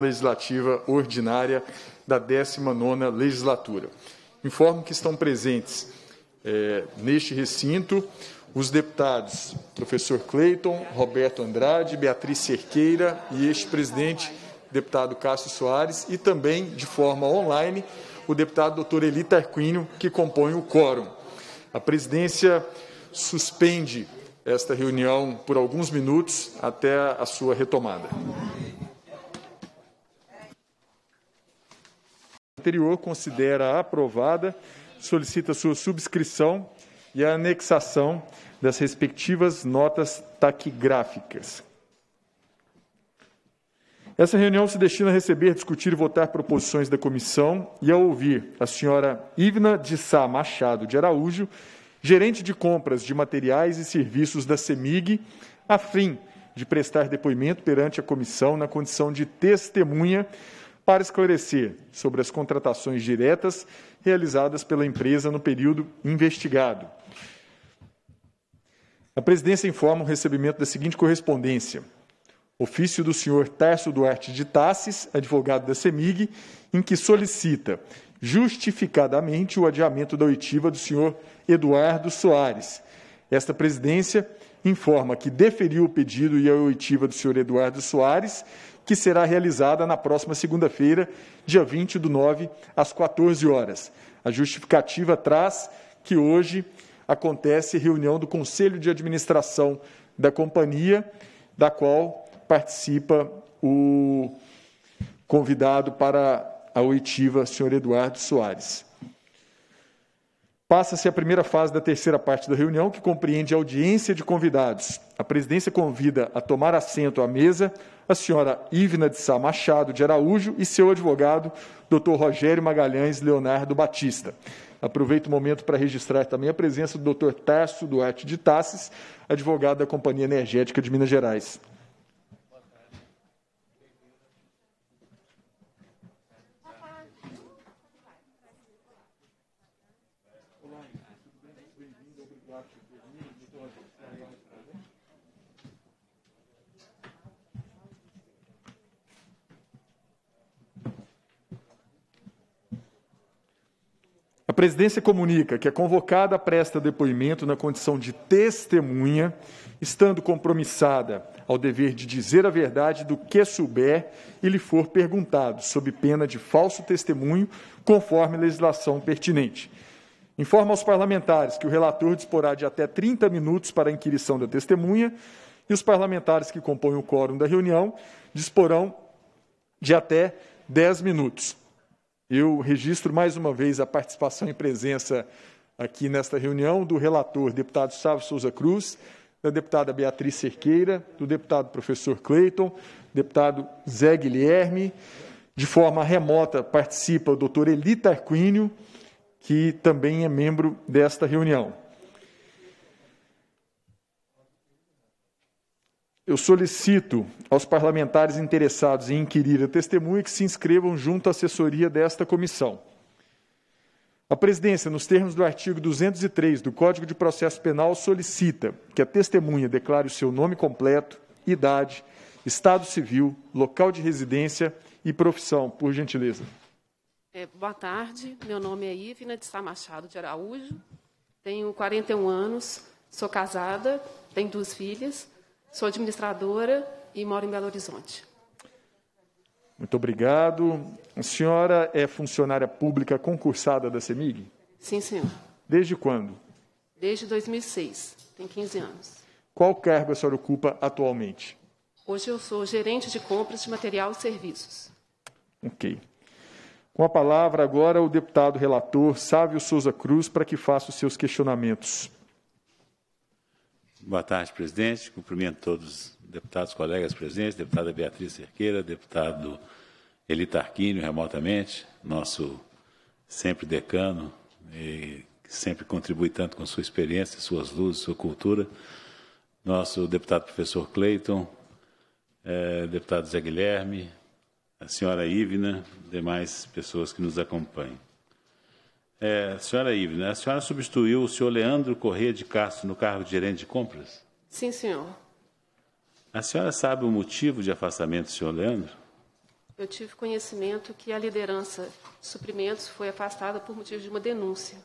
Legislativa Ordinária da 19ª Legislatura. Informo que estão presentes é, neste recinto os deputados professor Cleiton, Roberto Andrade, Beatriz Cerqueira e este presidente, deputado Cássio Soares, e também, de forma online, o deputado doutor Eli Tarquínio, que compõe o quórum. A presidência suspende esta reunião por alguns minutos até a sua retomada. anterior considera aprovada, solicita sua subscrição e a anexação das respectivas notas taquigráficas. Essa reunião se destina a receber, discutir e votar proposições da comissão e a ouvir a senhora Ivna de Sá Machado de Araújo, gerente de compras de materiais e serviços da CEMIG, a fim de prestar depoimento perante a comissão na condição de testemunha para esclarecer sobre as contratações diretas realizadas pela empresa no período investigado. A presidência informa o recebimento da seguinte correspondência: ofício do senhor Tarso Duarte de Tassis, advogado da CEMIG, em que solicita justificadamente o adiamento da oitiva do senhor Eduardo Soares. Esta presidência informa que deferiu o pedido e a oitiva do senhor Eduardo Soares que será realizada na próxima segunda-feira, dia 20 do 9, às 14 horas. A justificativa traz que hoje acontece reunião do Conselho de Administração da companhia, da qual participa o convidado para a oitiva, senhor Eduardo Soares. Passa-se a primeira fase da terceira parte da reunião, que compreende a audiência de convidados. A presidência convida a tomar assento à mesa a senhora Ivna de Sá Machado de Araújo e seu advogado, doutor Rogério Magalhães Leonardo Batista. Aproveito o momento para registrar também a presença do doutor Tarso Duarte de Tassis, advogado da Companhia Energética de Minas Gerais. presidência comunica que é a convocada presta depoimento na condição de testemunha, estando compromissada ao dever de dizer a verdade do que souber e lhe for perguntado, sob pena de falso testemunho, conforme a legislação pertinente. Informa aos parlamentares que o relator disporá de até 30 minutos para a inquirição da testemunha e os parlamentares que compõem o quórum da reunião disporão de até 10 minutos. Eu registro mais uma vez a participação e presença aqui nesta reunião do relator, deputado Sávio Souza Cruz, da deputada Beatriz Cerqueira, do deputado professor Cleiton, deputado Zé Guilherme. De forma remota participa o doutor Eli Tarquínio, que também é membro desta reunião. Eu solicito aos parlamentares interessados em inquirir a testemunha que se inscrevam junto à assessoria desta comissão. A presidência, nos termos do artigo 203 do Código de Processo Penal, solicita que a testemunha declare o seu nome completo, idade, estado civil, local de residência e profissão, por gentileza. É, boa tarde, meu nome é Ivna de Sá Machado de Araújo, tenho 41 anos, sou casada, tenho duas filhas. Sou administradora e moro em Belo Horizonte. Muito obrigado. A senhora é funcionária pública concursada da CEMIG? Sim, senhor. Desde quando? Desde 2006, tem 15 anos. Qual cargo a senhora ocupa atualmente? Hoje eu sou gerente de compras de material e serviços. Ok. Com a palavra agora o deputado relator Sávio Souza Cruz para que faça os seus questionamentos. Boa tarde, presidente. Cumprimento todos os deputados, colegas presentes, deputada Beatriz Cerqueira, deputado Eli Tarquínio, remotamente, nosso sempre decano, e que sempre contribui tanto com sua experiência, suas luzes, sua cultura. Nosso deputado professor Cleiton, é, deputado Zé Guilherme, a senhora Ivna, demais pessoas que nos acompanham. É, senhora Ivne, né? a senhora substituiu o senhor Leandro Corrêa de Castro no cargo de gerente de compras? Sim, senhor. A senhora sabe o motivo de afastamento do senhor Leandro? Eu tive conhecimento que a liderança de suprimentos foi afastada por motivo de uma denúncia.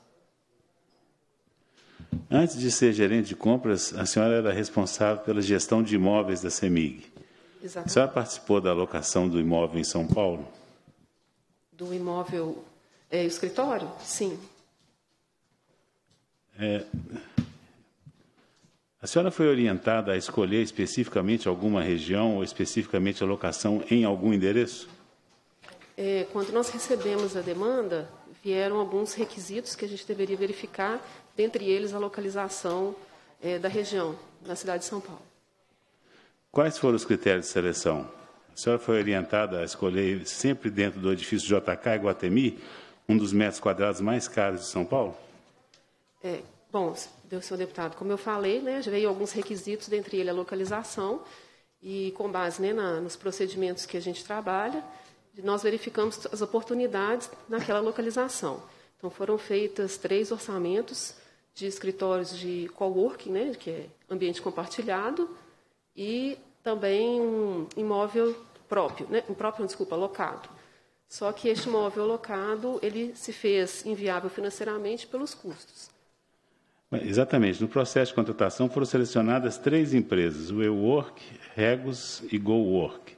Antes de ser gerente de compras, a senhora era responsável pela gestão de imóveis da CEMIG. Exatamente. A senhora participou da alocação do imóvel em São Paulo? Do imóvel é, escritório? Sim. É, a senhora foi orientada a escolher especificamente alguma região ou especificamente a locação em algum endereço? É, quando nós recebemos a demanda, vieram alguns requisitos que a gente deveria verificar, dentre eles a localização é, da região, na cidade de São Paulo. Quais foram os critérios de seleção? A senhora foi orientada a escolher sempre dentro do edifício JK e Guatemi um dos metros quadrados mais caros de São Paulo? É, bom, senhor deputado, como eu falei, né, já veio alguns requisitos, dentre eles a localização, e com base né, na, nos procedimentos que a gente trabalha, nós verificamos as oportunidades naquela localização. Então, foram feitas três orçamentos de escritórios de coworking, né, que é ambiente compartilhado, e também um imóvel próprio, né, um próprio, desculpa, locado. Só que este imóvel locado, ele se fez inviável financeiramente pelos custos. Exatamente. No processo de contratação foram selecionadas três empresas, o EUWork, Regos e GoWork.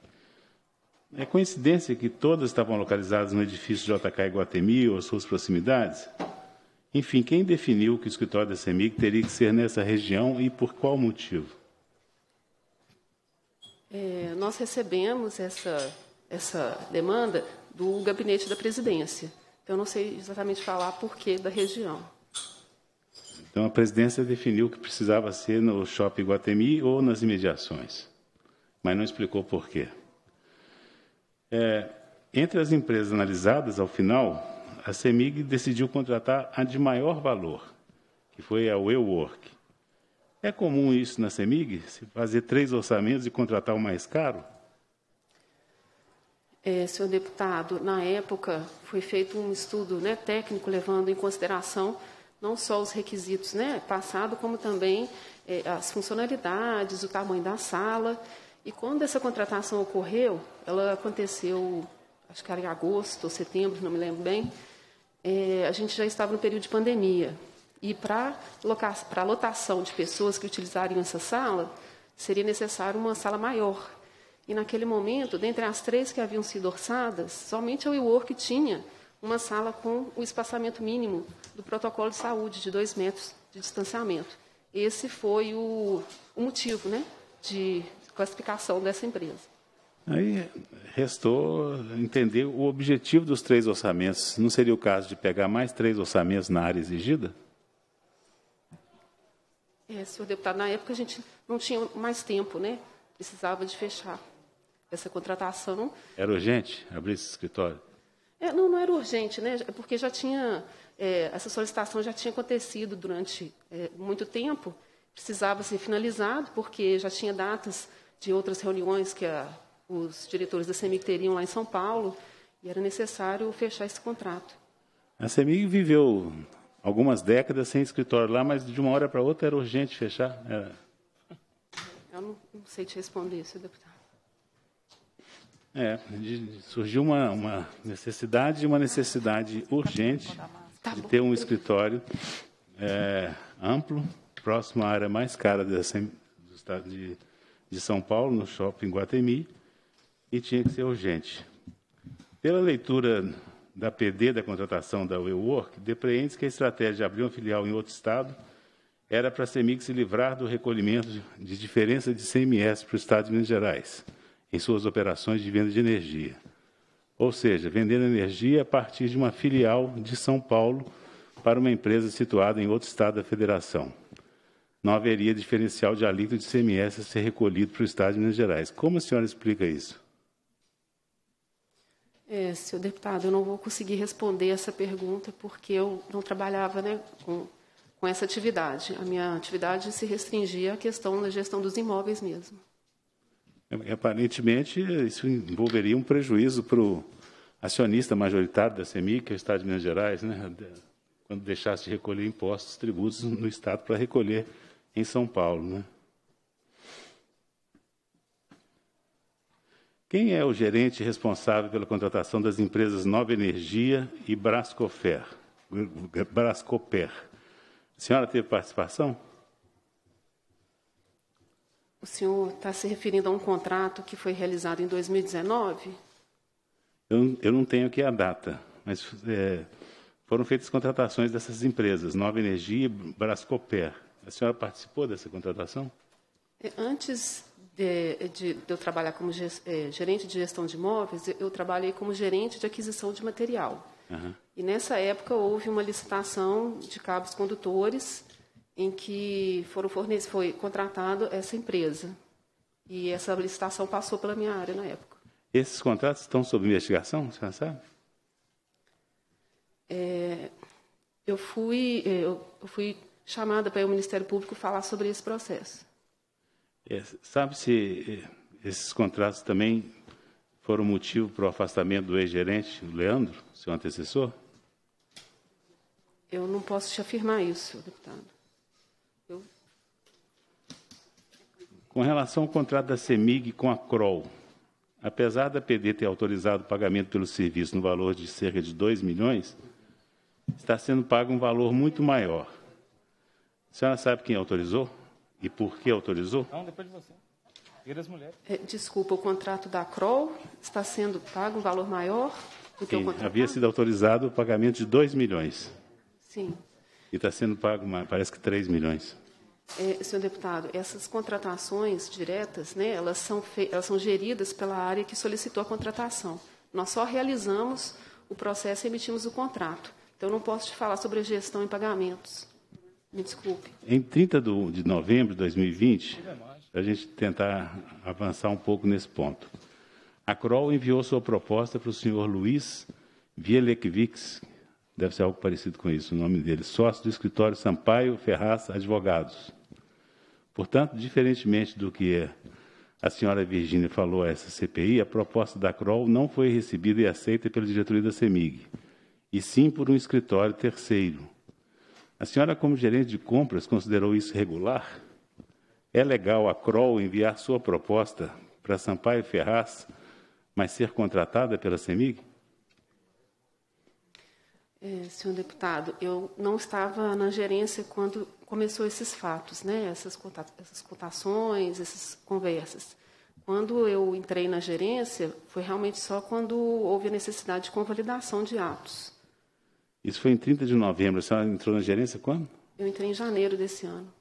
É coincidência que todas estavam localizadas no edifício JK Iguatemi ou suas proximidades? Enfim, quem definiu que o escritório da CEMIG teria que ser nessa região e por qual motivo? É, nós recebemos essa, essa demanda do gabinete da presidência. Então, eu não sei exatamente falar que da região. Então, a presidência definiu que precisava ser no Shopping Guatemi ou nas imediações, mas não explicou por É, entre as empresas analisadas, ao final, a CEMIG decidiu contratar a de maior valor, que foi a WeWork. É comum isso na CEMIG, se fazer três orçamentos e contratar o mais caro? é, senhor deputado, na época foi feito um estudo né, técnico levando em consideração não só os requisitos né, passado, como também é, as funcionalidades, o tamanho da sala. E quando essa contratação ocorreu, ela aconteceu, acho que era em agosto ou setembro, não me lembro bem, é, a gente já estava no período de pandemia. E para a lotação de pessoas que utilizariam essa sala, seria necessário uma sala maior, e naquele momento, dentre as três que haviam sido orçadas, somente a WeWork tinha uma sala com o espaçamento mínimo do protocolo de saúde, de dois metros de distanciamento. Esse foi o, o motivo né, de classificação dessa empresa. Aí restou entender o objetivo dos três orçamentos. Não seria o caso de pegar mais três orçamentos na área exigida? É, senhor deputado, na época a gente não tinha mais tempo, né? Precisava de fechar essa contratação. Era urgente abrir esse escritório? É, não, não era urgente, né? É porque já tinha é, essa solicitação já tinha acontecido durante é, muito tempo, precisava ser finalizado porque já tinha datas de outras reuniões que a, os diretores da CEMIG teriam lá em São Paulo e era necessário fechar esse contrato. A CEMIG viveu algumas décadas sem escritório lá, mas de uma hora para outra era urgente fechar. Era... Eu não, não sei te responder isso, deputado. É, surgiu uma, uma necessidade, uma necessidade urgente tá de ter um escritório é, amplo, próximo à área mais cara do estado de, de São Paulo, no shopping Guatemi, e tinha que ser urgente. Pela leitura da PD da contratação da WeWork, depreende se que a estratégia de abrir uma filial em outro estado era para a CEMIG se livrar do recolhimento de diferença de CMS para o Estado de Minas Gerais em suas operações de venda de energia. Ou seja, vendendo energia a partir de uma filial de São Paulo para uma empresa situada em outro estado da federação. Não haveria diferencial de alíquota de CMS a ser recolhido para o Estado de Minas Gerais. Como a senhora explica isso? É, senhor deputado, eu não vou conseguir responder essa pergunta porque eu não trabalhava né, com, com essa atividade. A minha atividade se restringia à questão da gestão dos imóveis mesmo. E, é, aparentemente, isso envolveria um prejuízo para o acionista majoritário da CEMIC, que é o Estado de Minas Gerais, né? quando deixasse de recolher impostos, tributos no Estado para recolher em São Paulo. Né? Quem é o gerente responsável pela contratação das empresas Nova Energia e Brascofer? Brascoper. A senhora teve participação? O senhor está se referindo a um contrato que foi realizado em 2019? Eu, eu não tenho aqui a data, mas é, foram feitas contratações dessas empresas, Nova Energia e Brascoper. A senhora participou dessa contratação? É, antes de, de, de eu trabalhar como é, gerente de gestão de imóveis, eu trabalhei como gerente de aquisição de material. Uhum. E nessa época houve uma licitação de cabos condutores em que foram fornecidos, foi contratado essa empresa. E essa licitação passou pela minha área na época. Esses contratos estão sob investigação, você sabe? É, eu fui, é, eu, eu fui chamada para o Ministério Público falar sobre esse processo. É, sabe se é, esses contratos também foram motivo para o afastamento do ex-gerente Leandro, seu antecessor? Eu não posso te afirmar isso, deputado. Com relação ao contrato da CEMIG com a CROL, apesar da PD ter autorizado o pagamento pelo serviço no valor de cerca de 2 milhões, está sendo pago um valor muito maior. A senhora sabe quem autorizou e por que autorizou? Não, depois de você. É, desculpa, o contrato da CROL está sendo pago um valor maior do que Sim, o contrato? Havia sido autorizado o pagamento de 2 milhões. Sim. E está sendo pago, parece que 3 milhões. É, senhor deputado, essas contratações diretas, né, elas, são elas são geridas pela área que solicitou a contratação. Nós só realizamos o processo e emitimos o contrato. Então, não posso te falar sobre a gestão e pagamentos. Me desculpe. Em 30 do, de novembro de 2020, a gente tentar avançar um pouco nesse ponto. A CROL enviou sua proposta para o senhor Luiz Vielekiewicz, Deve ser algo parecido com isso, o nome dele. Sócio do escritório Sampaio Ferraz Advogados. Portanto, diferentemente do que a senhora Virginia falou a essa CPI, a proposta da CROL não foi recebida e aceita pela diretoria da CEMIG, e sim por um escritório terceiro. A senhora, como gerente de compras, considerou isso regular? É legal a CROL enviar sua proposta para Sampaio Ferraz, mas ser contratada pela CEMIG? É, senhor deputado, eu não estava na gerência quando começou esses fatos, né? essas, essas cotações, essas conversas. Quando eu entrei na gerência, foi realmente só quando houve a necessidade de convalidação de atos. Isso foi em 30 de novembro. A senhora entrou na gerência quando? Eu entrei em janeiro desse ano.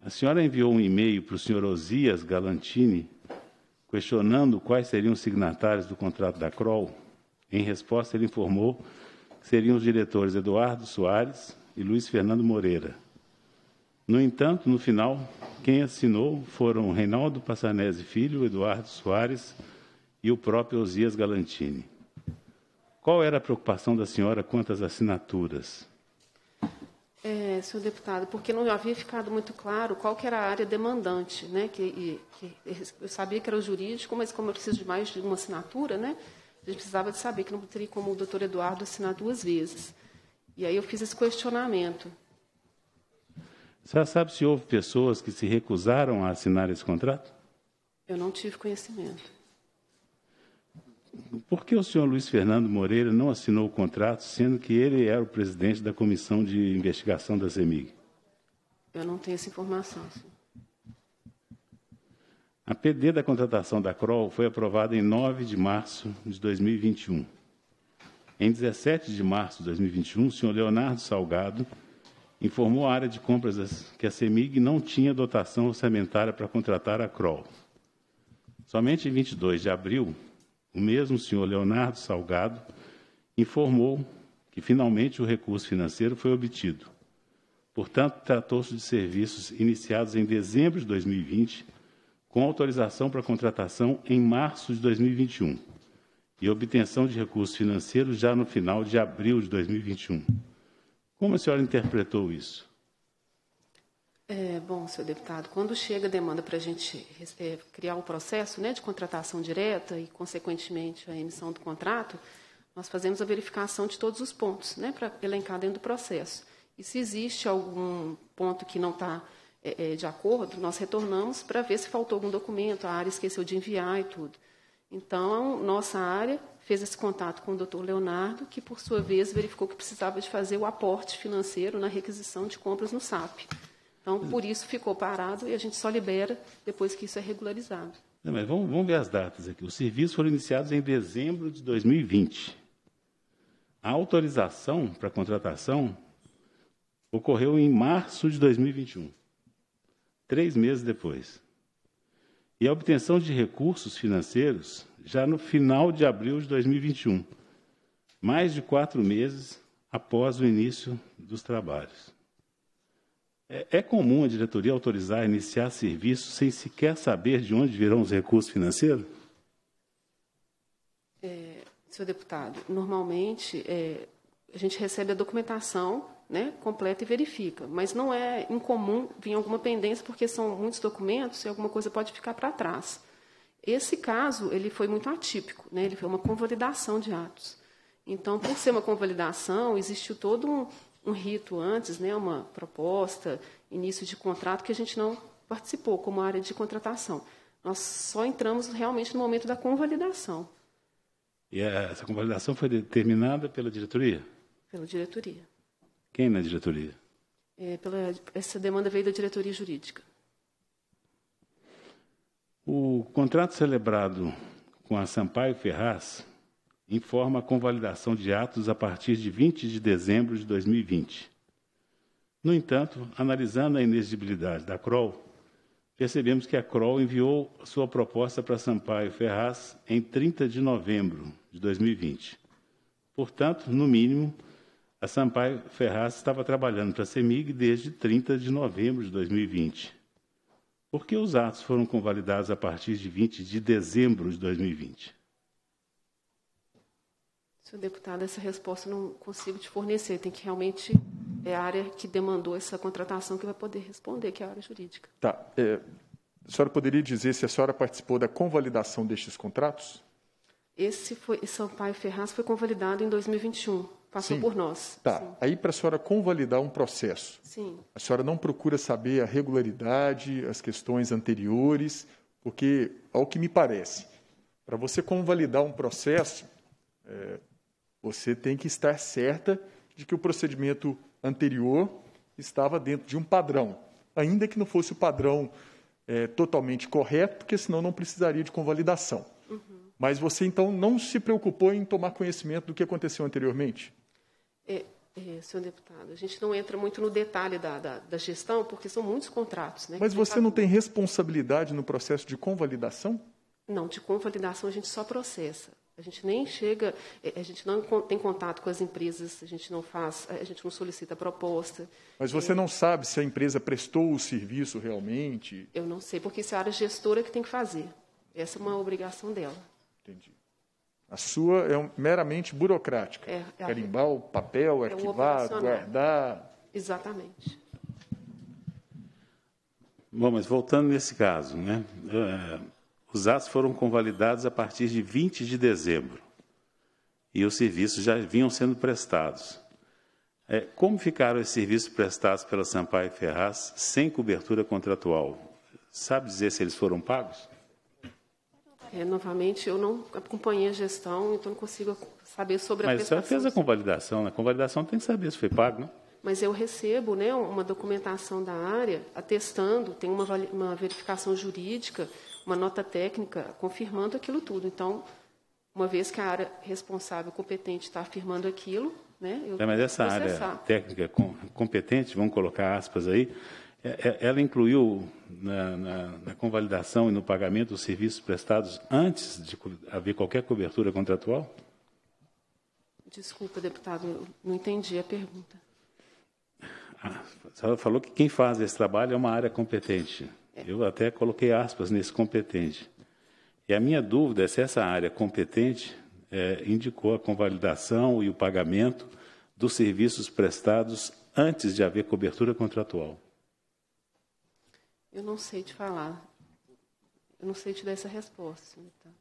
A senhora enviou um e-mail para o senhor Osias Galantini questionando quais seriam os signatários do contrato da CROL. Em resposta, ele informou seriam os diretores Eduardo Soares e Luiz Fernando Moreira. No entanto, no final, quem assinou foram Reinaldo Passanese Filho, Eduardo Soares e o próprio Osias Galantini. Qual era a preocupação da senhora quanto às assinaturas? É, senhor deputado, porque não havia ficado muito claro qual era a área demandante, né? Que, que, eu sabia que era o jurídico, mas como eu preciso de mais de uma assinatura, né? a gente precisava de saber que não teria como o doutor Eduardo assinar duas vezes. E aí eu fiz esse questionamento. Você sabe se houve pessoas que se recusaram a assinar esse contrato? Eu não tive conhecimento. Por que o senhor Luiz Fernando Moreira não assinou o contrato, sendo que ele era o presidente da comissão de investigação da CEMIG? Eu não tenho essa informação, senhor. A PD da contratação da CROL foi aprovada em 9 de março de 2021. Em 17 de março de 2021, o senhor Leonardo Salgado informou a área de compras que a CEMIG não tinha dotação orçamentária para contratar a CROL. Somente em 22 de abril, o mesmo senhor Leonardo Salgado informou que finalmente o recurso financeiro foi obtido. Portanto, tratou-se de serviços iniciados em dezembro de 2020 com autorização para contratação em março de 2021 e obtenção de recursos financeiros já no final de abril de 2021. Como a senhora interpretou isso? É, bom, senhor deputado, quando chega a demanda para a gente é, criar o um processo né, de contratação direta e, consequentemente, a emissão do contrato, nós fazemos a verificação de todos os pontos né, para elencar dentro do processo. E se existe algum ponto que não está é, é, de acordo, nós retornamos para ver se faltou algum documento, a área esqueceu de enviar e tudo. Então, nossa área fez esse contato com o doutor Leonardo, que, por sua vez, verificou que precisava de fazer o aporte financeiro na requisição de compras no SAP. Então, por isso ficou parado e a gente só libera depois que isso é regularizado. Não, mas vamos, vamos ver as datas aqui. Os serviços foram iniciados em dezembro de 2020. A autorização para contratação ocorreu em março de 2021 três meses depois. E a obtenção de recursos financeiros já no final de abril de 2021, mais de quatro meses após o início dos trabalhos. É, é comum a diretoria autorizar iniciar serviço sem sequer saber de onde virão os recursos financeiros? É, senhor deputado, normalmente é, a gente recebe a documentação né, completa e verifica. Mas não é incomum vir alguma pendência, porque são muitos documentos e alguma coisa pode ficar para trás. Esse caso ele foi muito atípico, né? ele foi uma convalidação de atos. Então, por ser uma convalidação, existiu todo um, um rito antes, né? uma proposta, início de contrato, que a gente não participou como área de contratação. Nós só entramos realmente no momento da convalidação. E essa convalidação foi determinada pela diretoria? Pela diretoria. Quem é na diretoria? É, pela, essa demanda veio da diretoria jurídica. O contrato celebrado com a Sampaio Ferraz informa a convalidação de atos a partir de 20 de dezembro de 2020. No entanto, analisando a inexigibilidade da CROL, percebemos que a CROL enviou sua proposta para Sampaio Ferraz em 30 de novembro de 2020. Portanto, no mínimo, a Sampaio Ferraz estava trabalhando para a CEMIG desde 30 de novembro de 2020. Por que os atos foram convalidados a partir de 20 de dezembro de 2020? Senhor deputado, essa resposta eu não consigo te fornecer. Tem que realmente. É a área que demandou essa contratação que vai poder responder, que é a área jurídica. Tá. É, a senhora poderia dizer se a senhora participou da convalidação destes contratos? Esse foi, Sampaio Ferraz foi convalidado em 2021. Passou Sim. por nós. Tá. Sim. Aí para a senhora convalidar um processo. Sim. A senhora não procura saber a regularidade, as questões anteriores, porque, ao que me parece, para você convalidar um processo, é, você tem que estar certa de que o procedimento anterior estava dentro de um padrão, ainda que não fosse o padrão é, totalmente correto, porque senão não precisaria de convalidação. Uhum. Mas você então não se preocupou em tomar conhecimento do que aconteceu anteriormente? É, é, senhor deputado, a gente não entra muito no detalhe da, da, da gestão, porque são muitos contratos. Né, Mas você não tem responsabilidade no processo de convalidação? Não, de convalidação a gente só processa. A gente nem chega, é, a gente não tem contato com as empresas, a gente não faz, é, a gente não solicita proposta. Mas você é, não sabe se a empresa prestou o serviço realmente? Eu não sei, porque isso é a área gestora que tem que fazer. Essa é uma obrigação dela. Entendi. A sua é meramente burocrática. É, é Carimbar o papel, é arquivar, é guardar. Exatamente. Bom, mas voltando nesse caso, né? É, os atos foram convalidados a partir de 20 de dezembro e os serviços já vinham sendo prestados. É, como ficaram os serviços prestados pela Sampaio Ferraz sem cobertura contratual? Sabe dizer se eles foram pagos? É, novamente, eu não acompanhei a gestão, então não consigo saber sobre Mas a prestação. Mas a senhora fez a convalidação, a né? convalidação tem que saber se foi pago, não? Né? Mas eu recebo né, uma documentação da área atestando, tem uma, uma verificação jurídica, uma nota técnica confirmando aquilo tudo. Então, uma vez que a área responsável, competente, está afirmando aquilo, né, eu é, Mas essa processar. área técnica com, competente, vamos colocar aspas aí, é, é, ela incluiu na, na, na, convalidação e no pagamento os serviços prestados antes de haver qualquer cobertura contratual? Desculpa, deputado, não entendi a pergunta. Ah, ela falou que quem faz esse trabalho é uma área competente. É. Eu até coloquei aspas nesse competente. E a minha dúvida é se essa área competente é, indicou a convalidação e o pagamento dos serviços prestados antes de haver cobertura contratual. Eu não sei te falar. Eu não sei te dar essa resposta. Então.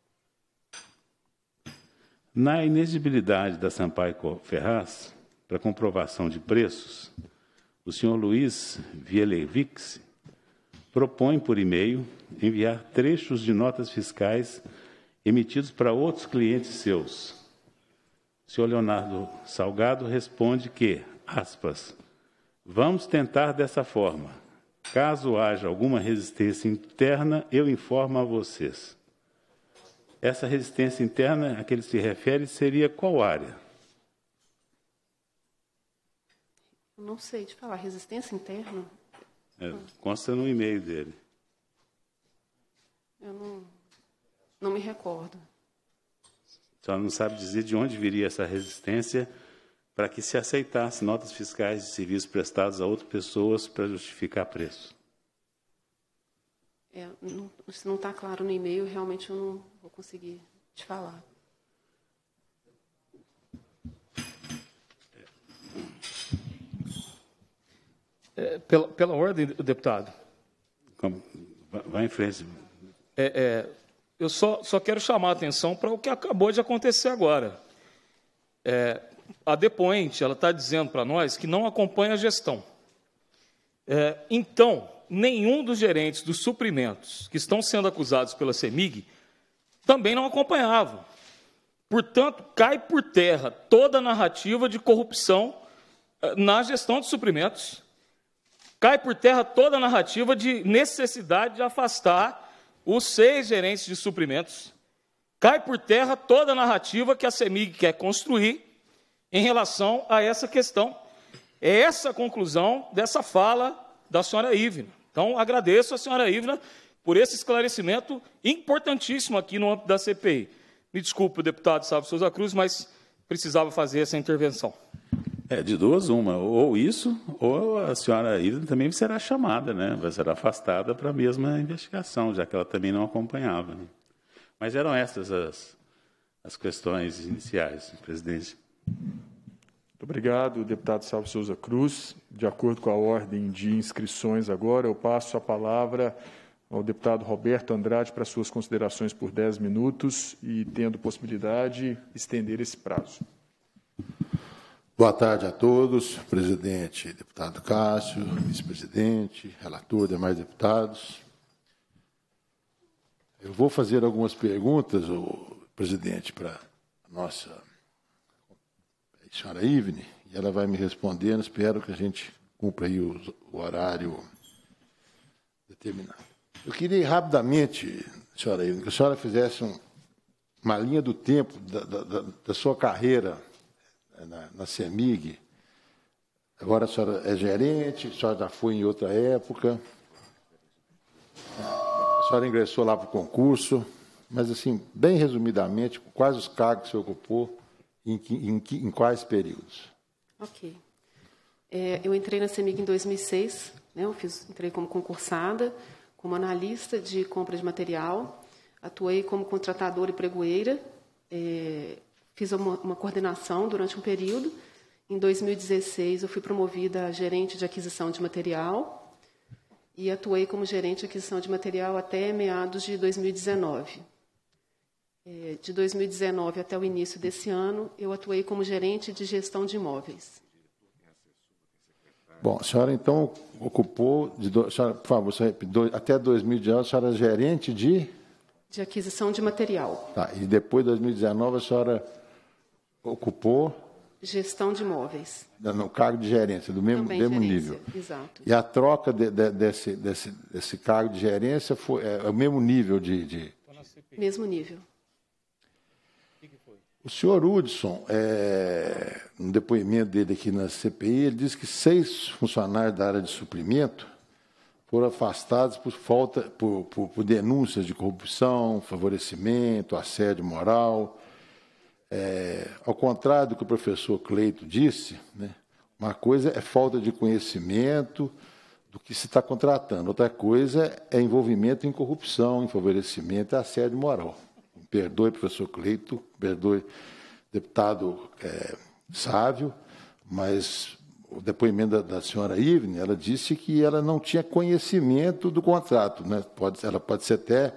Na inexibilidade da Sampaio Ferraz, para comprovação de preços, o senhor Luiz Vielevix propõe por e-mail enviar trechos de notas fiscais emitidos para outros clientes seus. O senhor Leonardo Salgado responde que, aspas, vamos tentar dessa forma. Caso haja alguma resistência interna, eu informo a vocês. Essa resistência interna a que ele se refere seria qual área? Não sei te falar. Resistência interna? É, consta no e-mail dele. Eu não, não me recordo. Só não sabe dizer de onde viria essa resistência para que se aceitasse notas fiscais de serviços prestados a outras pessoas para justificar preço. É, não, se não está claro no e-mail, realmente eu não vou conseguir te falar. É, pela, pela ordem, deputado. Como, vai em frente. É, é, eu só, só quero chamar a atenção para o que acabou de acontecer agora. É, a depoente ela está dizendo para nós que não acompanha a gestão. É, então, nenhum dos gerentes dos suprimentos que estão sendo acusados pela CEMIG também não acompanhavam. Portanto, cai por terra toda a narrativa de corrupção é, na gestão de suprimentos. Cai por terra toda a narrativa de necessidade de afastar os seis gerentes de suprimentos. Cai por terra toda a narrativa que a CEMIG quer construir em relação a essa questão. É essa a conclusão dessa fala da senhora Ivna. Então, agradeço à senhora Ivna por esse esclarecimento importantíssimo aqui no âmbito da CPI. Me desculpe, deputado Sábio Souza Cruz, mas precisava fazer essa intervenção. É, de duas, uma. Ou isso, ou a senhora Ivna também será chamada, né? Vai ser afastada para a mesma investigação, já que ela também não acompanhava. Né? Mas eram essas as, as questões iniciais, presidente. Muito obrigado, deputado Salvo Souza Cruz. De acordo com a ordem de inscrições agora, eu passo a palavra ao deputado Roberto Andrade para suas considerações por 10 minutos e, tendo possibilidade, estender esse prazo. Boa tarde a todos, presidente, deputado Cássio, vice-presidente, relator, demais deputados. Eu vou fazer algumas perguntas, presidente, para a nossa senhora Ivne, e ela vai me respondendo. Espero que a gente cumpra aí o, o horário determinado. Eu queria rapidamente, senhora Ivne, que a senhora fizesse um, uma linha do tempo da, da, da sua carreira eh, na, na CEMIG. Agora a senhora é gerente, a senhora já foi em outra época. A senhora ingressou lá para o concurso, mas assim, bem resumidamente, quais os cargos que você ocupou em, que, em, que, em quais períodos? Ok. É, eu entrei na CEMIG em 2006, né, eu fiz, entrei como concursada, como analista de compra de material, atuei como contratadora e pregoeira, é, fiz uma, uma coordenação durante um período. Em 2016, eu fui promovida a gerente de aquisição de material, e atuei como gerente de aquisição de material até meados de 2019. É, de 2019 até o início desse ano, eu atuei como gerente de gestão de imóveis. Bom, a senhora então ocupou, de do, senhora, por favor, senhora, do, até 2019 a senhora era é gerente de? De aquisição de material. Tá, e depois de 2019 a senhora ocupou? Gestão de imóveis. No cargo de gerência, do mesmo, Também mesmo gerência, nível. Exato. E a troca de, de, desse, desse, desse cargo de gerência foi, é, é o mesmo nível de... de... Mesmo nível. O senhor Hudson, é, no depoimento dele aqui na CPI, ele disse que seis funcionários da área de suprimento foram afastados por falta, por, por, por denúncias de corrupção, favorecimento, assédio moral. É, ao contrário do que o professor Cleito disse, né, uma coisa é falta de conhecimento do que se está contratando, outra coisa é envolvimento em corrupção, em favorecimento, assédio moral. Perdoe, professor Cleito, perdoe, deputado é, Sávio, mas o depoimento da, da, senhora Ivne, ela disse que ela não tinha conhecimento do contrato. Né? Pode, ela pode ser até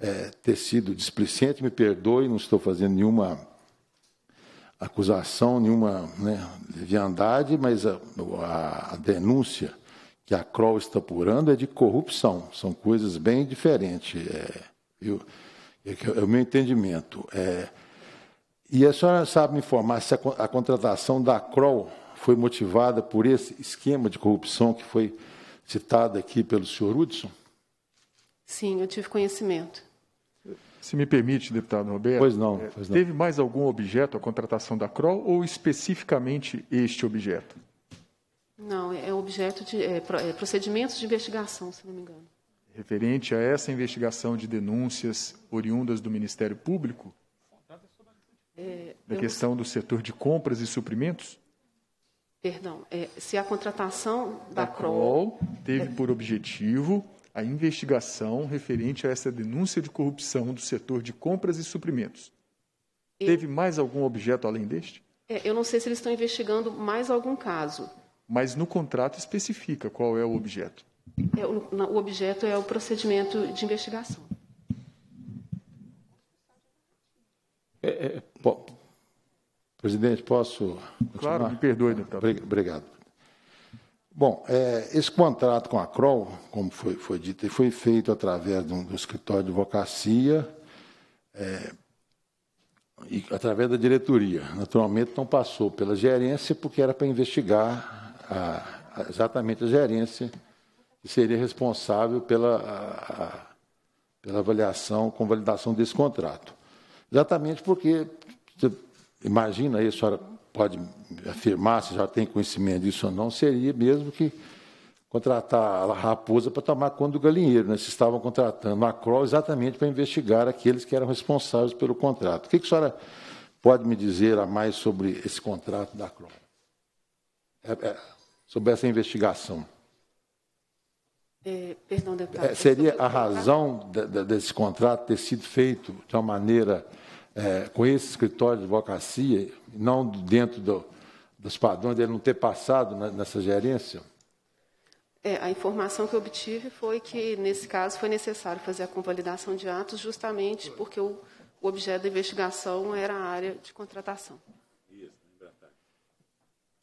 é, ter sido displicente, me perdoe, não estou fazendo nenhuma acusação, nenhuma né, leviandade, mas a, a, a denúncia que a CROL está apurando é de corrupção. São coisas bem diferentes. É, é, é o meu entendimento. É, e a senhora sabe me informar se a, a contratação da CROL foi motivada por esse esquema de corrupção que foi citado aqui pelo senhor Hudson? Sim, eu tive conhecimento. Se me permite, deputado Roberto. Pois não, eh, pois não. Teve mais algum objeto a contratação da CROL ou especificamente este objeto? Não, é, é objeto de é, é, procedimentos de investigação, se não me engano. Referente a essa investigação de denúncias oriundas do Ministério Público, é, da questão do setor de compras e suprimentos? Perdão, é, se a contratação da, da Crol, teve é por objetivo a investigação referente a essa denúncia de corrupção do setor de compras e suprimentos. Teve mais algum objeto além deste? É, eu não sei se eles estão investigando mais algum caso. Mas no contrato especifica qual é o objeto? o, o objeto é o procedimento de investigação. Presidente, posso continuar? Claro, me perdoe, deputado. Obrigado. Bom, é, esse contrato com a CROL, como foi, foi dito, foi feito através do, do escritório de advocacia é, e através da diretoria. Naturalmente, não passou pela gerência, porque era para investigar a, a, exatamente a gerência que seria responsável pela, a, pela avaliação, convalidação desse contrato. Exatamente porque imagina aí a senhora pode afirmar se já tem conhecimento disso ou não, seria mesmo que contratar a raposa para tomar conta do galinheiro. Né? Eles estavam contratando a Kroll exatamente para investigar aqueles que eram responsáveis pelo contrato. O que, que a senhora pode me dizer a mais sobre esse contrato da Kroll? É, é, sobre essa investigação. É, perdão, deputado. É, seria a razão de, de, desse contrato ter sido feito de uma maneira é, com esse escritório de advocacia, não dentro do, dos padrões dele não ter passado na, nessa gerência? É, a informação que obtive foi que, nesse caso, foi necessário fazer a convalidação de atos justamente porque o, o objeto da investigação era a área de contratação.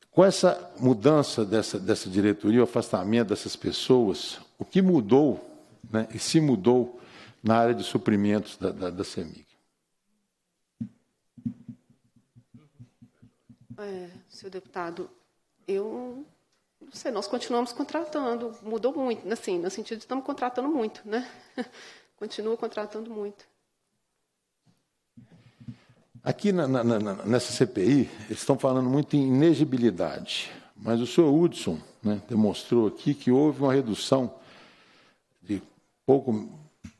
Com essa mudança dessa, dessa diretoria, o afastamento dessas pessoas, o que mudou, né, e se mudou na área de suprimentos da, da, da CEMIG? É, seu deputado, eu não sei, nós continuamos contratando, mudou muito, assim, no sentido de estamos contratando muito, né? Continua contratando muito. Aqui na, na, na, nessa CPI, eles estão falando muito em inegibilidade, mas o senhor Hudson né, demonstrou aqui que houve uma redução de pouco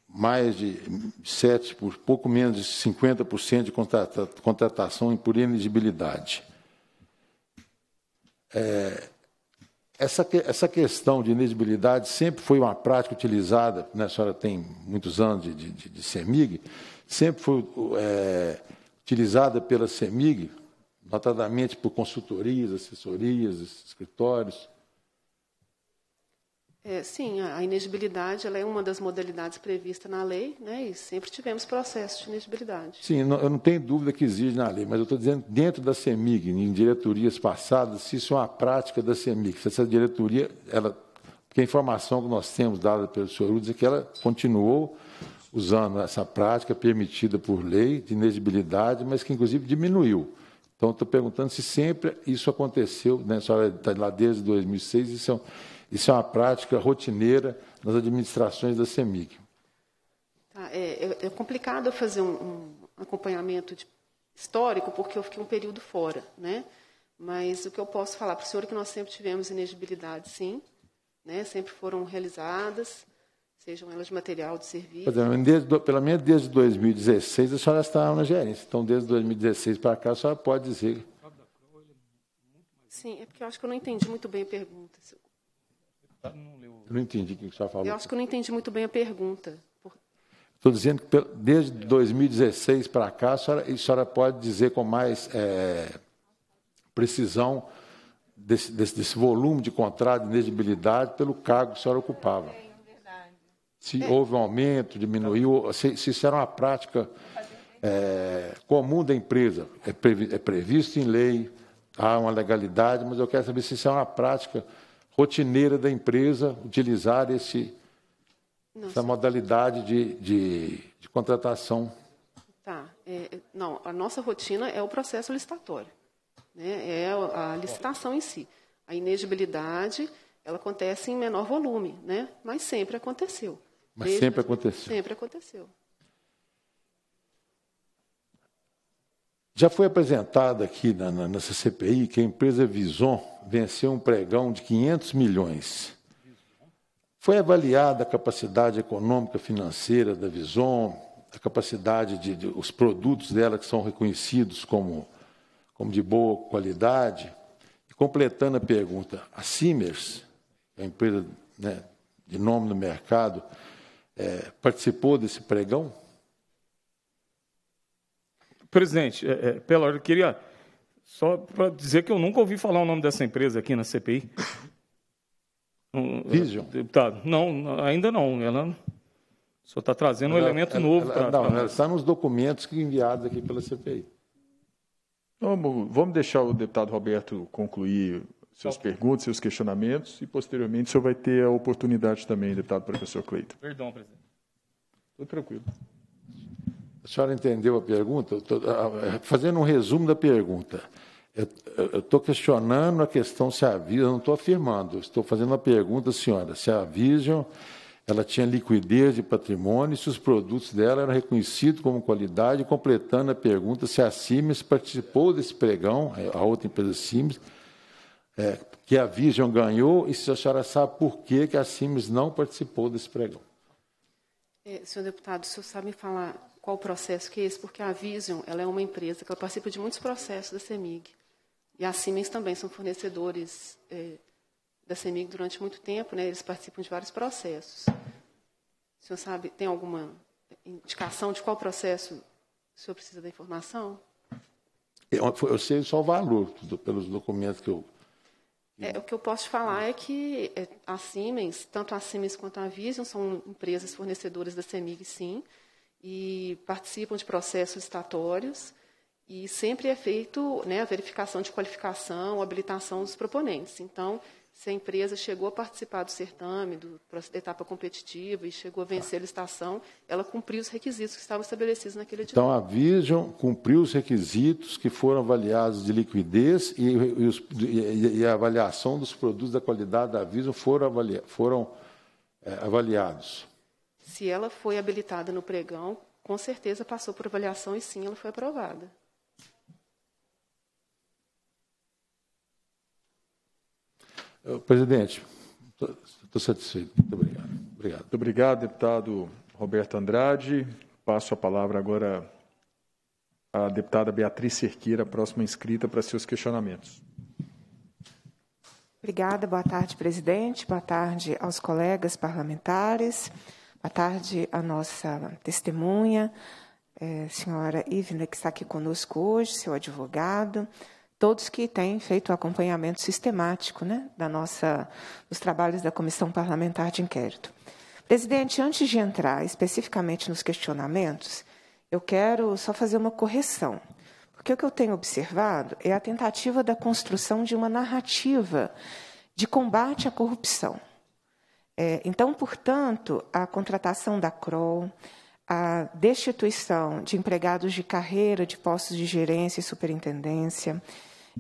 mais de 7, por pouco menos de 50% de contratação por inegibilidade. É, essa, essa questão de inexibilidade sempre foi uma prática utilizada, né, a senhora tem muitos anos de, de, de CEMIG, sempre foi é, utilizada pela CEMIG, notadamente por consultorias, assessorias, escritórios, é, sim, a inegibilidade ela é uma das modalidades previstas na lei, né, e sempre tivemos processo de inegibilidade. Sim, não, eu não tenho dúvida que exige na lei, mas eu estou dizendo dentro da CEMIG, em diretorias passadas, se isso é uma prática da CEMIG, se essa diretoria, ela, porque a informação que nós temos dada pelo senhor Udes é que ela continuou usando essa prática permitida por lei de inegibilidade, mas que inclusive diminuiu. Então, estou perguntando se sempre isso aconteceu, né, a senhora está lá desde 2006, isso é um isso é uma prática rotineira nas administrações da CEMIG. Tá, é, é, é complicado fazer um, um acompanhamento de, histórico, porque eu fiquei um período fora, né? Mas o que eu posso falar para o senhor é que nós sempre tivemos inegibilidade, sim, né? sempre foram realizadas, sejam elas de material, de serviço. Desde, pelo menos desde 2016 a senhora está na gerência, então desde 2016 para cá a senhora pode dizer. Sim, é porque eu acho que eu não entendi muito bem a pergunta. Tá? Não Eu não entendi o que o senhor falou. Eu acho que eu não entendi muito bem a pergunta. Estou dizendo que desde 2016 para cá, a senhora, a senhora, pode dizer com mais é, precisão desse, desse, desse, volume de contrato de elegibilidade pelo cargo que a senhora ocupava. É se é. houve um aumento, diminuiu, se, se isso era uma prática é, comum da empresa. É, é, previsto em lei, há uma legalidade, mas eu quero saber se isso é uma prática rotineira da empresa utilizar esse, essa modalidade de, de, de contratação. Tá. É, é, não, a nossa rotina é o processo licitatório, né? é a licitação em si. A inegibilidade ela acontece em menor volume, né? mas sempre aconteceu. Mas Desde sempre assim, aconteceu. Sempre aconteceu. Já foi apresentado aqui na, na, nessa CPI que a empresa Vison venceu um pregão de 500 milhões. Foi avaliada a capacidade econômica financeira da Vison, a capacidade de, de os produtos dela que são reconhecidos como, como de boa qualidade. E completando a pergunta, a Simers, a empresa né, de nome no mercado, é, participou desse pregão? Presidente, é, é, pela hora, eu queria só para dizer que eu nunca ouvi falar o nome dessa empresa aqui na CPI. Vision? Deputado, é, tá, não, ainda não. Ela só está trazendo ela, um é- elemento ela, novo. Ela, pra, não, pra... os documentos que enviados aqui pela CPI. Vamos, vamos deixar o deputado Roberto concluir suas okay. Tá. perguntas, seus questionamentos, e posteriormente o senhor vai ter a oportunidade também, deputado professor Cleiton. Perdão, presidente. Tudo tranquilo. A senhora entendeu a pergunta? Tô, ah, ah, fazendo um resumo da pergunta. Eu estou questionando a questão se a Vision, não estou afirmando, estou fazendo uma pergunta, senhora, se a Vision ela tinha liquidez de patrimônio e se os produtos dela eram reconhecidos como qualidade, completando a pergunta se a Siemens participou desse pregão, é, a outra empresa Siemens, é, que a Vision ganhou, e se a senhora sabe por que, que a Siemens não participou desse pregão. É, senhor deputado, o senhor sabe me falar qual o processo que é esse, porque a Vision ela é uma empresa que participa de muitos processos da CEMIG. E a Siemens também são fornecedores é, da CEMIG durante muito tempo, né? eles participam de vários processos. O senhor sabe, tem alguma indicação de qual processo o senhor precisa da informação? Eu, eu sei só o valor do, pelos documentos que eu. É, o que eu posso te falar é que é, a Siemens, tanto a Siemens quanto a Vision, são empresas fornecedoras da CEMIG, sim e participam de processos estatórios e sempre é feito né, a verificação de qualificação, habilitação dos proponentes. Então, se a empresa chegou a participar do certame, do, da etapa competitiva e chegou a vencer a licitação, ela cumpriu os requisitos que estavam estabelecidos naquele edital. Então, a Vision cumpriu os requisitos que foram avaliados de liquidez e, e, os, e, e a avaliação dos produtos da qualidade da Vision foram, avalia, foram é, avaliados. Se ela foi habilitada no pregão, com certeza passou por avaliação e sim, ela foi aprovada. Eh, presidente, estou satisfeito. Muito obrigado. obrigado. Muito obrigado, deputado Roberto Andrade. Passo a palavra agora à deputada Beatriz Cerqueira, próxima inscrita, para seus questionamentos. Obrigada. Boa tarde, presidente. Boa tarde aos colegas parlamentares. Boa tarde à nossa testemunha, é, senhora Ivna, que está aqui conosco hoje, seu advogado, todos que têm feito o acompanhamento sistemático né, da nossa, dos trabalhos da Comissão Parlamentar de Inquérito. Presidente, antes de entrar especificamente nos questionamentos, eu quero só fazer uma correção. Porque o que eu tenho observado é a tentativa da construção de uma narrativa de combate à corrupção. É, então, portanto, a contratação da CROL, a destituição de empregados de carreira de postos de gerência e superintendência,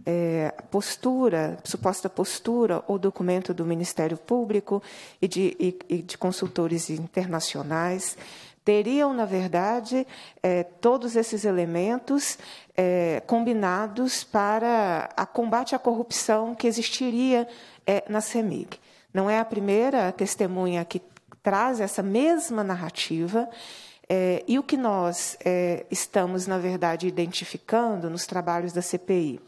é, postura, suposta postura ou documento do Ministério Público e de, e, e de consultores internacionais, teriam, na verdade, é, todos esses elementos é, combinados para a combate à corrupção que existiria é, na CEMIG. Não é a primeira testemunha que traz essa mesma narrativa. É, e o que nós é, estamos, na verdade, identificando nos trabalhos da CPI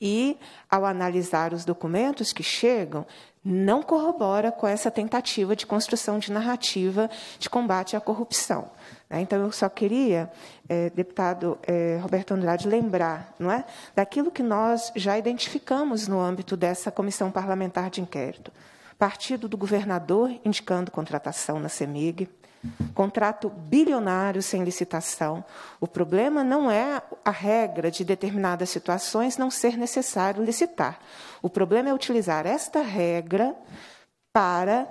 e ao analisar os documentos que chegam, não corrobora com essa tentativa de construção de narrativa de combate à corrupção. Né? Então, eu só queria, é, deputado é, Roberto Andrade, lembrar não é, daquilo que nós já identificamos no âmbito dessa comissão parlamentar de inquérito partido do governador indicando contratação na CEMIG, contrato bilionário sem licitação. O problema não é a regra de determinadas situações não ser necessário licitar. O problema é utilizar esta regra para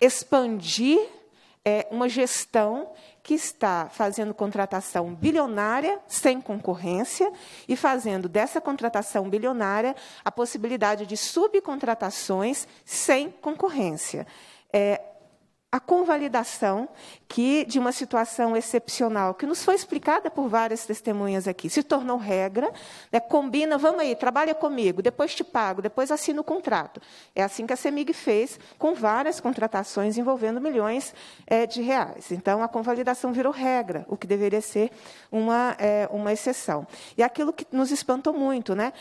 expandir é, uma gestão que está fazendo contratação bilionária sem concorrência e fazendo dessa contratação bilionária a possibilidade de subcontratações sem concorrência. É, a convalidação que de uma situação excepcional, que nos foi explicada por várias testemunhas aqui, se tornou regra, né, combina, vamos aí, trabalha comigo, depois te pago, depois assina o contrato. É assim que a CEMIG fez com várias contratações envolvendo milhões é, de reais. Então, a convalidação virou regra, o que deveria ser uma, é, uma exceção. E aquilo que nos espantou muito, né,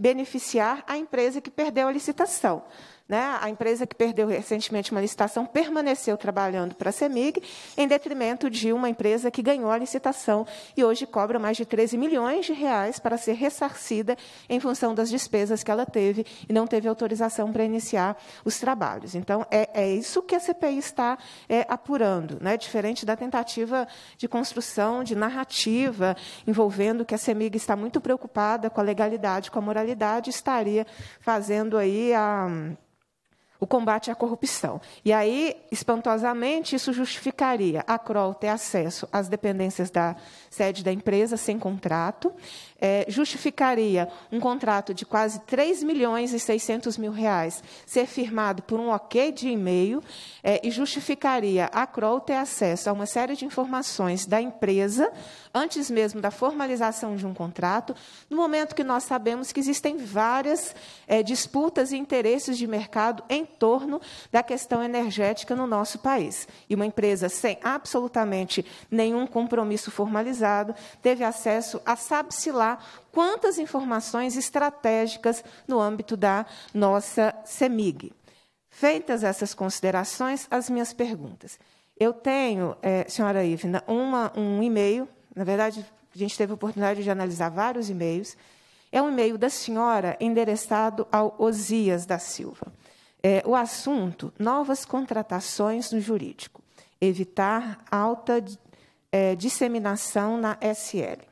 beneficiar a empresa que perdeu a licitação. Né? A empresa que perdeu recentemente uma licitação permaneceu trabalhando para a CEMIG, em detrimento de uma empresa que ganhou a licitação e hoje cobra mais de 13 milhões de reais para ser ressarcida em função das despesas que ela teve e não teve autorização para iniciar os trabalhos. Então, é, é isso que a CPI está é, apurando, né? diferente da tentativa de construção de narrativa envolvendo que a CEMIG está muito preocupada com a legalidade, com a moralidade, estaria fazendo aí a o combate à corrupção. E aí, espantosamente, isso justificaria a Kroll ter acesso às dependências da sede da empresa sem contrato, é, justificaria um contrato de quase 3 milhões e 600 mil reais ser firmado por um ok de e-mail é, e justificaria a Kroll ter acesso a uma série de informações da empresa antes mesmo da formalização de um contrato, no momento que nós sabemos que existem várias é, disputas e interesses de mercado em torno da questão energética no nosso país. E uma empresa sem absolutamente nenhum compromisso formalizado teve acesso a sabe-se lá quantas informações estratégicas no âmbito da nossa CEMIG. Feitas essas considerações, as minhas perguntas. Eu tenho, é, senhora Ivna, uma, um e-mail, na verdade, a gente teve a oportunidade de analisar vários e-mails, é um e-mail da senhora endereçado ao Osias da Silva. É, o assunto: novas contratações no jurídico, evitar alta é, disseminação na SL.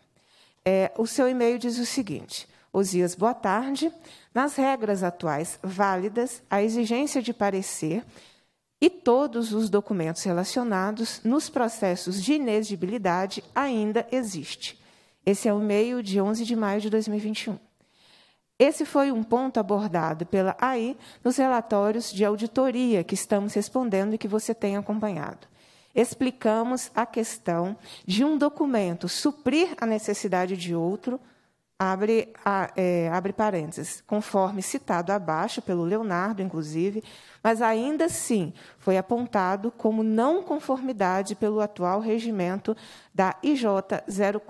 É, o seu e-mail diz o seguinte: Osias, boa tarde. Nas regras atuais válidas, a exigência de parecer e todos os documentos relacionados nos processos de inexigibilidade ainda existe. Esse é o e-mail de 11 de maio de 2021. Esse foi um ponto abordado pela AI nos relatórios de auditoria que estamos respondendo e que você tem acompanhado explicamos a questão de um documento suprir a necessidade de outro, abre, a, é, abre parênteses, conforme citado abaixo pelo Leonardo, inclusive, mas ainda assim foi apontado como não conformidade pelo atual regimento da IJ04.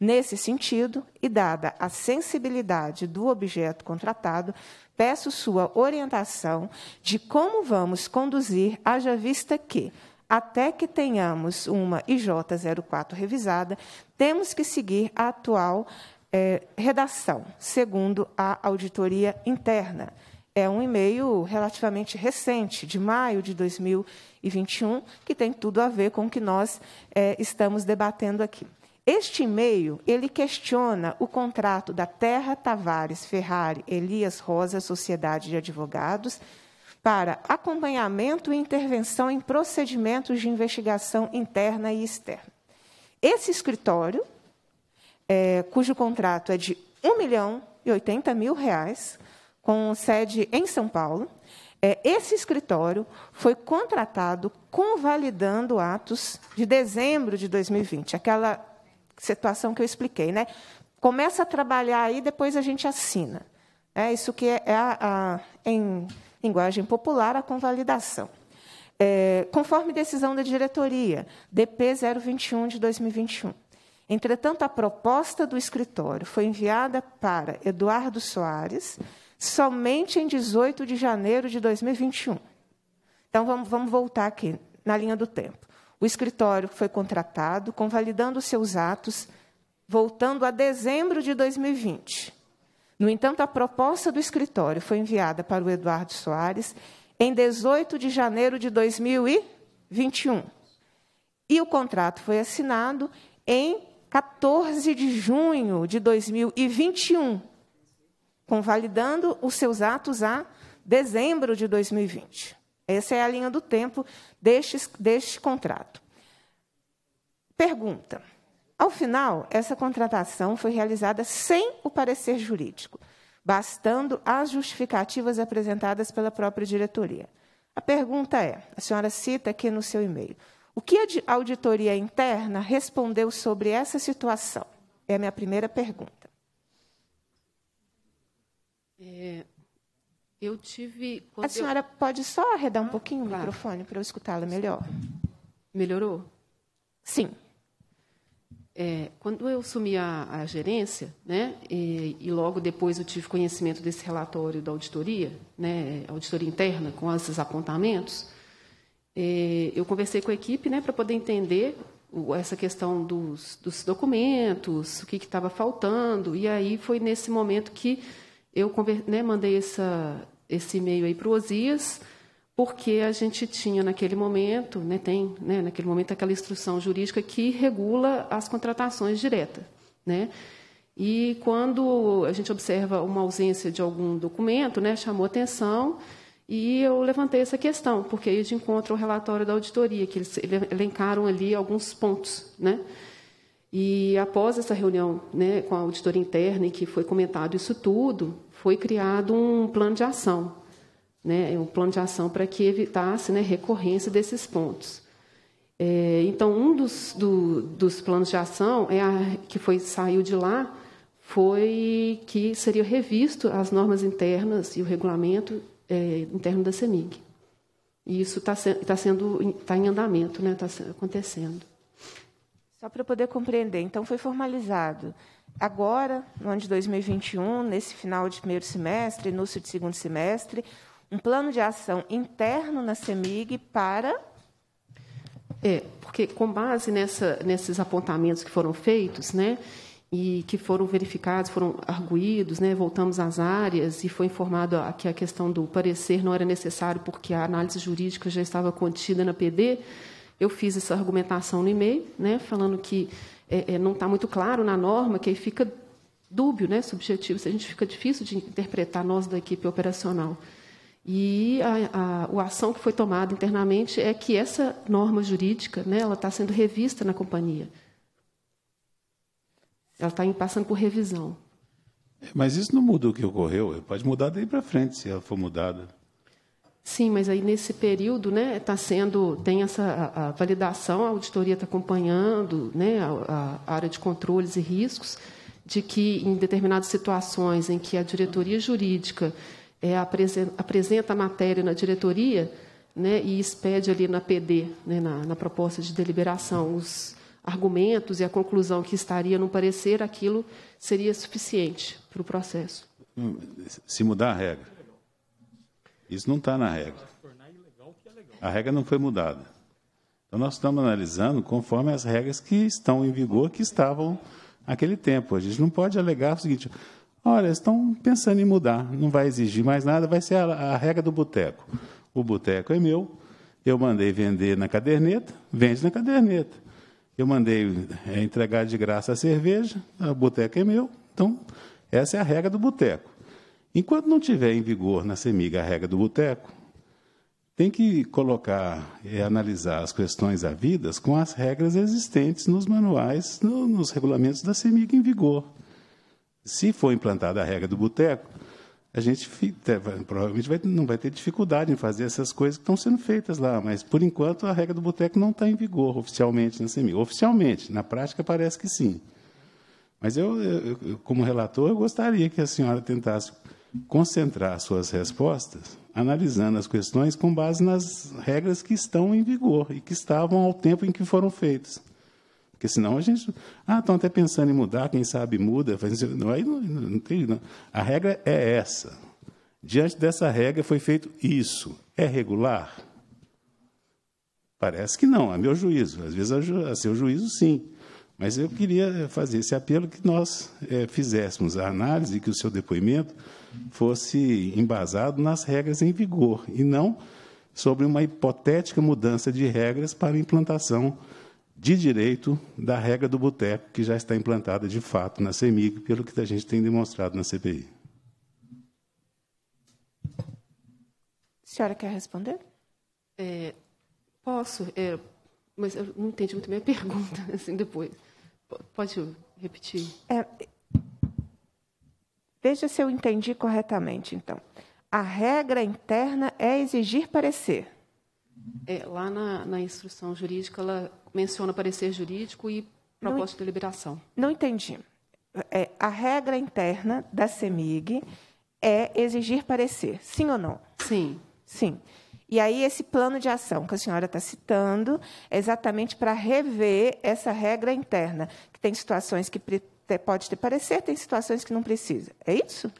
Nesse sentido, e dada a sensibilidade do objeto contratado, peço sua orientação de como vamos conduzir, haja vista que, até que tenhamos uma IJ04 revisada, temos que seguir a atual é, redação, segundo a auditoria interna. É um e-mail relativamente recente, de maio de 2021, que tem tudo a ver com o que nós é, estamos debatendo aqui. Este e-mail, ele questiona o contrato da Terra Tavares Ferrari Elias Rosa Sociedade de Advogados, para acompanhamento e intervenção em procedimentos de investigação interna e externa. Esse escritório, é, cujo contrato é de 1 milhão e 80 mil reais, com sede em São Paulo, é, esse escritório foi contratado convalidando atos de dezembro de 2020, aquela situação que eu expliquei, né? Começa a trabalhar aí, depois a gente assina. É isso que é, é a, a, em linguagem popular, a convalidação. É, conforme decisão da diretoria, DP 021 de 2021. Entretanto, a proposta do escritório foi enviada para Eduardo Soares somente em 18 de janeiro de 2021. Então, vamos, vamos voltar aqui na linha do tempo. O escritório foi contratado, convalidando seus atos, voltando a dezembro de 2020. No entanto, a proposta do escritório foi enviada para o Eduardo Soares em 18 de janeiro de 2021. E o contrato foi assinado em 14 de junho de 2021, convalidando os seus atos a dezembro de 2020. Essa é a linha do tempo deste, deste contrato. Pergunta: ao final, essa contratação foi realizada sem o parecer jurídico, bastando as justificativas apresentadas pela própria diretoria. A pergunta é: a senhora cita aqui no seu e-mail, o que a auditoria interna respondeu sobre essa situação? É a minha primeira pergunta. É, eu tive. A senhora eu... pode só arredar um ah, pouquinho ah, o claro. microfone para eu escutá-la melhor? Melhorou? Sim. É, quando eu assumi a, a gerência, né, e, e, logo depois eu tive conhecimento desse relatório da auditoria, né, auditoria interna, com esses apontamentos, é, eu conversei com a equipe né, para poder entender o, essa questão dos, dos, documentos, o que estava faltando, e aí foi nesse momento que eu conver, né, mandei essa, esse e-mail aí para o Osias, porque a gente tinha naquele momento, né, tem né, naquele momento aquela instrução jurídica que regula as contratações diretas, né? E quando a gente observa uma ausência de algum documento, né, chamou atenção e eu levantei essa questão, porque aí gente encontra o relatório da auditoria que eles elencaram ali alguns pontos, né? E após essa reunião né, com a auditoria interna, em que foi comentado isso tudo, foi criado um plano de ação né, é um plano de ação para que evitasse né, recorrência desses pontos. É, então, um dos, do, dos planos de ação é a, que foi, saiu de lá foi que seria revisto as normas internas e o regulamento é, interno da CEMIG. E isso está se, tá sendo tá em andamento, está né, tá acontecendo. Só para poder compreender, então foi formalizado agora, no ano de 2021, nesse final de primeiro semestre, início de segundo semestre, um plano de ação interno na CEMIG para. É, porque com base nessa, nesses apontamentos que foram feitos, né, e que foram verificados, foram arguídos, né? voltamos às áreas e foi informado que a questão do parecer não era necessário porque a análise jurídica já estava contida na PD. Eu fiz essa argumentação no e-mail, né? falando que é, é, não está muito claro na norma, que aí fica dúbio, né? subjetivo, a gente fica difícil de interpretar nós da equipe operacional. E a, a, a, ação que foi tomada internamente é que essa norma jurídica né, ela está sendo revista na companhia. Ela está passando por revisão. É, mas isso não muda o que ocorreu. É, pode mudar daí para frente, se ela for mudada. Sim, mas aí nesse período, né, está sendo tem essa a, a, validação, a auditoria está acompanhando, né, a, a, área de controles e riscos, de que em determinadas situações em que a diretoria jurídica é, apresenta a matéria na diretoria né, e expede ali na PD, né, na, na, proposta de deliberação, os argumentos e a conclusão que estaria no parecer, aquilo seria suficiente para o processo. Hum, se mudar a regra. Isso não está na regra. A regra não foi mudada. Então, nós estamos analisando conforme as regras que estão em vigor, que estavam naquele tempo. A gente não pode alegar o seguinte: Olha, estão pensando em mudar, não vai exigir mais nada, vai ser a, a regra do boteco. O boteco é meu, eu mandei vender na caderneta, vende na caderneta. Eu mandei é, entregar de graça a cerveja, o boteco é meu. Então, essa é a regra do boteco. Enquanto não tiver em vigor na CEMIG a regra do boteco, tem que colocar e é, analisar as questões havidas com as regras existentes nos manuais, no, nos regulamentos da CEMIG em vigor. Se for implantada a regra do boteco, a gente provavelmente vai, não vai ter dificuldade em fazer essas coisas que estão sendo feitas lá, mas por enquanto a regra do boteco não está em vigor oficialmente na CEMIG. Oficialmente, na prática parece que sim. Mas eu, eu, como relator, eu gostaria que a senhora tentasse concentrar suas respostas analisando as questões com base nas regras que estão em vigor e que estavam ao tempo em que foram feitas. Porque senão a gente. Ah, estão até pensando em mudar, quem sabe muda. Não, aí é, não, não tem. Não. A regra é essa. Diante dessa regra foi feito isso. É regular? Parece que não, a é meu juízo. Às vezes, a, é a seu juízo, sim. Mas eu queria fazer esse apelo que nós é, fizéssemos a análise, que o seu depoimento fosse embasado nas regras em vigor, e não sobre uma hipotética mudança de regras para implantação de direito da regra do boteco, que já está implantada de fato na CEMIG, pelo que a gente tem demonstrado na CPI. A senhora quer responder? É, posso, é, mas eu não entendi muito bem a pergunta, assim, depois. Pode repetir? É, veja se eu entendi corretamente, então. A regra interna é exigir parecer. É, lá na, na, instrução jurídica, ela menciona parecer jurídico e proposta de deliberação. Não entendi. É, a regra interna da CEMIG é exigir parecer, sim ou não? Sim. Sim. E aí, esse plano de ação que a senhora está citando é exatamente para rever essa regra interna, que tem situações que pode ter parecer, tem situações que não precisa. É isso?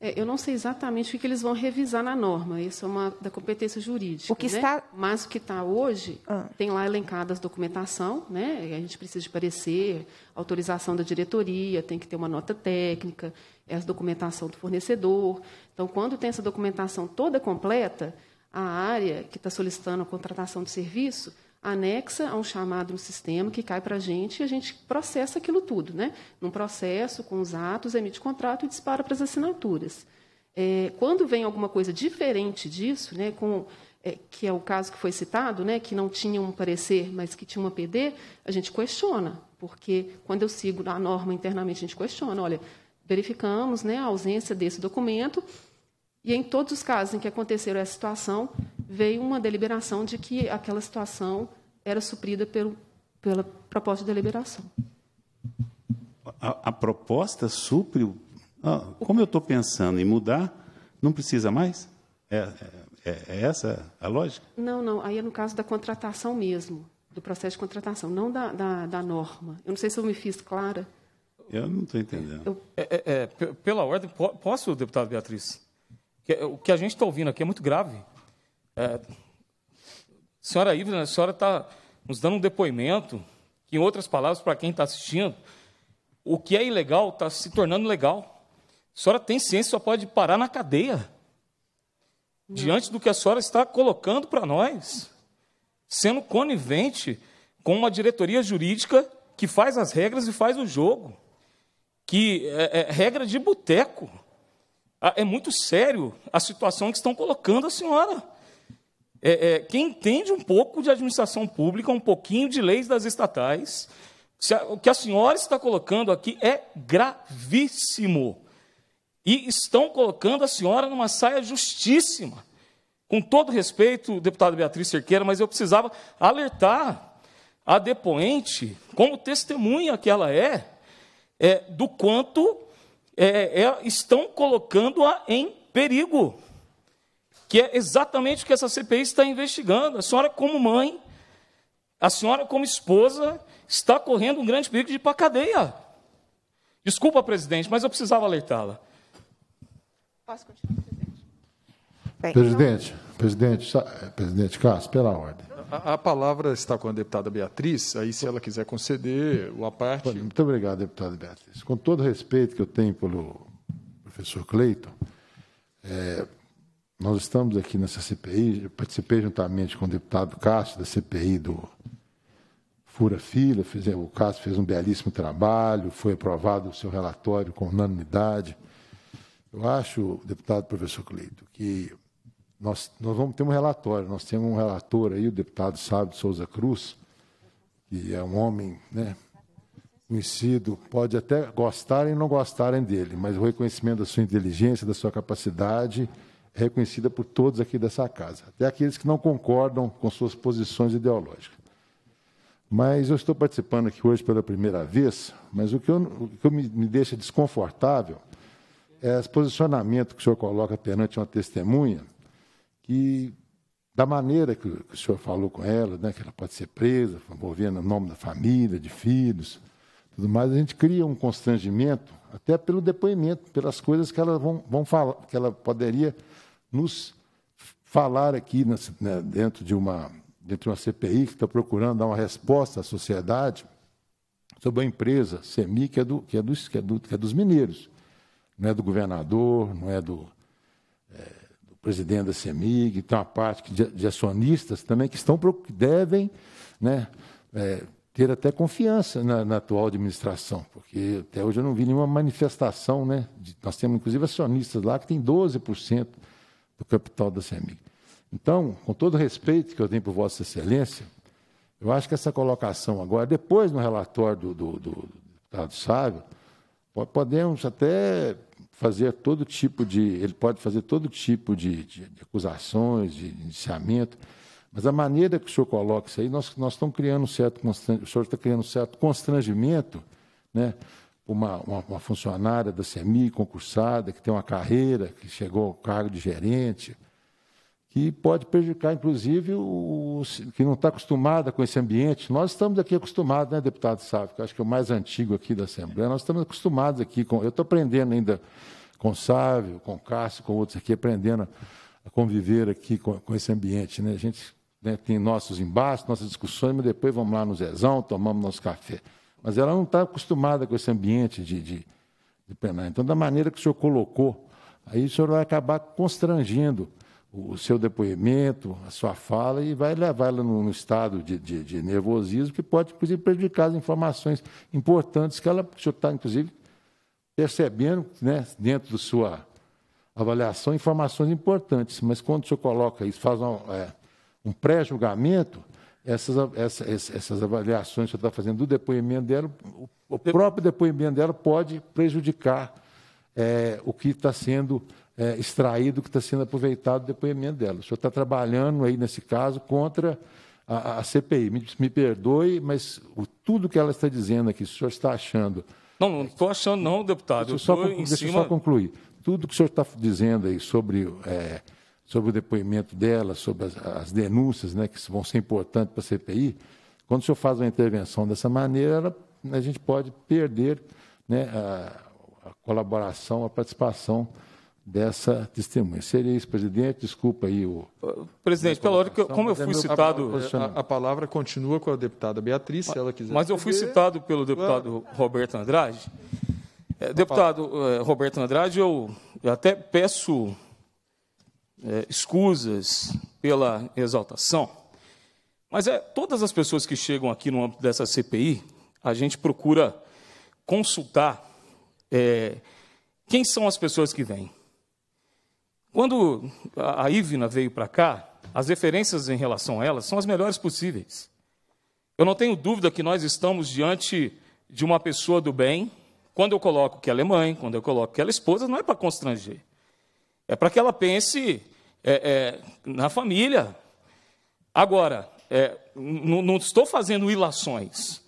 É, eu não sei exatamente o que eles vão revisar na norma, isso é uma da competência jurídica. O que né? Mas o que está hoje, ah. tem lá elencada a documentação, né? a gente precisa de parecer, autorização da diretoria, tem que ter uma nota técnica, é a documentação do fornecedor. Então, quando tem essa documentação toda completa, a área que está solicitando a contratação de serviço anexa a um chamado no sistema que cai para a gente e a gente processa aquilo tudo. Né? Num processo, com os atos, emite contrato e dispara para as assinaturas. É, quando vem alguma coisa diferente disso, né, com, é, que é o caso que foi citado, né, que não tinha um parecer, mas que tinha uma PD, a gente questiona, porque quando eu sigo a norma internamente, a gente questiona, olha, verificamos né, a ausência desse documento, e em todos os casos em que aconteceu essa situação, veio uma deliberação de que aquela situação era suprida pelo, pela proposta de deliberação. A, a proposta supre. O... Ah, como eu estou pensando em mudar, não precisa mais? É, é, é, essa a lógica? Não, não. Aí é no caso da contratação mesmo, do processo de contratação, não da, da, da norma. Eu não sei se eu me fiz clara. Eu não estou entendendo. Eu... É, é, é pela ordem, posso, deputado Beatriz? o que a gente está ouvindo aqui é muito grave. É, senhora Ivna, a senhora está nos dando um depoimento que, em outras palavras, para quem está assistindo, o que é ilegal está se tornando legal. A senhora tem ciência, só pode parar na cadeia. Não. Diante do que a senhora está colocando para nós, sendo conivente com uma diretoria jurídica que faz as regras e faz o jogo, que é, é regra de boteco. Ah, é muito sério a situação que estão colocando a senhora. É, é, quem entende um pouco de administração pública, um pouquinho de leis das estatais, a, o que a senhora está colocando aqui é gravíssimo. E estão colocando a senhora numa saia justíssima. Com todo respeito, deputada Beatriz Cerqueira, mas eu precisava alertar a depoente, como testemunha que ela é, é do quanto é, é, estão colocando-a em perigo. Que é exatamente o que essa CPI está investigando. A senhora, como mãe, a senhora, como esposa, está correndo um grande perigo de ir para a cadeia. Desculpa, presidente, mas eu precisava alertá-la. Posso continuar, presidente? Bem, presidente, então... presidente, presidente Cássio, eh, pela ordem. A, palavra está com a deputada Beatriz, aí se ela quiser conceder o parte. Muito obrigado, deputada Beatriz. Com todo o respeito que eu tenho pelo professor Cleiton, é, nós estamos aqui nessa CPI, eu participei juntamente com o deputado Cássio da CPI do Fura Fila, fiz, é, o Cássio fez um belíssimo trabalho, foi aprovado o seu relatório com unanimidade. Eu acho, deputado professor Cleito, que nós, nós vamos ter um relatório, nós temos um relator aí, o deputado Sábio Souza Cruz, que é um homem né, conhecido, pode até gostarem e não gostarem dele, mas o reconhecimento da sua inteligência, da sua capacidade, é reconhecida por todos aqui dessa casa, até aqueles que não concordam com suas posições ideológicas. Mas eu estou participando aqui hoje pela primeira vez, mas o que, eu, o que me, me deixa desconfortável é o posicionamento que o senhor coloca perante uma testemunha, e da maneira que, o senhor falou com ela, né, que ela pode ser presa, envolvendo o nome da família, de filhos, tudo mais, a gente cria um constrangimento, até pelo depoimento, pelas coisas que ela, vão, vão falar, que ela poderia nos falar aqui né, dentro, de uma, dentro de uma CPI que está procurando dar uma resposta à sociedade sobre a empresa SEMI, que é, do, que é, dos, que é, do, que é dos mineiros. Não é do governador, não é do. É, presidente da CEMIG, tem uma parte de, de acionistas também que estão que devem né, é, ter até confiança na, na, atual administração, porque até hoje eu não vi nenhuma manifestação. Né, de, nós temos, inclusive, acionistas lá que têm 12% do capital da CEMIG. Então, com todo o respeito que eu tenho por Vossa Excelência, eu acho que essa colocação agora, depois no relatório do, do, do deputado Sávio, podemos até fazer todo tipo de, ele pode fazer todo tipo de, de, de acusações, de indiciamento, mas a maneira que o senhor coloca isso aí, nós, nós estamos criando um certo constrangimento, o senhor está criando um certo constrangimento, né? Uma, uma, uma funcionária da CEMI concursada, que tem uma carreira, que chegou ao cargo de gerente, que pode prejudicar, inclusive, o, que não está acostumada com esse ambiente. Nós estamos aqui acostumados, né, deputado Sávio, que acho que é o mais antigo aqui da Assembleia, nós estamos acostumados aqui com... Eu estou aprendendo ainda com o Sávio, com o Cássio, com outros aqui, aprendendo a conviver aqui com, com esse ambiente. Né? A gente né, tem nossos embates, nossas discussões, mas depois vamos lá no Zezão, tomamos nosso café. Mas ela não está acostumada com esse ambiente de, de, de Então, da maneira que o senhor colocou, aí o senhor vai acabar constrangendo o seu depoimento, a sua fala, e vai levá-la num estado de, de, de, nervosismo que pode, inclusive, prejudicar as informações importantes que ela está, inclusive, percebendo né, dentro da sua avaliação informações importantes. Mas quando o senhor coloca isso, faz um, é, um pré-julgamento, essas, essas avaliações que o senhor está fazendo do depoimento dela, o, o próprio depoimento dela pode prejudicar é, o que está sendo é, extrair do que está sendo aproveitado o depoimento dela. O senhor está trabalhando aí, nesse caso, contra a, a CPI. Me, me, perdoe, mas o, tudo que ela está dizendo aqui, o senhor está achando. Não, não estou achando, não, deputado. Deixa eu, só, conclu, deixa cima... eu só concluir. Tudo que o senhor está dizendo aí sobre. É, sobre o depoimento dela, sobre as, as, denúncias né, que vão ser importantes para a CPI, quando o senhor faz uma intervenção dessa maneira, a gente pode perder né, a, a colaboração, a participação dessa testemunha. Seria isso, presidente? Desculpa aí o. Presidente, pela hora que eu, como eu é fui citado. A, a, palavra continua com a deputada Beatriz, se ela quiser. Mas eu fui citado pelo deputado Roberto Andrade. É, deputado é, Roberto Andrade, eu, eu até peço é, escusas pela exaltação, mas é, todas as pessoas que chegam aqui no âmbito dessa CPI, a gente procura consultar é, quem são as pessoas que vêm. Quando a Ivna veio para cá, as referências em relação a ela são as melhores possíveis. Eu não tenho dúvida que nós estamos diante de uma pessoa do bem. Quando eu coloco que ela é mãe, quando eu coloco que ela é esposa, não é para constranger. É para que ela pense é, é, na família. Agora, é, não, não estou fazendo ilações.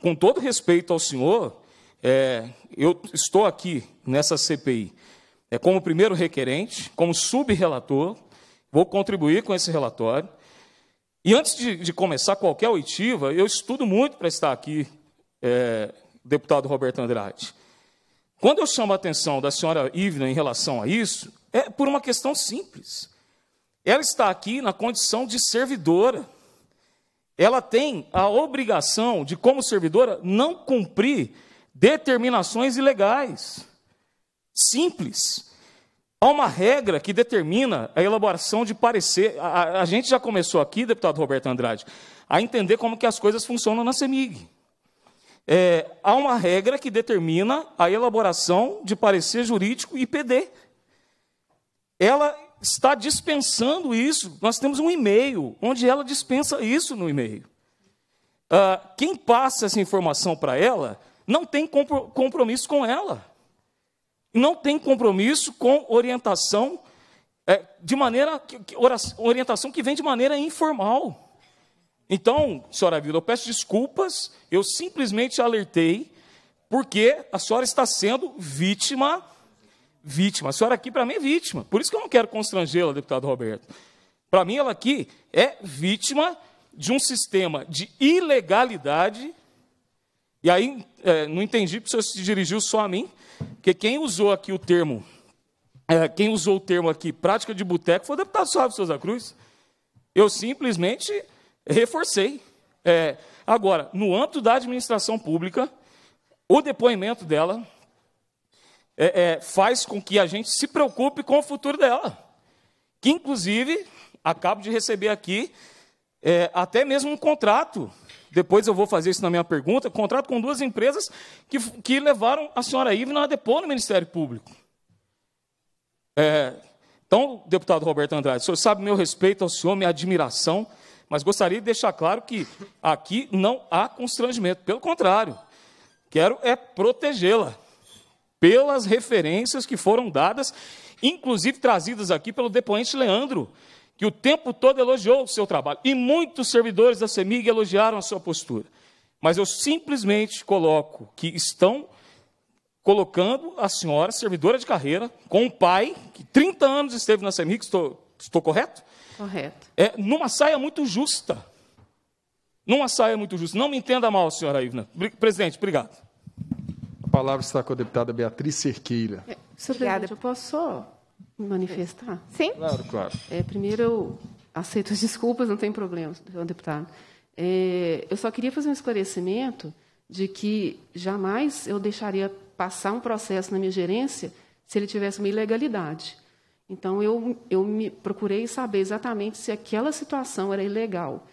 Com todo respeito ao senhor, é, eu estou aqui nessa CPI é como primeiro requerente, como subrelator, vou contribuir com esse relatório. E antes de, de, começar qualquer oitiva, eu estudo muito para estar aqui, é, deputado Roberto Andrade. Quando eu chamo a atenção da senhora Ivna em relação a isso, é por uma questão simples. Ela está aqui na condição de servidora. Ela tem a obrigação de, como servidora, não cumprir determinações ilegais. Simples. Há uma regra que determina a elaboração de parecer. A, a, gente já começou aqui, deputado Roberto Andrade, a entender como que as coisas funcionam na CEMIG. É, há uma regra que determina a elaboração de parecer jurídico e PD. Ela está dispensando isso. Nós temos um e-mail onde ela dispensa isso no e-mail. Ah, quem passa essa informação para ela não tem compromisso com ela não tem compromisso com orientação é, de maneira que, que, orientação que vem de maneira informal. Então, senhora Vila, eu peço desculpas, eu simplesmente alertei, porque a senhora está sendo vítima, vítima. A senhora aqui, para mim, é vítima. Por isso que eu não quero constrangê-la, deputado Roberto. Para mim, ela aqui é vítima de um sistema de ilegalidade. E aí, é, não entendi porque o senhor se dirigiu só a mim, porque quem usou aqui o termo, é, quem usou o termo aqui, prática de boteco, foi o deputado Sávio Souza Cruz. Eu simplesmente reforcei. É, agora, no âmbito da administração pública, o depoimento dela é, é, faz com que a gente se preocupe com o futuro dela. Que, inclusive, acabo de receber aqui é, até mesmo um contrato depois eu vou fazer isso na minha pergunta. Contrato com duas empresas que, que levaram a senhora Ivna a depor no Ministério Público. É, então, deputado Roberto Andrade, o senhor sabe meu respeito ao senhor, minha admiração, mas gostaria de deixar claro que aqui não há constrangimento. Pelo contrário, quero é protegê-la pelas referências que foram dadas, inclusive trazidas aqui pelo depoente Leandro, que o tempo todo elogiou o seu trabalho. E muitos servidores da CEMIG elogiaram a sua postura. Mas eu simplesmente coloco que estão colocando a senhora, servidora de carreira, com um pai que 30 anos esteve na CEMIG, estou, estou correto? Correto. É, numa saia muito justa. Numa saia muito justa. Não me entenda mal, senhora Ivna. Presidente, obrigado. A palavra está com a deputada Beatriz Cerqueira. obrigada. Eu posso só Manifestar? Sim. Claro, claro. É, primeiro, eu aceito as desculpas, não tem problema, deputado. É, eu só queria fazer um esclarecimento de que jamais eu deixaria passar um processo na minha gerência se ele tivesse uma ilegalidade. Então, eu, eu me procurei saber exatamente se aquela situação era ilegal.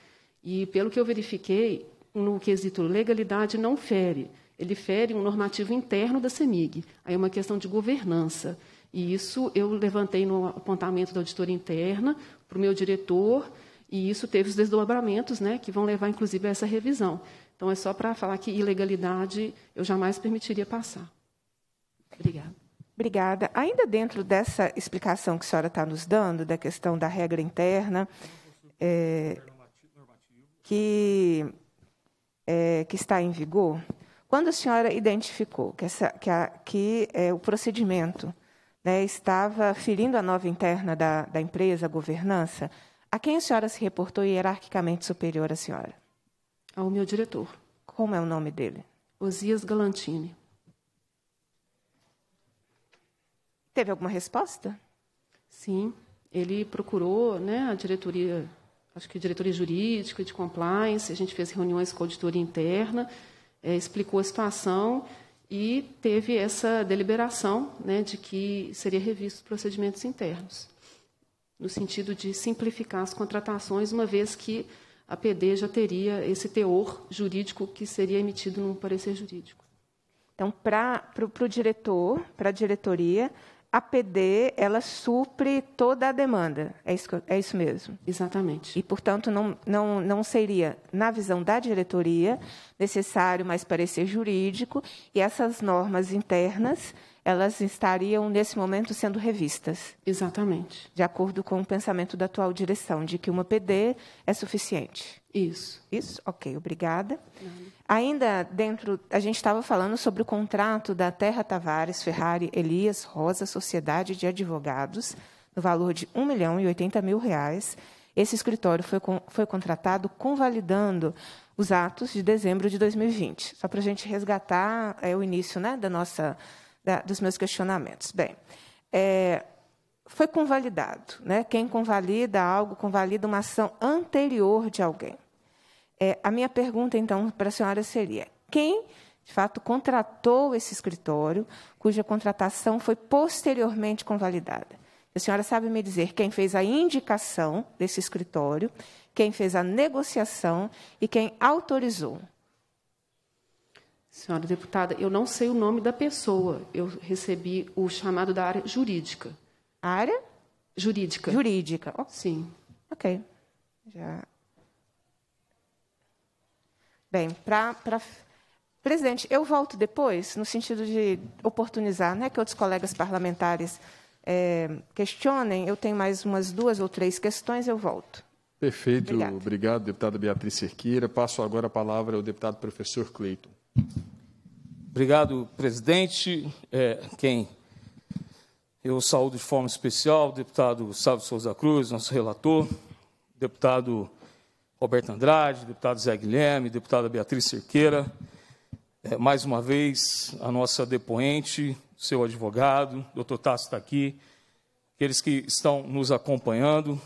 E, pelo que eu verifiquei, no quesito legalidade, não fere. Ele fere um normativo interno da CEMIG. Aí é uma questão de governança. E isso eu levantei no apontamento da auditoria interna para o meu diretor, e isso teve os desdobramentos, né, que vão levar inclusive a essa revisão. Então é só para falar que ilegalidade eu jamais permitiria passar. Obrigada. Obrigada. Ainda dentro dessa explicação que a senhora está nos dando, da questão da regra interna, é, que, é, que está em vigor, quando a senhora identificou que, essa, que, a, que é, o procedimento né, estava ferindo a nova interna da, da empresa, a governança, a quem a senhora se reportou hierarquicamente superior à senhora? Ao meu diretor. Como é o nome dele? Osias Galantini. Teve alguma resposta? Sim, ele procurou né, a diretoria, acho que diretoria jurídica e de compliance, a gente fez reuniões com a auditoria interna, é, explicou a situação e teve essa deliberação né, de que seria revisto os procedimentos internos, no sentido de simplificar as contratações, uma vez que a PD já teria esse teor jurídico que seria emitido num parecer jurídico. Então, para o diretor, para a diretoria, a PD ela supre toda a demanda. É isso, é isso mesmo. Exatamente. E, portanto, não, não, não seria, na visão da diretoria, necessário mais parecer jurídico e essas normas internas elas estariam, nesse momento, sendo revistas. Exatamente. De acordo com o pensamento da atual direção, de que uma PD é suficiente. Isso. Isso? Ok, obrigada. Não. Ainda dentro, a gente estava falando sobre o contrato da Terra Tavares Ferrari Elias Rosa Sociedade de Advogados, no valor de 1 milhão e 80 mil reais. Esse escritório foi, foi contratado convalidando os atos de dezembro de 2020. Só para a gente resgatar é, o início né, da nossa, da, dos meus questionamentos. Bem, é, foi convalidado. Né? Quem convalida algo, convalida uma ação anterior de alguém. É, a minha pergunta, então, para a senhora seria: quem, de fato, contratou esse escritório, cuja contratação foi posteriormente convalidada? A senhora sabe me dizer quem fez a indicação desse escritório, quem fez a negociação e quem autorizou? Senhora deputada, eu não sei o nome da pessoa. Eu recebi o chamado da área jurídica. área? Jurídica. Jurídica. Oh. Sim. Ok. Já Bem, para. Pra... Presidente, eu volto depois, no sentido de oportunizar né, que outros colegas parlamentares é, questionem. Eu tenho mais umas duas ou três questões, eu volto. Perfeito, Obrigado. obrigado, deputada Beatriz Cerqueira. Passo agora a palavra ao deputado professor Cleiton. Obrigado, presidente. É, quem eu saúdo de forma especial, deputado Sábio Souza Cruz, nosso relator, deputado Roberto Andrade, deputado Zé Guilherme, deputada Beatriz Cerqueira, é, mais uma vez a nossa depoente, seu advogado, doutor Tássio está aqui, aqueles que estão nos acompanhando.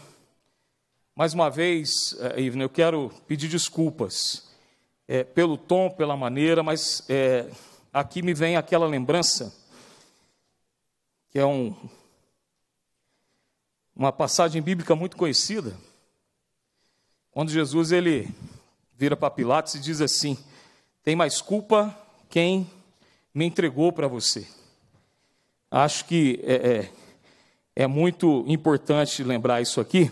Mais uma vez, é, Ivna, eu quero pedir desculpas é, pelo tom, pela maneira, mas é, aqui me vem aquela lembrança, que é um, uma passagem bíblica muito conhecida, onde Jesus ele vira para Pilatos e diz assim: tem mais culpa quem me entregou para você. Acho que é, é, é, muito importante lembrar isso aqui,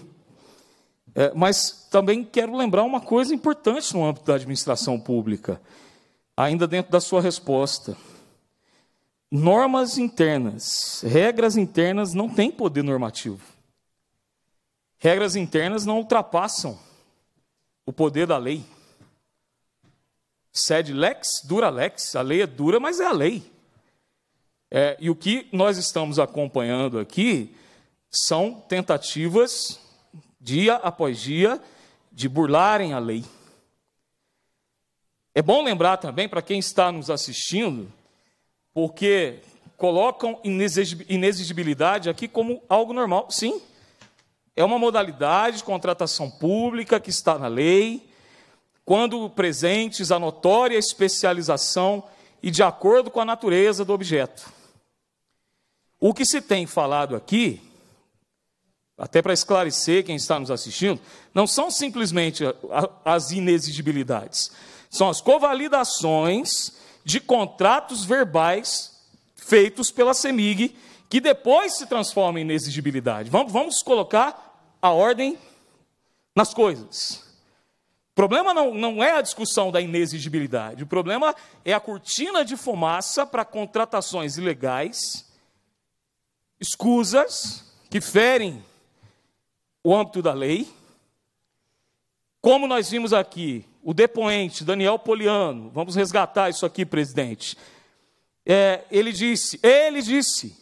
é, mas também quero lembrar uma coisa importante no âmbito da administração pública, ainda dentro da sua resposta. Normas internas, regras internas não têm poder normativo. Regras internas não ultrapassam o poder da lei. sede lex, dura lex. A lei é dura, mas é a lei. É, e o que nós estamos acompanhando aqui são tentativas, dia após dia, de burlarem a lei. É bom lembrar também para quem está nos assistindo, porque colocam inexigibilidade aqui como algo normal. Sim, é uma modalidade de contratação pública que está na lei, quando presentes a notória especialização e de acordo com a natureza do objeto. O que se tem falado aqui, até para esclarecer quem está nos assistindo, não são simplesmente as inexigibilidades, são as covalidações de contratos verbais feitos pela CEMIG, que depois se transformam em inexigibilidade. Vamos, vamos colocar a ordem nas coisas. O problema não, não é a discussão da inexigibilidade, o problema é a cortina de fumaça para contratações ilegais, escusas, que ferem o âmbito da lei. Como nós vimos aqui, o depoente Daniel Poliano, vamos resgatar isso aqui, presidente. É, ele disse, ele disse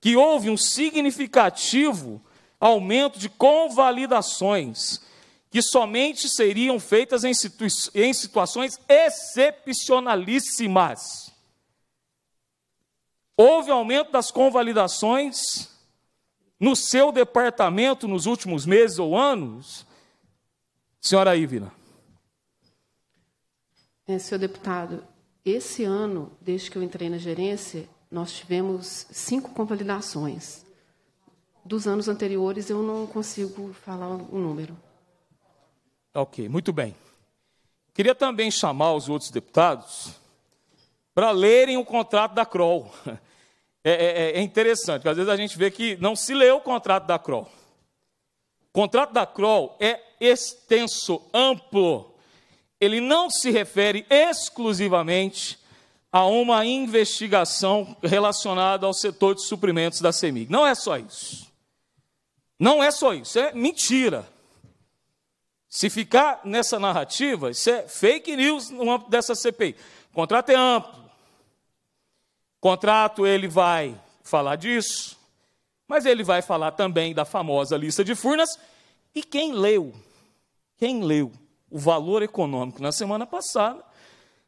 que houve um significativo aumento de convalidações, que somente seriam feitas em, situ em situações excepcionalíssimas. Houve aumento das convalidações no seu departamento nos últimos meses ou anos? Senhora Ivina. É, senhor deputado, esse ano, desde que eu entrei na gerência, nós tivemos cinco convalidações. Dos anos anteriores, eu não consigo falar o número. Ok, muito bem. Queria também chamar os outros deputados para lerem o contrato da CROL. É, é, é, é interessante, porque às vezes a gente vê que não se leu o contrato da CROL. O contrato da CROL é extenso, amplo. Ele não se refere exclusivamente a uma investigação relacionada ao setor de suprimentos da CEMIG. Não é só isso. Não é só isso, é mentira. Se ficar nessa narrativa, isso é fake news no âmbito dessa CPI. O contrato é amplo. O contrato ele vai falar disso, mas ele vai falar também da famosa lista de Furnas. E quem leu, quem leu o valor econômico na semana passada,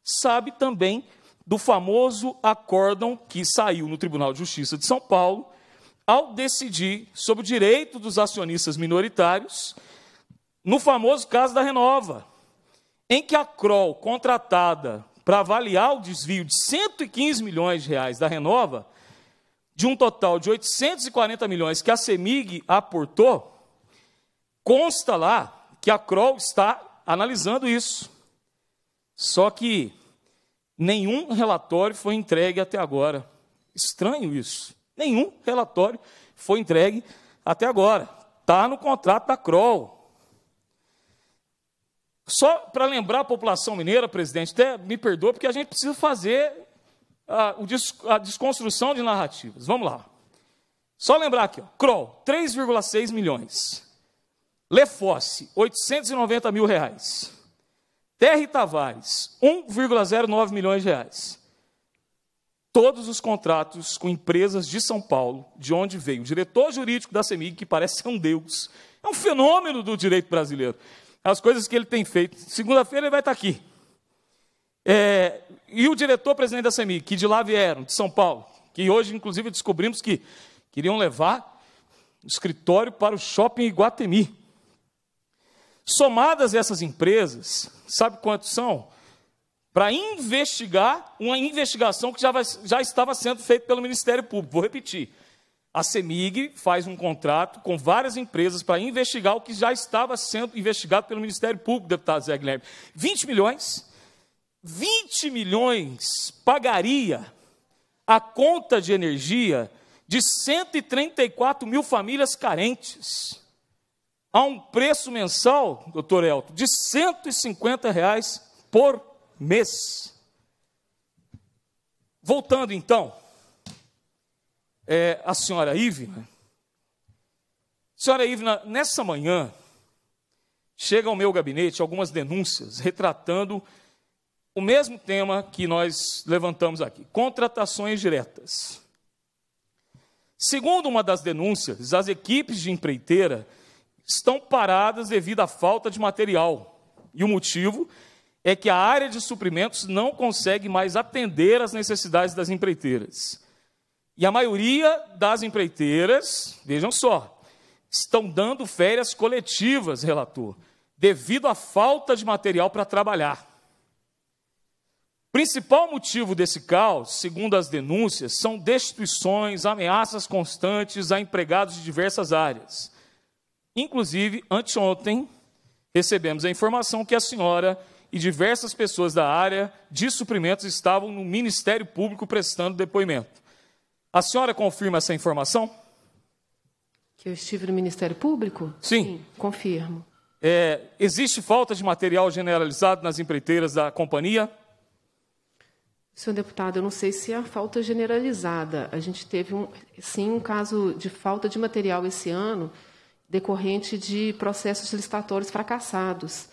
sabe também do famoso acórdão que saiu no Tribunal de Justiça de São Paulo, ao decidir sobre o direito dos acionistas minoritários no famoso caso da Renova, em que a Kroll, contratada para avaliar o desvio de 115 milhões de reais da Renova, de um total de 840 milhões que a CEMIG aportou, consta lá que a Kroll está analisando isso. Só que nenhum relatório foi entregue até agora. Estranho isso. Nenhum relatório foi entregue até agora. Está no contrato da CROL. Só para lembrar a população mineira, presidente, até me perdoa, porque a gente precisa fazer a, a desconstrução de narrativas. Vamos lá. Só lembrar aqui, ó, CROL, 3,6 milhões. Lefosse, 890 mil reais. Terry Tavares, 1,09 milhões de reais todos os contratos com empresas de São Paulo, de onde veio o diretor jurídico da CEMIG, que parece ser um deus. É um fenômeno do direito brasileiro. As coisas que ele tem feito. Segunda-feira ele vai estar aqui. É, e o diretor-presidente da CEMIG, que de lá vieram, de São Paulo, que hoje, inclusive, descobrimos que queriam levar o escritório para o shopping Iguatemi. Somadas essas empresas, sabe quantos são? para investigar uma investigação que já, vai, já estava sendo feita pelo Ministério Público. Vou repetir. A CEMIG faz um contrato com várias empresas para investigar o que já estava sendo investigado pelo Ministério Público, deputado Zé Guilherme. 20 milhões? 20 milhões pagaria a conta de energia de 134 mil famílias carentes a um preço mensal, doutor Elton, de 150 reais por mês. Voltando então, é, a senhora Ivna. Senhora Ivna, nessa manhã, chega ao meu gabinete algumas denúncias retratando o mesmo tema que nós levantamos aqui: contratações diretas. Segundo uma das denúncias, as equipes de empreiteira estão paradas devido à falta de material. E o motivo é que a área de suprimentos não consegue mais atender às necessidades das empreiteiras. E a maioria das empreiteiras, vejam só, estão dando férias coletivas, relator, devido à falta de material para trabalhar. O principal motivo desse caos, segundo as denúncias, são destituições, ameaças constantes a empregados de diversas áreas. Inclusive, anteontem, recebemos a informação que a senhora e diversas pessoas da área de suprimentos estavam no Ministério Público prestando depoimento. A senhora confirma essa informação? Que eu estive no Ministério Público? Sim. Sim confirmo. É, existe falta de material generalizado nas empreiteiras da companhia? Senhor deputado, eu não sei se é a falta generalizada. A gente teve, um, sim, um caso de falta de material esse ano, decorrente de processos licitatórios fracassados.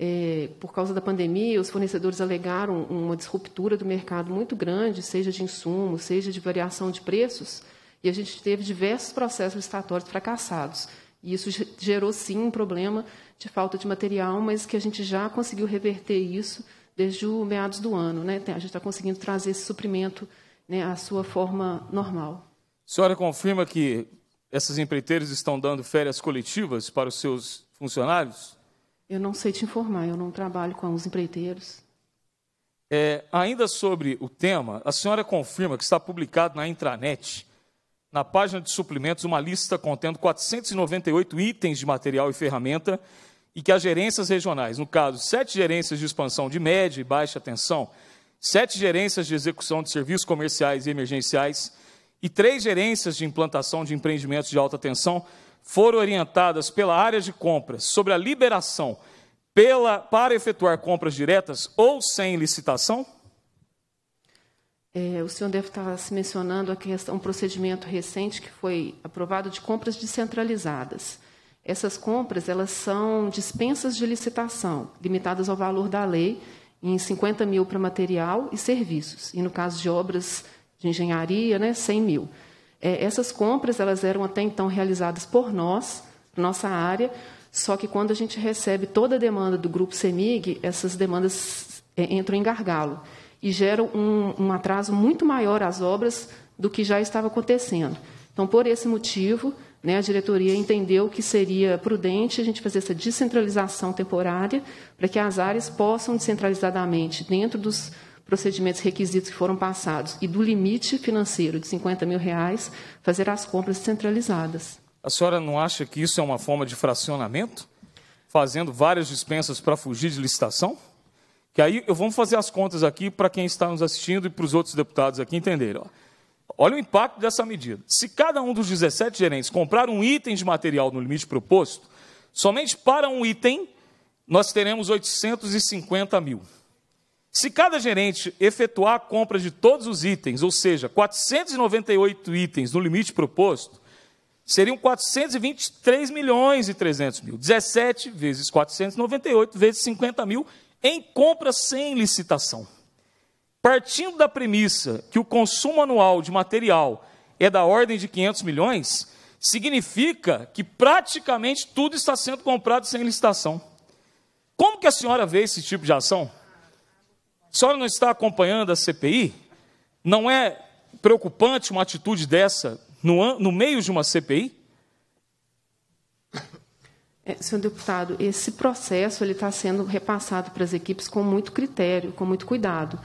É, por causa da pandemia, os fornecedores alegaram uma disruptura do mercado muito grande, seja de insumos, seja de variação de preços, e a gente teve diversos processos estatórios fracassados. E isso gerou, sim, um problema de falta de material, mas que a gente já conseguiu reverter isso desde o meados do ano. Né? A gente está conseguindo trazer esse suprimento né, à sua forma normal. A senhora confirma que essas empreiteiras estão dando férias coletivas para os seus funcionários? Eu não sei te informar, eu não trabalho com os empreiteiros. É, ainda sobre o tema, a senhora confirma que está publicado na intranet, na página de suplementos, uma lista contendo 498 itens de material e ferramenta e que as gerências regionais, no caso, sete gerências de expansão de média e baixa tensão, sete gerências de execução de serviços comerciais e emergenciais e três gerências de implantação de empreendimentos de alta tensão, foram orientadas pela área de compras sobre a liberação pela, para efetuar compras diretas ou sem licitação? É, o senhor deve estar se mencionando a questão, um procedimento recente que foi aprovado de compras descentralizadas. Essas compras elas são dispensas de licitação, limitadas ao valor da lei, em 50 mil para material e serviços. E no caso de obras de engenharia, né, 100 mil. É, essas compras elas eram até então realizadas por nós, nossa área, só que quando a gente recebe toda a demanda do grupo CEMIG, essas demandas é, entram em gargalo e geram um, um atraso muito maior às obras do que já estava acontecendo. Então, por esse motivo, né, a diretoria entendeu que seria prudente a gente fazer essa descentralização temporária para que as áreas possam descentralizadamente, dentro dos procedimentos, requisitos que foram passados e do limite financeiro de 50 mil reais, fazer as compras centralizadas. A senhora não acha que isso é uma forma de fracionamento? Fazendo várias dispensas para fugir de licitação? Que aí eu vou fazer as contas aqui para quem está nos assistindo e para os outros deputados aqui entenderem. Olha o impacto dessa medida. Se cada um dos 17 gerentes comprar um item de material no limite proposto, somente para um item nós teremos 850 mil. Se cada gerente efetuar a compra de todos os itens, ou seja, 498 itens no limite proposto, seriam 423 milhões e 300 mil. 17 vezes 498 vezes 50 mil em compra sem licitação. Partindo da premissa que o consumo anual de material é da ordem de 500 milhões, significa que praticamente tudo está sendo comprado sem licitação. Como que a senhora vê esse tipo de ação? senhora não está acompanhando a CPI? Não é preocupante uma atitude dessa no, no meio de uma CPI? É, senhor deputado, esse processo ele está sendo repassado para as equipes com muito critério, com muito cuidado.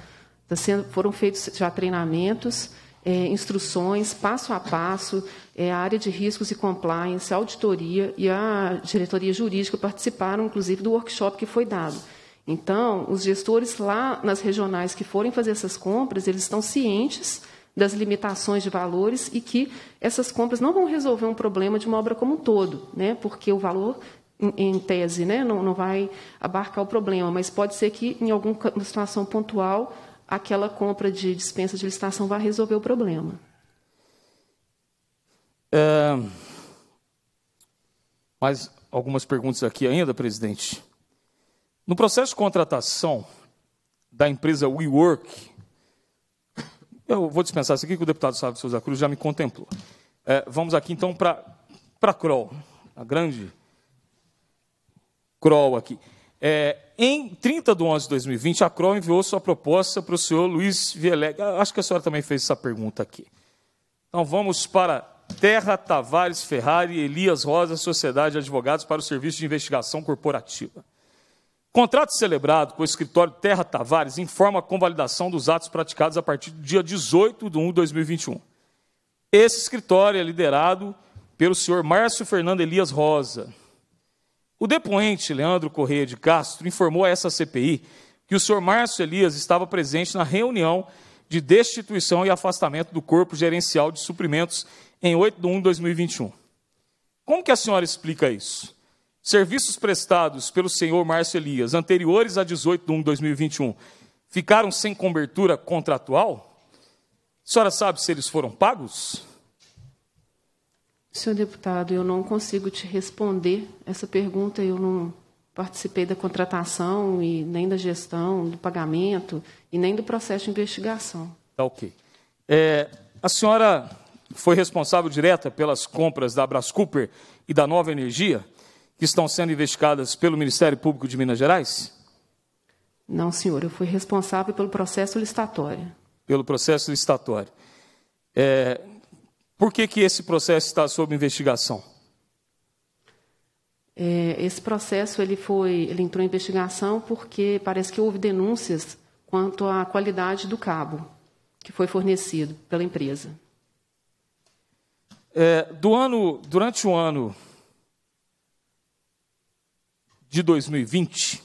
Tá sendo, foram feitos já treinamentos, é, instruções, passo a passo, é, a área de riscos e compliance, a auditoria e a diretoria jurídica participaram, inclusive, do workshop que foi dado. Então, os gestores lá nas regionais que forem fazer essas compras, eles estão cientes das limitações de valores e que essas compras não vão resolver um problema de uma obra como um todo, né? porque o valor, em, em tese, né? não, não vai abarcar o problema, mas pode ser que, em alguma situação pontual, aquela compra de dispensa de licitação vá resolver o problema. É... Mais algumas perguntas aqui ainda, presidente? No processo de contratação da empresa WeWork, eu vou dispensar isso aqui, que o deputado Sábio Souza Cruz já me contemplou. É, vamos aqui, então, para a CROL, a grande CROL aqui. É, em 30 de 11 de 2020, a CROL enviou sua proposta para o senhor Luiz Vieleg. Acho que a senhora também fez essa pergunta aqui. Então, vamos para Terra Tavares Ferrari Elias Rosa, Sociedade de Advogados para o Serviço de Investigação Corporativa. Contrato celebrado com o escritório Terra Tavares informa a convalidação dos atos praticados a partir do dia 18 de 1 de 2021. Esse escritório é liderado pelo senhor Márcio Fernando Elias Rosa. O depoente Leandro Correia de Castro informou a essa CPI que o senhor Márcio Elias estava presente na reunião de destituição e afastamento do Corpo Gerencial de Suprimentos em 8 de 1 de 2021. Como que a senhora explica isso? serviços prestados pelo senhor Márcio Elias anteriores a 18 de 1 de 2021 ficaram sem cobertura contratual? A senhora sabe se eles foram pagos? Senhor deputado, eu não consigo te responder essa pergunta. Eu não participei da contratação e nem da gestão, do pagamento e nem do processo de investigação. Tá ok. É, a senhora foi responsável direta pelas compras da Brascooper e da Nova Energia? que estão sendo investigadas pelo Ministério Público de Minas Gerais? Não, senhor. Eu fui responsável pelo processo licitatório. Pelo processo licitatório. É, por que, que esse processo está sob investigação? É, esse processo ele foi, ele entrou em investigação porque parece que houve denúncias quanto à qualidade do cabo que foi fornecido pela empresa. É, do ano, durante o ano de 2020,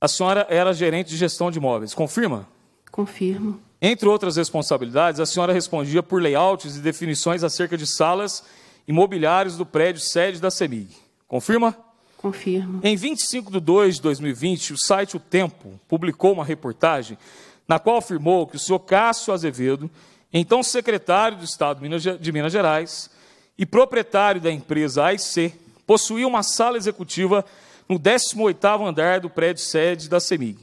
a senhora era gerente de gestão de imóveis, confirma? Confirmo. Entre outras responsabilidades, a senhora respondia por layouts e definições acerca de salas imobiliários do prédio sede da CEMIG. Confirma? Confirmo. Em 25 de 2 de 2020, o site O Tempo publicou uma reportagem na qual afirmou que o senhor Cássio Azevedo, então secretário do Estado de Minas Gerais e proprietário da empresa AIC, possuía uma sala executiva no 18º andar do prédio sede da CEMIG.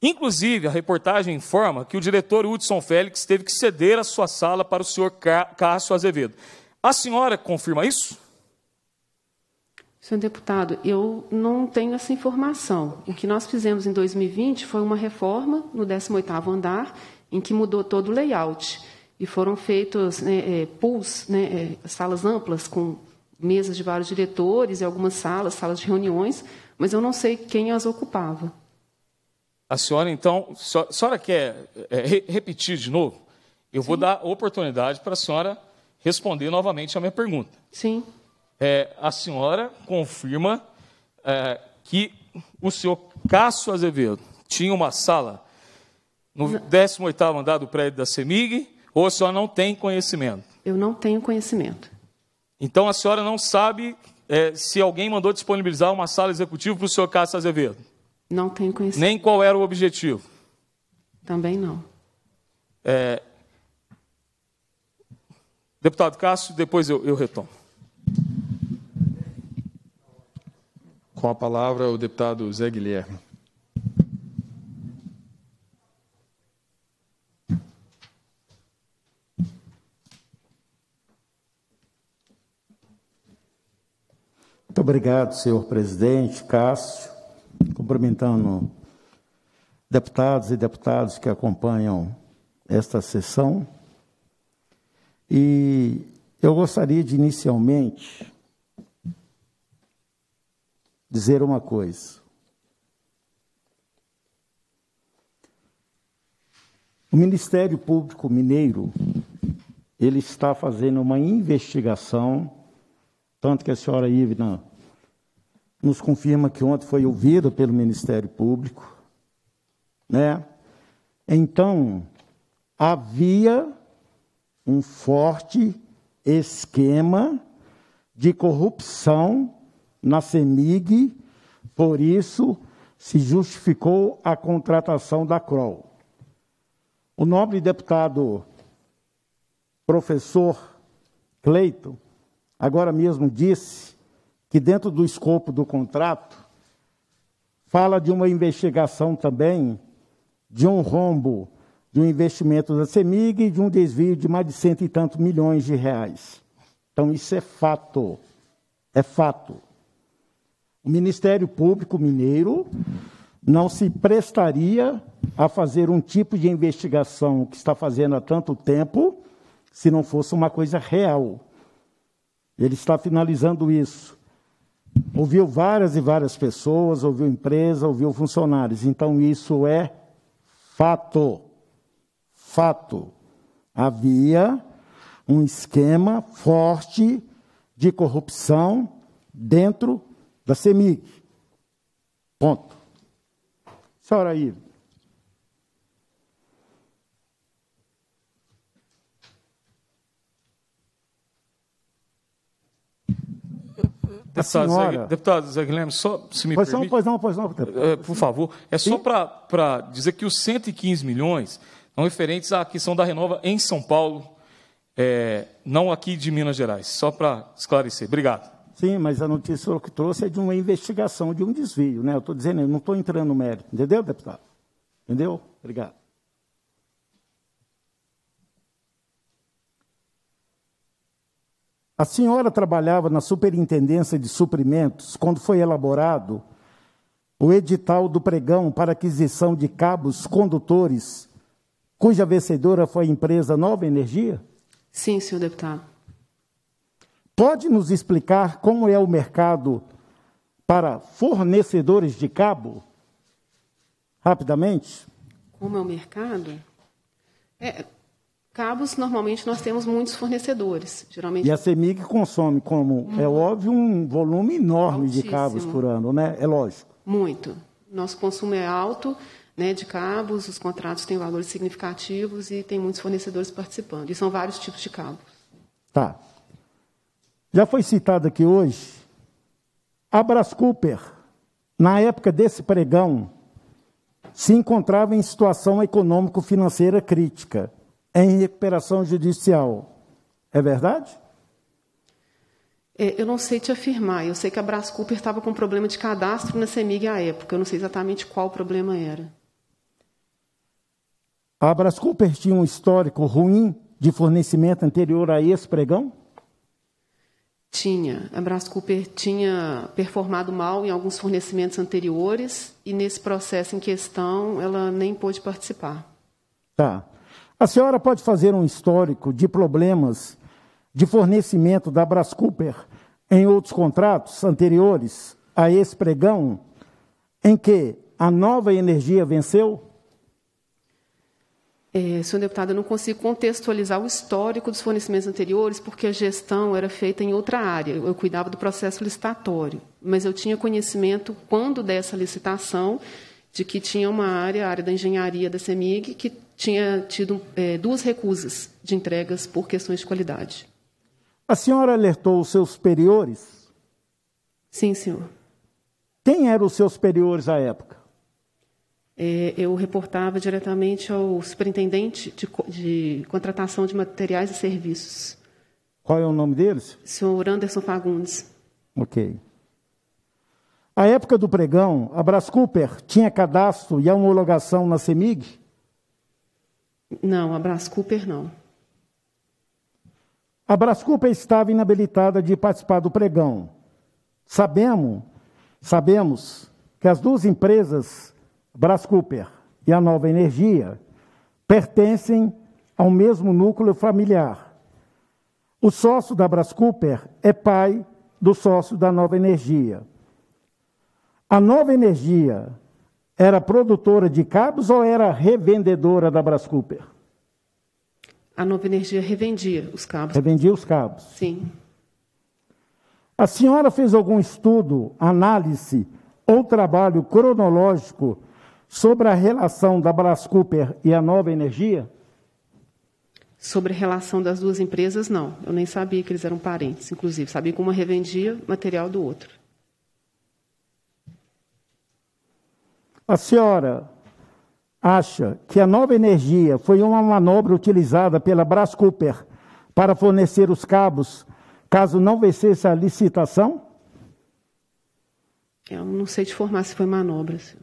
Inclusive, a reportagem informa que o diretor Hudson Félix teve que ceder a sua sala para o senhor Cássio Azevedo. A senhora confirma isso? Senhor deputado, eu não tenho essa informação. O que nós fizemos em 2020 foi uma reforma no 18º andar, em que mudou todo o layout. E foram feitos né, é, pools, né, é, salas amplas com mesas de vários diretores e algumas salas, salas de reuniões, mas eu não sei quem as ocupava. A senhora, então, a senhora quer é, repetir de novo? Eu Sim. vou dar oportunidade para a senhora responder novamente a minha pergunta. Sim. É, a senhora confirma é, que o senhor Cássio Azevedo tinha uma sala no 18º andar do prédio da CEMIG, ou a senhora não tem conhecimento? Eu não tenho conhecimento. Então a senhora não sabe é, se alguém mandou disponibilizar uma sala executiva para o senhor Cássio Azevedo? Não tenho conhecimento. Nem qual era o objetivo? Também não. É... Deputado Cássio, depois eu, eu retomo. Com a palavra, o deputado Zé Guilherme. Muito obrigado, senhor presidente Cássio, cumprimentando deputados e deputadas que acompanham esta sessão. E eu gostaria de inicialmente dizer uma coisa. O Ministério Público Mineiro ele está fazendo uma investigação tanto que a senhora Ivna nos confirma que ontem foi ouvida pelo Ministério Público, né? Então, havia um forte esquema de corrupção na CEMIG, por isso se justificou a contratação da CROL. O nobre deputado professor Cleiton agora mesmo disse que, dentro do escopo do contrato, fala de uma investigação também de um rombo de um investimento da CEMIG e de um desvio de mais de cento e tantos milhões de reais. Então, isso é fato. É fato. O Ministério Público Mineiro não se prestaria a fazer um tipo de investigação que está fazendo há tanto tempo, se não fosse uma coisa real. Ele está finalizando isso. Ouviu várias e várias pessoas, ouviu empresa, ouviu funcionários. Então isso é fato. Fato. Havia um esquema forte de corrupção dentro da CEMIG. Ponto. Senhora Ives. deputado, senhora... deputado Zé Guilherme, só se me pois permite... Não, pois não, pois não. É, por favor, é só para dizer que os 115 milhões são referentes à questão da Renova em São Paulo, é, não aqui de Minas Gerais, só para esclarecer. Obrigado. Sim, mas a notícia que trouxe é de uma investigação, de um desvio, né? Eu estou dizendo, eu não estou entrando no mérito, entendeu, deputado? Entendeu? Obrigado. A senhora trabalhava na Superintendência de Suprimentos quando foi elaborado o edital do pregão para aquisição de cabos condutores, cuja vencedora foi a empresa Nova Energia? Sim, senhor deputado. Pode nos explicar como é o mercado para fornecedores de cabo? Rapidamente. Como é o mercado? É, Cabos, normalmente, nós temos muitos fornecedores. Geralmente... E a CEMIG consome, como é óbvio, um volume enorme Altíssimo. de cabos por ano, né? É lógico. Muito. Nosso consumo é alto né, de cabos, os contratos têm valores significativos e tem muitos fornecedores participando. E são vários tipos de cabos. Tá. Já foi citado aqui hoje a Brás Cooper, na época desse pregão, se encontrava em situação econômico-financeira crítica em recuperação judicial. É verdade? É, eu não sei te afirmar. Eu sei que a Brás Cooper estava com problema de cadastro na CEMIG à época. Eu não sei exatamente qual o problema era. A Brás Cooper tinha um histórico ruim de fornecimento anterior a esse pregão? Tinha. A Brás Cooper tinha performado mal em alguns fornecimentos anteriores e nesse processo em questão ela nem pôde participar. Tá. A senhora pode fazer um histórico de problemas de fornecimento da Brascooper em outros contratos anteriores a esse pregão, em que a nova energia venceu? É, senhor deputado, eu não consigo contextualizar o histórico dos fornecimentos anteriores, porque a gestão era feita em outra área. Eu, eu cuidava do processo licitatório, mas eu tinha conhecimento, quando dessa licitação, de que tinha uma área, a área da engenharia da CEMIG, que tinha tido é, duas recusas de entregas por questões de qualidade. A senhora alertou os seus superiores? Sim, senhor. Quem eram os seus superiores à época? É, eu reportava diretamente ao superintendente de, de, contratação de materiais e serviços. Qual é o nome deles? Senhor Anderson Fagundes. Ok. À época do pregão, a Brás Cooper tinha cadastro e homologação na CEMIG? Não, a Brás Cooper não. A Brás Cooper estava inabilitada de participar do pregão. Sabemos, sabemos que as duas empresas, Brás Cooper e a Nova Energia, pertencem ao mesmo núcleo familiar. O sócio da Brás Cooper é pai do sócio da Nova Energia. A Nova Energia era produtora de cabos ou era revendedora da Brascooper? A Nova Energia revendia os cabos. Revendia os cabos. Sim. A senhora fez algum estudo, análise ou trabalho cronológico sobre a relação da Brascooper e a Nova Energia? Sobre a relação das duas empresas, não. Eu nem sabia que eles eram parentes, inclusive. Sabia que uma revendia material do outro. A senhora acha que a nova energia foi uma manobra utilizada pela Brás Cooper para fornecer os cabos caso não vencesse a licitação? Eu não sei te informar se foi manobra. Senhor.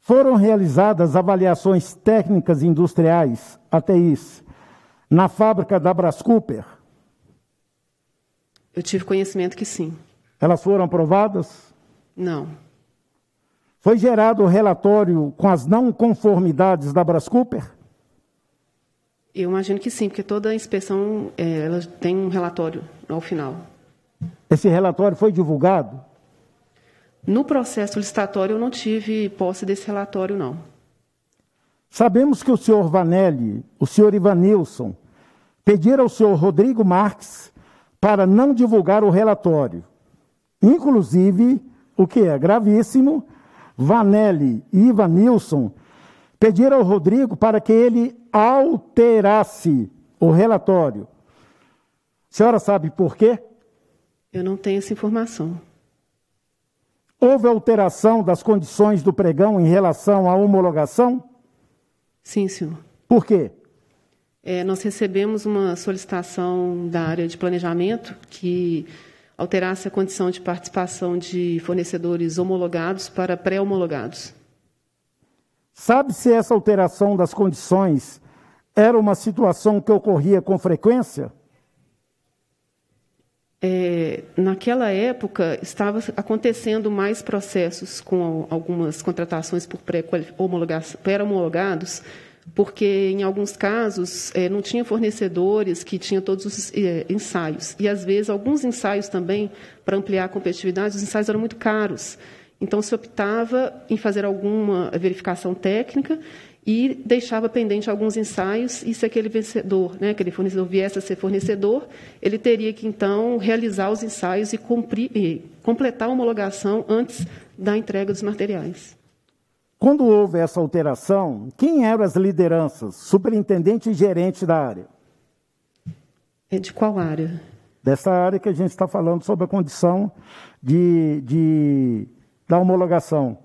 Foram realizadas avaliações técnicas industriais, ATIs, na fábrica da Brás Cooper? Eu tive conhecimento que sim. Elas foram aprovadas? Não. Foi gerado o relatório com as não conformidades da Brascooper? Eu imagino que sim, porque toda inspeção é, ela tem um relatório ao final. Esse relatório foi divulgado? No processo licitatório, eu não tive posse desse relatório, não. Sabemos que o senhor Vanelli, o senhor Ivanilson, pediram ao senhor Rodrigo Marques para não divulgar o relatório. Inclusive, o que é gravíssimo, Vanelli e Ivanilson pediram ao Rodrigo para que ele alterasse o relatório. A senhora sabe por quê? Eu não tenho essa informação. Houve alteração das condições do pregão em relação à homologação? Sim, senhor. Por quê? É, nós recebemos uma solicitação da área de planejamento que alterasse a condição de participação de fornecedores homologados para pré-homologados. Sabe-se essa alteração das condições era uma situação que ocorria com frequência? É, naquela época, estava acontecendo mais processos com algumas contratações por pré-homologados, pré porque em alguns casos é, não tinha fornecedores que tinham todos os é, ensaios. E às vezes alguns ensaios também, para ampliar a competitividade, os ensaios eram muito caros. Então se optava em fazer alguma verificação técnica e deixava pendente alguns ensaios e se aquele vencedor, né, aquele fornecedor viesse a ser fornecedor, ele teria que então realizar os ensaios e, cumprir, e completar a homologação antes da entrega dos materiais. Quando houve essa alteração, quem eram as lideranças, superintendente e gerente da área? É de qual área? Dessa área que a gente está falando sobre a condição de, de da homologação.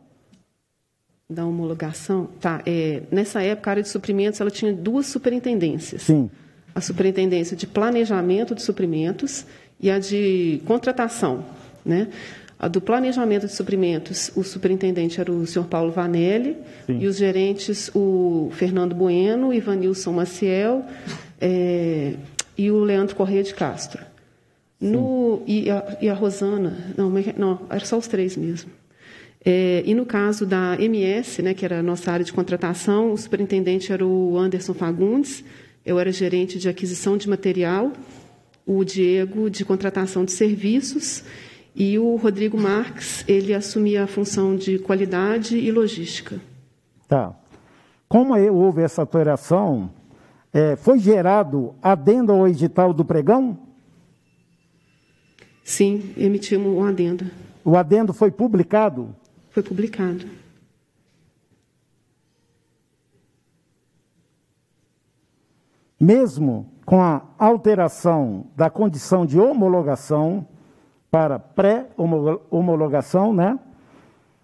Da homologação? Tá. É, nessa época, a área de suprimentos ela tinha duas superintendências. Sim. A superintendência de planejamento de suprimentos e a de contratação. Né? A do planejamento de suprimentos, o superintendente era o senhor Paulo Vanelli Sim. e os gerentes o Fernando Bueno, Ivanilson Maciel é, e o Leandro Correia de Castro. No, e, a, e, a, Rosana, não, não, era só os três mesmo. É, e no caso da MS, né, que era a nossa área de contratação, o superintendente era o Anderson Fagundes, eu era gerente de aquisição de material, o Diego de contratação de serviços e o Rodrigo Marques, ele assumia a função de qualidade e logística. Tá. Como houve essa alteração, é, foi gerado adendo ao edital do pregão? Sim, emitimos um adendo. O adendo foi publicado? Foi publicado. Mesmo com a alteração da condição de homologação, para pré-homologação, né?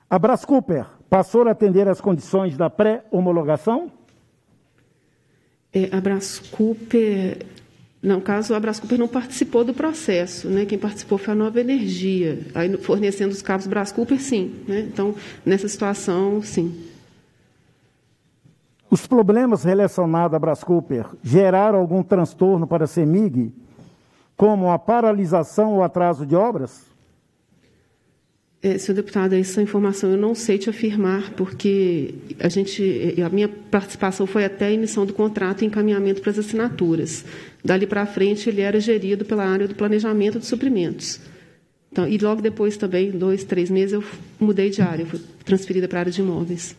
A Brascooper passou a atender as condições da pré-homologação? É, a Brascooper, no caso, a Brascooper não participou do processo, né? Quem participou foi a Nova Energia, aí fornecendo os cabos Brascooper, sim, né? Então, nessa situação, sim. Os problemas relacionados à Brascooper geraram algum transtorno para a CEMIG? como a paralisação ou atraso de obras? É, senhor deputado, essa informação eu não sei te afirmar, porque a gente, a minha participação foi até a emissão do contrato e encaminhamento para as assinaturas. Dali para frente, ele era gerido pela área do planejamento de suprimentos. Então, e logo depois também, dois, três meses, eu mudei de área, fui transferida para a área de imóveis.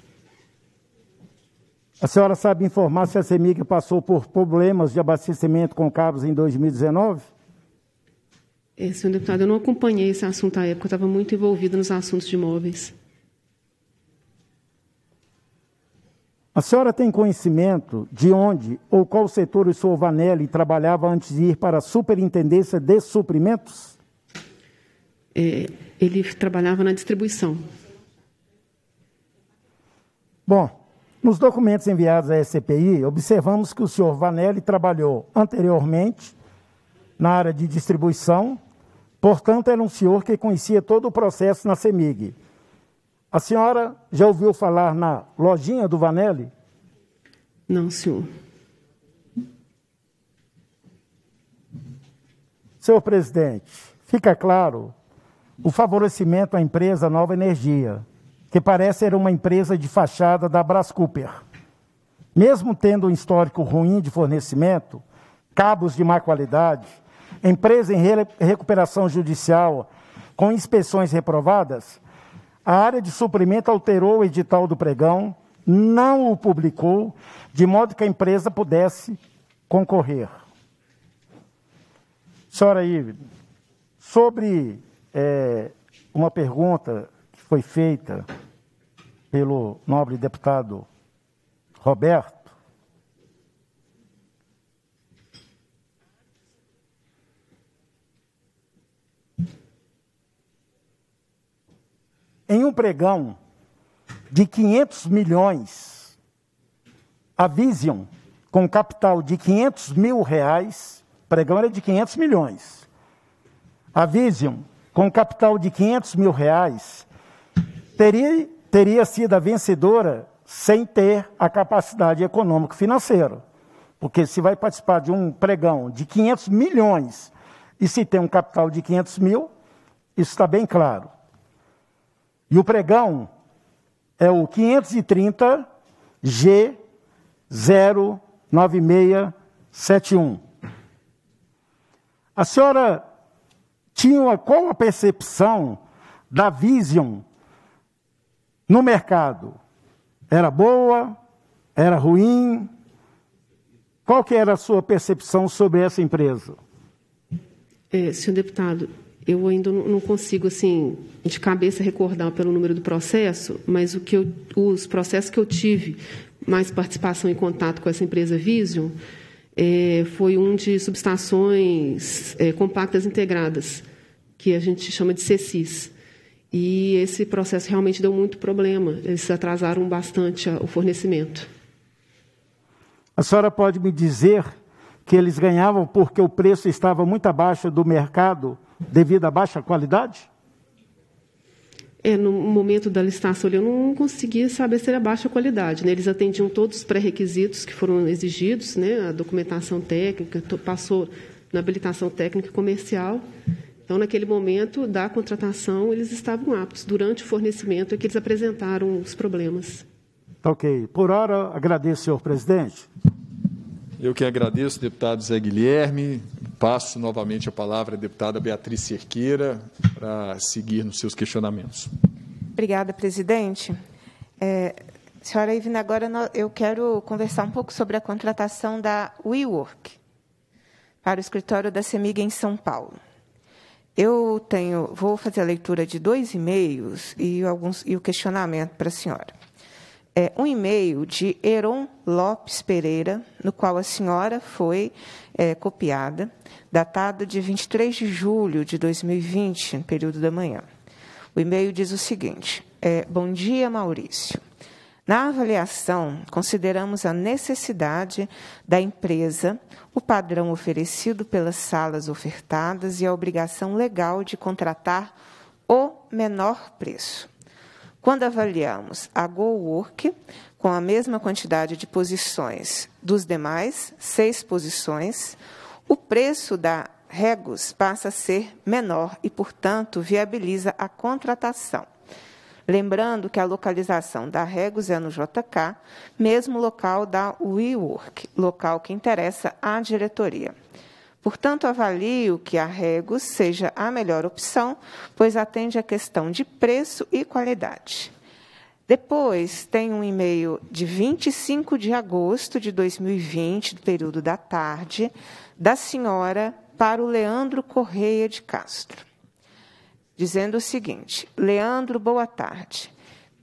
A senhora sabe informar se a CEMIG passou por problemas de abastecimento com cabos em 2019? É, senhor deputado, eu não acompanhei esse assunto à época, eu estava muito envolvido nos assuntos de imóveis. A senhora tem conhecimento de onde ou qual setor o senhor Vanelli trabalhava antes de ir para a Superintendência de Suprimentos? É, ele trabalhava na distribuição. Bom, nos documentos enviados à SCPI, observamos que o senhor Vanelli trabalhou anteriormente na área de distribuição Portanto, era um senhor que conhecia todo o processo na CEMIG. A senhora já ouviu falar na lojinha do Vanelli? Não, senhor. Senhor presidente, fica claro o favorecimento à empresa Nova Energia, que parece ser uma empresa de fachada da Cooper. Mesmo tendo um histórico ruim de fornecimento, cabos de má qualidade, empresa em re recuperação judicial com inspeções reprovadas, a área de suprimento alterou o edital do pregão, não o publicou, de modo que a empresa pudesse concorrer. Senhora Ive, sobre é, uma pergunta que foi feita pelo nobre deputado Roberto, em um pregão de 500 milhões, a Vision, com capital de 500 mil reais, pregão era de 500 milhões, a Vision, com capital de 500 mil reais, teria, teria sido a vencedora sem ter a capacidade econômico-financeira. Porque se vai participar de um pregão de 500 milhões e se tem um capital de 500 mil, isso está bem claro. E o pregão é o 530 G 09671. A senhora tinha qual a percepção da Vision no mercado? Era boa? Era ruim? Qual que era a sua percepção sobre essa empresa? É, senhor deputado, eu ainda não consigo, assim, de cabeça recordar pelo número do processo, mas o que eu, os processos que eu tive mais participação e contato com essa empresa Vision é, foi um de subestações é, compactas integradas, que a gente chama de CECIS. E esse processo realmente deu muito problema, eles atrasaram bastante o fornecimento. A senhora pode me dizer que eles ganhavam porque o preço estava muito abaixo do mercado devido à baixa qualidade? É, no momento da licitação, eu não conseguia saber se era baixa qualidade. Né? Eles atendiam todos os pré-requisitos que foram exigidos, né? a documentação técnica, passou na habilitação técnica e comercial. Então, naquele momento da contratação, eles estavam aptos. Durante o fornecimento é que eles apresentaram os problemas. Tá ok. Por hora, agradeço, senhor presidente. Eu que agradeço, deputado Zé Guilherme, Passo novamente a palavra à deputada Beatriz Cerqueira para seguir nos seus questionamentos. Obrigada, presidente. É, senhora Ivna, agora eu quero conversar um pouco sobre a contratação da WeWork para o escritório da CEMIG em São Paulo. Eu tenho, vou fazer a leitura de dois e-mails e, alguns, e o questionamento para a senhora. É, um e-mail de Heron Lopes Pereira, no qual a senhora foi é, copiada, datado de 23 de julho de 2020, período da manhã. O e-mail diz o seguinte: é, Bom dia, Maurício. Na avaliação, consideramos a necessidade da empresa, o padrão oferecido pelas salas ofertadas e a obrigação legal de contratar o menor preço. Quando avaliamos a GoWork, com a mesma quantidade de posições dos demais, seis posições, o preço da Regus passa a ser menor e, portanto, viabiliza a contratação. Lembrando que a localização da Regus é no JK, mesmo local da WeWork, local que interessa à diretoria. Portanto, avalio que a Regus seja a melhor opção, pois atende à questão de preço e qualidade. Depois tem um e-mail de 25 de agosto de 2020, do período da tarde, da senhora para o Leandro Correia de Castro, dizendo o seguinte: Leandro, boa tarde.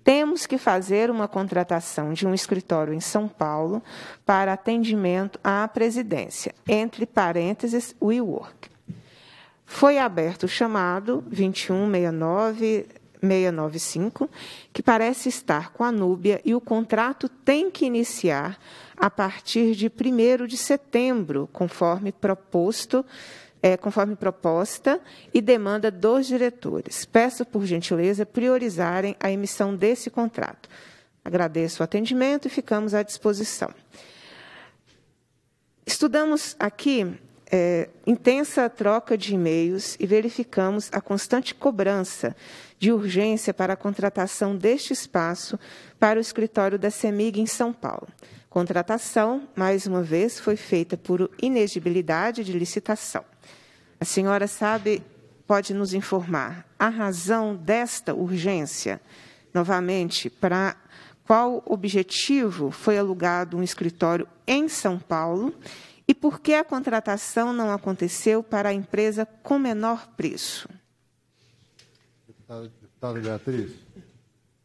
Temos que fazer uma contratação de um escritório em São Paulo para atendimento à presidência, entre parênteses, WeWork. Foi aberto o chamado 2169 695, que parece estar com a Núbia e o contrato tem que iniciar a partir de 1 de setembro, conforme proposto é, conforme proposta e demanda dos diretores. Peço, por gentileza, priorizarem a emissão desse contrato. Agradeço o atendimento e ficamos à disposição. Estudamos aqui é, intensa troca de e-mails e verificamos a constante cobrança de urgência para a contratação deste espaço para o escritório da CEMIG em São Paulo. Contratação, mais uma vez, foi feita por inegibilidade de licitação. A senhora sabe, pode nos informar a razão desta urgência? Novamente, para qual objetivo foi alugado um escritório em São Paulo e por que a contratação não aconteceu para a empresa com menor preço? Deputada, deputada Beatriz,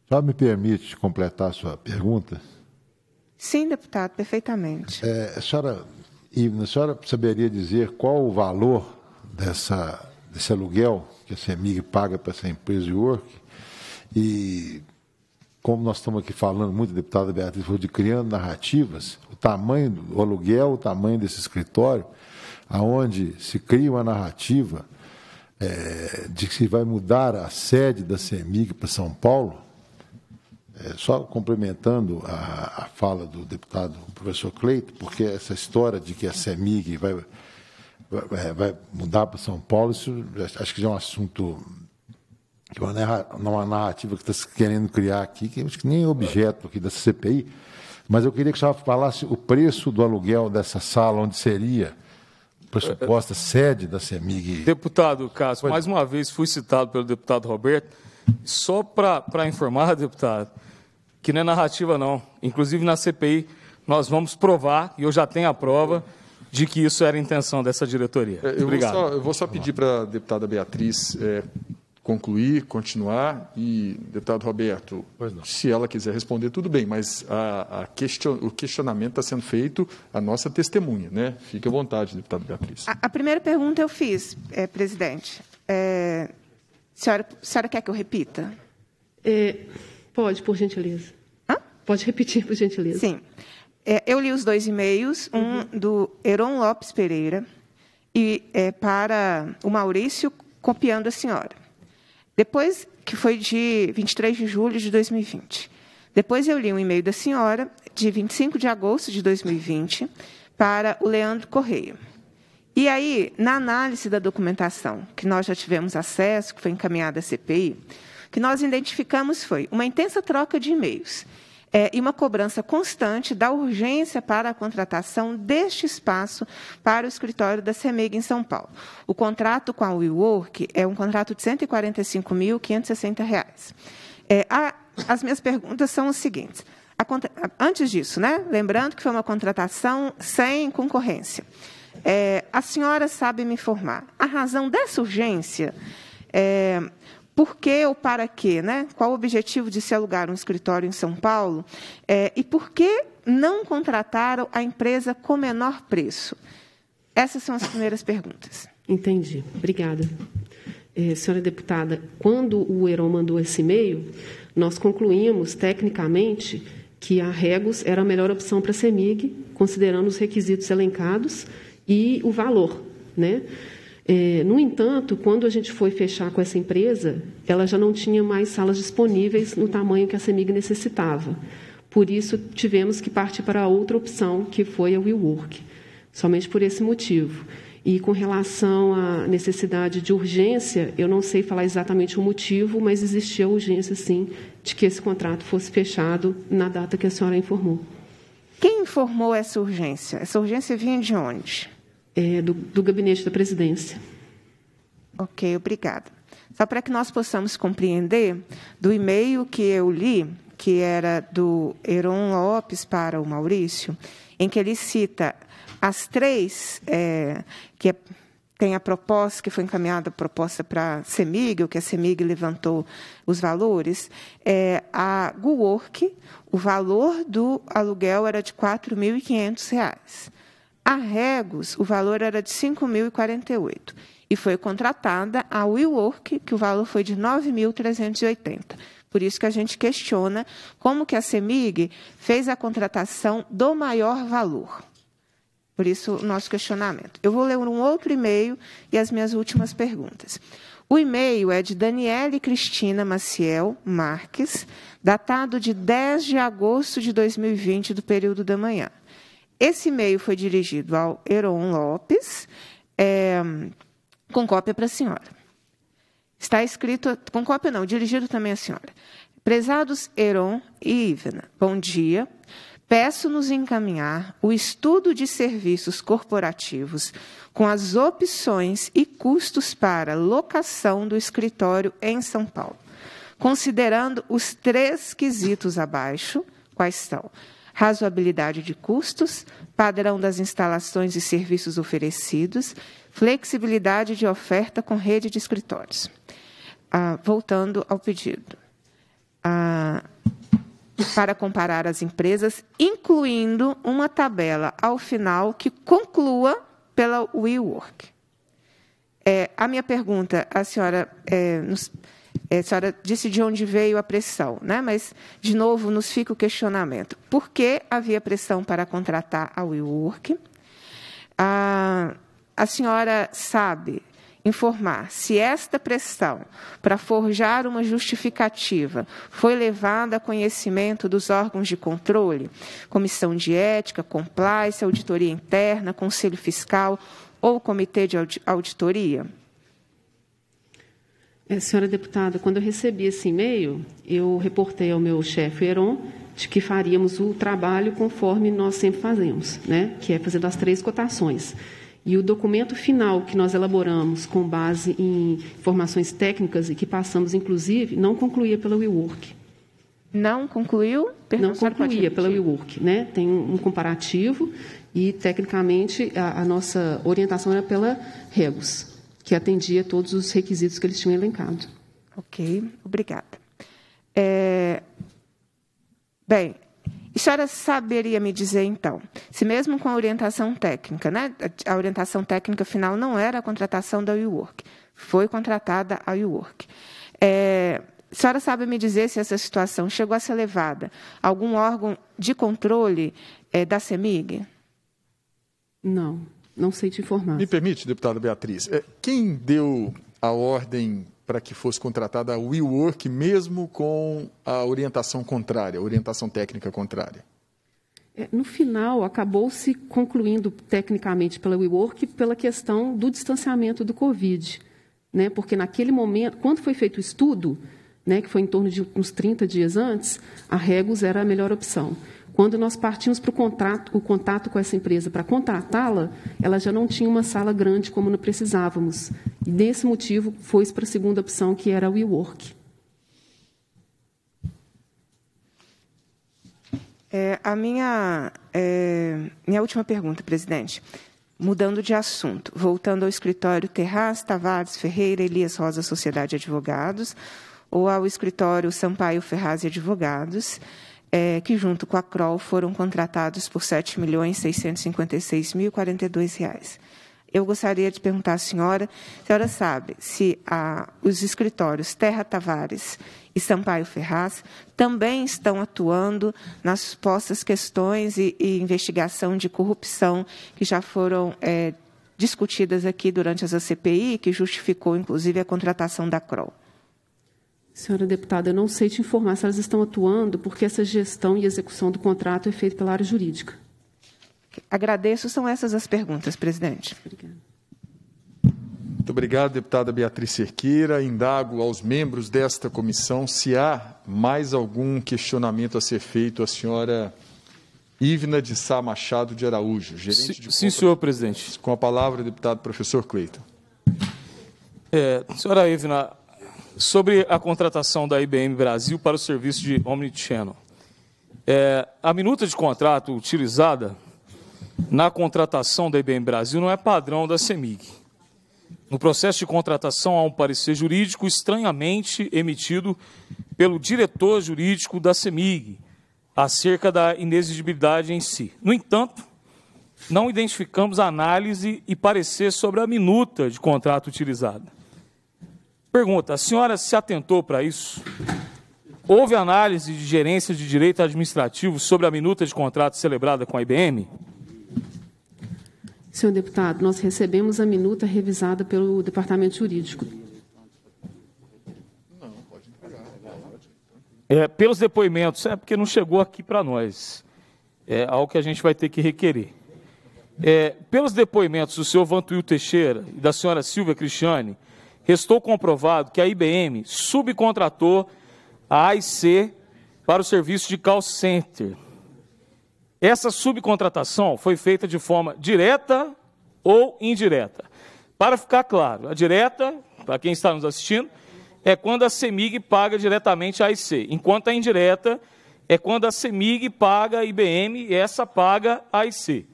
só me permite completar a sua pergunta? Sim, deputado, perfeitamente. É, a senhora, a senhora saberia dizer qual o valor dessa, desse aluguel que a CEMIG paga para essa empresa de work? E como nós estamos aqui falando muito, deputada Beatriz, de criando narrativas, o tamanho do aluguel, o tamanho desse escritório, aonde se cria uma narrativa é, de que se vai mudar a sede da CEMIG para São Paulo, é, só complementando a, a, fala do deputado professor Cleito, porque essa história de que a CEMIG vai, vai, é, vai mudar para São Paulo, isso acho que já é um assunto que uma narrativa que está se querendo criar aqui, que acho que nem é objeto aqui dessa CPI, mas eu queria que você falasse o preço do aluguel dessa sala, onde seria a suposta sede da CEMIG. Deputado Cássio, mais uma vez fui citado pelo deputado Roberto, só para informar, deputado, que não é narrativa, não. Inclusive, na CPI, nós vamos provar, e eu já tenho a prova, de que isso era a intenção dessa diretoria. É, eu Obrigado. Vou só, eu vou só pedir para a deputada Beatriz é, concluir, continuar e, deputado Roberto, se ela quiser responder, tudo bem, mas a, a question, o questionamento está sendo feito à nossa testemunha, né? Fique à vontade, deputado Beatriz. A, a primeira pergunta eu fiz, é, presidente. É, senhora, senhora quer que eu repita? É, pode, por gentileza. Hã? Pode repetir, por gentileza. Sim. É, eu li os dois e-mails, um uhum. do Heron Lopes Pereira e é, para o Maurício, copiando a senhora. Depois, que foi de 23 de julho de 2020. Depois eu li um e-mail da senhora, de 25 de agosto de 2020, para o Leandro Correia. E aí, na análise da documentação que nós já tivemos acesso, que foi encaminhada à CPI, o que nós identificamos foi uma intensa troca de e-mails é, e uma cobrança constante da urgência para a contratação deste espaço para o escritório da CEMEG em São Paulo. O contrato com a WeWork é um contrato de R$ 145.560. É, as minhas perguntas são as seguintes. A, antes disso, né? lembrando que foi uma contratação sem concorrência. É, a senhora sabe me informar. A razão dessa urgência é, por que ou para quê? Né? Qual o objetivo de se alugar um escritório em São Paulo? É, e por que não contrataram a empresa com menor preço? Essas são as primeiras perguntas. Entendi. Obrigada. É, senhora deputada, quando o Heron mandou esse e-mail, nós concluímos tecnicamente que a Regos era a melhor opção para a CEMIG, considerando os requisitos elencados e o valor. Né? É, no entanto, quando a gente foi fechar com essa empresa, ela já não tinha mais salas disponíveis no tamanho que a CEMIG necessitava. Por isso, tivemos que partir para outra opção, que foi a WeWork, somente por esse motivo. E com relação à necessidade de urgência, eu não sei falar exatamente o motivo, mas existia urgência, sim, de que esse contrato fosse fechado na data que a senhora informou. Quem informou essa urgência? Essa urgência vinha de onde? é, do, do gabinete da presidência. Ok, obrigada. Só para que nós possamos compreender, do e-mail que eu li, que era do Heron Lopes para o Maurício, em que ele cita as três, é, que é, tem a proposta, que foi encaminhada a proposta para a CEMIG, o que a CEMIG levantou os valores, é, a GUORC, o valor do aluguel era de R$ 4.500. A Regos, o valor era de 5.048 e foi contratada a WeWork, que o valor foi de 9.380. Por isso que a gente questiona como que a CEMIG fez a contratação do maior valor. Por isso, o nosso questionamento. Eu vou ler um outro e-mail e as minhas últimas perguntas. O e-mail é de Daniele Cristina Maciel Marques, datado de 10 de agosto de 2020, do período da manhã. Esse e-mail foi dirigido ao Heron Lopes, é, com cópia para a senhora. Está escrito, com cópia não, dirigido também à senhora. Prezados Heron e Ivna, bom dia. Peço-nos encaminhar o estudo de serviços corporativos com as opções e custos para locação do escritório em São Paulo, considerando os três quesitos abaixo, quais são razoabilidade de custos, padrão das instalações e serviços oferecidos, flexibilidade de oferta com rede de escritórios. Ah, voltando ao pedido. Ah, para comparar as empresas, incluindo uma tabela ao final que conclua pela WeWork. É, a minha pergunta, a senhora é, nos é, a senhora disse de onde veio a pressão, né? mas, de novo, nos fica o questionamento. Por que havia pressão para contratar a WeWork? Ah, a senhora sabe informar se esta pressão para forjar uma justificativa foi levada a conhecimento dos órgãos de controle, comissão de ética, compliance, auditoria interna, conselho fiscal ou comitê de auditoria? É, senhora deputada, quando eu recebi esse e-mail, eu reportei ao meu chefe Heron de que faríamos o trabalho conforme nós sempre fazemos, né? que é fazendo as três cotações. E o documento final que nós elaboramos com base em informações técnicas e que passamos, inclusive, não concluía pela WeWork. Não concluiu? Perdão, não concluía pela WeWork. Né? Tem um comparativo e, tecnicamente, a, a nossa orientação era pela Regus que atendia todos os requisitos que eles tinham elencado. Ok, obrigada. É... Bem, a senhora saberia me dizer, então, se mesmo com a orientação técnica, né? a orientação técnica final não era a contratação da WeWork, foi contratada a WeWork. É, a senhora sabe me dizer se essa situação chegou a ser levada a algum órgão de controle é, da CEMIG? Não. Não sei te informar. Me permite, deputada Beatriz, é, quem deu a ordem para que fosse contratada a WeWork, mesmo com a orientação contrária, a orientação técnica contrária? É, no final, acabou-se concluindo tecnicamente pela WeWork pela questão do distanciamento do Covid. Né? Porque naquele momento, quando foi feito o estudo, né, que foi em torno de uns 30 dias antes, a Regos era a melhor opção. Quando nós partimos para o contrato, o contato com essa empresa para contratá-la, ela já não tinha uma sala grande como nós precisávamos. E desse motivo, foi para a segunda opção, que era o WeWork. É, a minha, é, minha última pergunta, presidente. Mudando de assunto, voltando ao escritório Terraz Tavares Ferreira Elias Rosa Sociedade de Advogados, ou ao escritório Sampaio Ferraz e Advogados, é, que junto com a Kroll foram contratados por R$ 7.656.042. Eu gostaria de perguntar à senhora, a senhora sabe se a, os escritórios Terra Tavares e Sampaio Ferraz também estão atuando nas supostas questões e, e investigação de corrupção que já foram é, discutidas aqui durante as CPI, que justificou, inclusive, a contratação da CROL. Senhora deputada, eu não sei te informar se elas estão atuando, porque essa gestão e execução do contrato é feita pela área jurídica. Agradeço. São essas as perguntas, presidente. Obrigada. Muito obrigado, deputada Beatriz Cerqueira. Indago aos membros desta comissão se há mais algum questionamento a ser feito à senhora Ivna de Sá Machado de Araújo, gerente sim, de Sim, senhor presidente. Com a palavra, deputado professor Cleiton. É, senhora Ivna, sobre a contratação da IBM Brasil para o serviço de Omnichannel. É, a minuta de contrato utilizada na contratação da IBM Brasil não é padrão da CEMIG. No processo de contratação há um parecer jurídico estranhamente emitido pelo diretor jurídico da CEMIG acerca da inexigibilidade em si. No entanto, não identificamos análise e parecer sobre a minuta de contrato utilizada. Pergunta: a senhora se atentou para isso? Houve análise de gerência de direito administrativo sobre a minuta de contrato celebrada com a IBM? Senhor deputado, nós recebemos a minuta revisada pelo Departamento Jurídico. Não, pode entregar. É, pelos depoimentos, é porque não chegou aqui para nós. É algo que a gente vai ter que requerer. É, pelos depoimentos do senhor Vantuil Teixeira e da senhora Silvia Cristiane, restou comprovado que a IBM subcontratou a AIC para o serviço de call center. Essa subcontratação foi feita de forma direta ou indireta. Para ficar claro, a direta, para quem está nos assistindo, é quando a CEMIG paga diretamente a AIC, enquanto a indireta é quando a CEMIG paga a IBM e essa paga a AIC.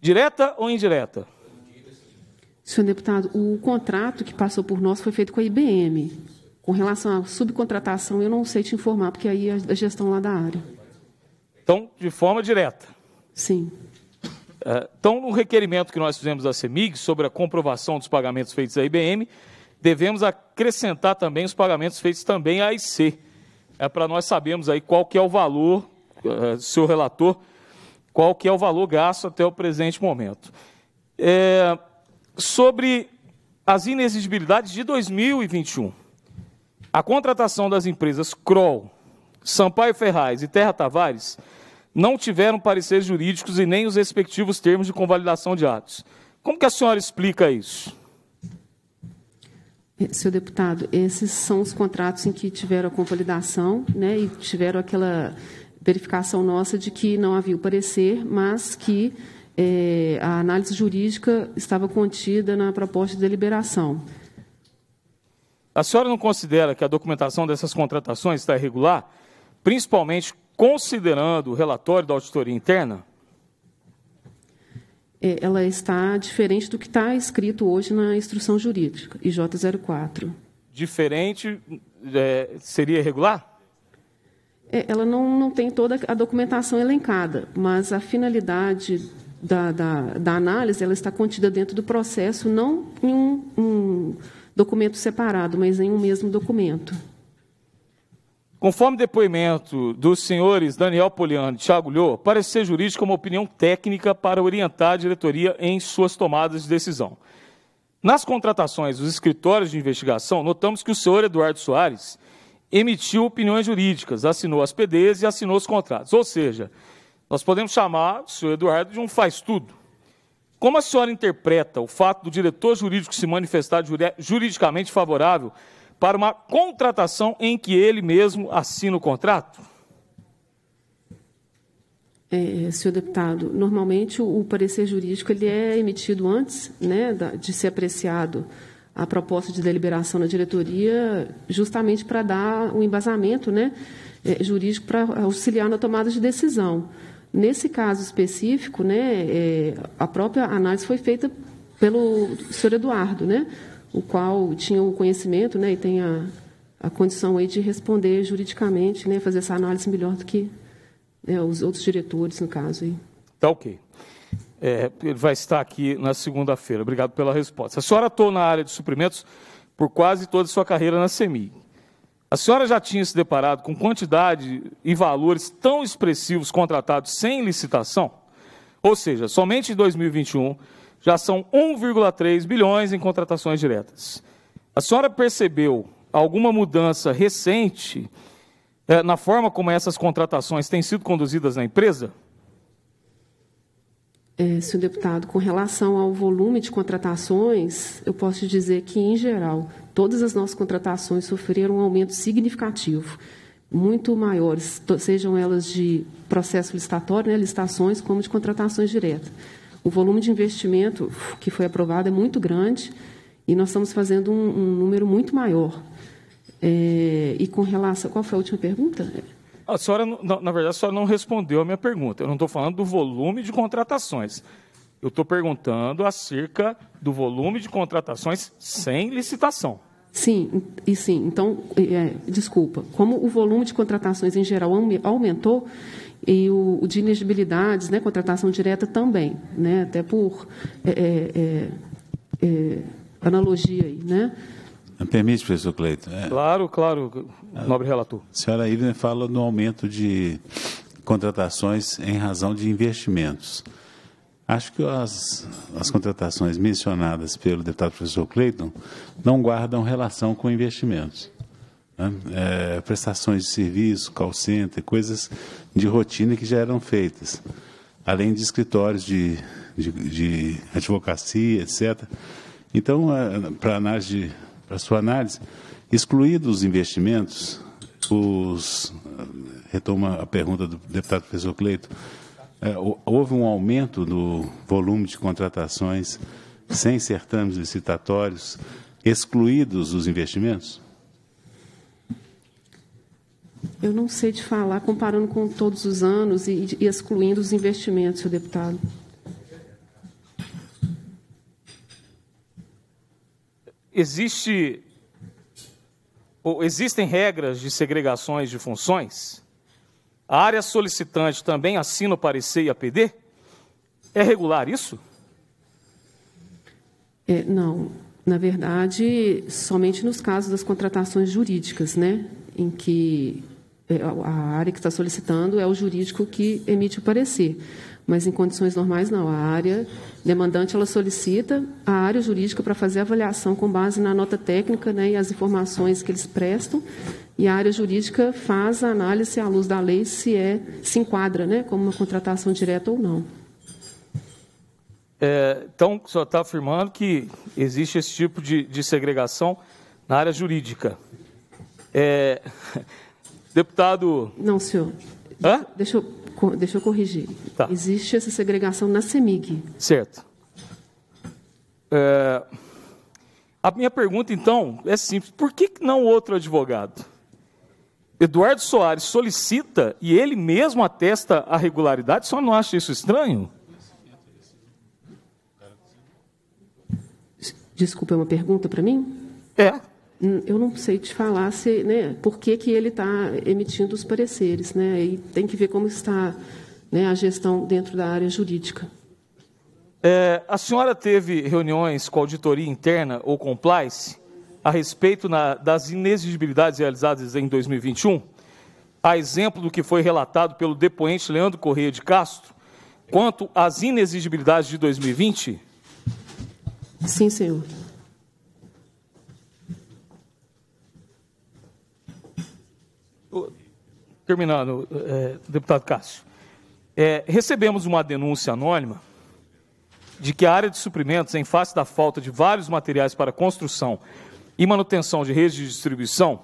Direta ou indireta? Senhor deputado, o contrato que passou por nós foi feito com a IBM. Com relação à subcontratação, eu não sei te informar, porque aí é a gestão lá da área. Então, de forma direta. Sim. É, então, no requerimento que nós fizemos à CEMIG sobre a comprovação dos pagamentos feitos à IBM, devemos acrescentar também os pagamentos feitos também à IC. É para nós sabermos aí qual que é o valor, é, seu relator, qual que é o valor gasto até o presente momento. É, sobre as inexigibilidades de 2021. A contratação das empresas Kroll, Sampaio Ferraz e Terra Tavares não tiveram pareceres jurídicos e nem os respectivos termos de convalidação de atos. Como que a senhora explica isso? É, Senhor deputado, esses são os contratos em que tiveram a convalidação né, e tiveram aquela verificação nossa de que não havia o parecer, mas que é, a análise jurídica estava contida na proposta de deliberação. A senhora não considera que a documentação dessas contratações está irregular, principalmente considerando o relatório da auditoria interna? É, ela está diferente do que está escrito hoje na instrução jurídica, IJ04. Diferente é, seria irregular? É, ela não, não tem toda a documentação elencada, mas a finalidade da, da, da, análise, ela está contida dentro do processo, não em um, um documento separado, mas em um mesmo documento. Conforme depoimento dos senhores Daniel Poliano e Thiago Lho, parecer jurídico é uma opinião técnica para orientar a diretoria em suas tomadas de decisão. Nas contratações dos escritórios de investigação, notamos que o senhor Eduardo Soares emitiu opiniões jurídicas, assinou as PDs e assinou os contratos. Ou seja, nós podemos chamar o senhor Eduardo de um faz-tudo. Como a senhora interpreta o fato do diretor jurídico se manifestar juridicamente favorável para uma contratação em que ele mesmo assina o contrato? É, senhor deputado, normalmente o, o parecer jurídico ele é emitido antes né, da, de ser apreciado a proposta de deliberação na diretoria, justamente para dar um embasamento né, é, jurídico para auxiliar na tomada de decisão. Nesse caso específico, né, é, a própria análise foi feita pelo senhor Eduardo, né, o qual tinha o conhecimento né, e tem a, a condição aí de responder juridicamente, né, fazer essa análise melhor do que né, os outros diretores, no caso. Aí. Tá ok. É, ele vai estar aqui na segunda-feira. Obrigado pela resposta. A senhora atuou na área de suprimentos por quase toda a sua carreira na CEMI. A senhora já tinha se deparado com quantidade e valores tão expressivos contratados sem licitação? Ou seja, somente em 2021 já são 1,3 bilhões em contratações diretas. A senhora percebeu alguma mudança recente eh, na forma como essas contratações têm sido conduzidas na empresa? É, senhor deputado, com relação ao volume de contratações, eu posso dizer que, em geral, todas as nossas contratações sofreram um aumento significativo, muito maiores, sejam elas de processo licitatório, né, licitações, como de contratações diretas. O volume de investimento que foi aprovado é muito grande e nós estamos fazendo um, um número muito maior. É, e com relação. Qual foi a última pergunta? A senhora, na, verdade, a senhora não respondeu a minha pergunta. Eu não estou falando do volume de contratações. Eu estou perguntando acerca do volume de contratações sem licitação. Sim, e sim. Então, é, desculpa. Como o volume de contratações em geral aumentou, e o, o de inegibilidades, né, contratação direta também, né, até por é, é, é, é analogia aí, né? Permite, professor Cleiton? É. Claro, claro, nobre relator. A senhora Irene fala no aumento de contratações em razão de investimentos. Acho que as, as contratações mencionadas pelo deputado professor Cleiton não guardam relação com investimentos. Né? É, prestações de serviço, call center, coisas de rotina que já eram feitas, além de escritórios de, de, de advocacia, etc. Então, é, para análise, para sua análise, excluídos os investimentos, os retoma a pergunta do deputado professor Cleiton. É, houve um aumento do volume de contratações sem certames licitatórios, excluídos os investimentos? Eu não sei te falar, comparando com todos os anos e, e excluindo os investimentos, senhor deputado. Existe, existem regras de segregações de funções a área solicitante também assina o parecer e a PD? É regular isso? É, não. Na verdade, somente nos casos das contratações jurídicas, né? Em que é, a área que está solicitando é o jurídico que emite o parecer. Mas em condições normais, não. A área demandante ela solicita a área jurídica para fazer a avaliação com base na nota técnica né, e as informações que eles prestam e a área jurídica faz a análise à luz da lei se é se enquadra, né, como uma contratação direta ou não. É, então, só está afirmando que existe esse tipo de, de segregação na área jurídica. É, deputado. Não, senhor. Hã? Deixa, eu, deixa eu corrigir. Tá. Existe essa segregação na CEMIG. Certo. É, a minha pergunta, então, é simples: por que não outro advogado? Eduardo Soares solicita e ele mesmo atesta a regularidade, só não acha isso estranho? Desculpa, é uma pergunta para mim? É. Hum, eu não sei te falar se, né, por que, que ele está emitindo os pareceres, né? E tem que ver como está né, a gestão dentro da área jurídica. É, a senhora teve reuniões com auditoria interna ou compliance? a respeito na, das inexigibilidades realizadas em 2021, a exemplo do que foi relatado pelo depoente Leandro Correia de Castro, quanto às inexigibilidades de 2020? Sim, senhor. Terminando, é, deputado Cássio. É, recebemos uma denúncia anônima de que a área de suprimentos, em face da falta de vários materiais para construção e manutenção de redes de distribuição,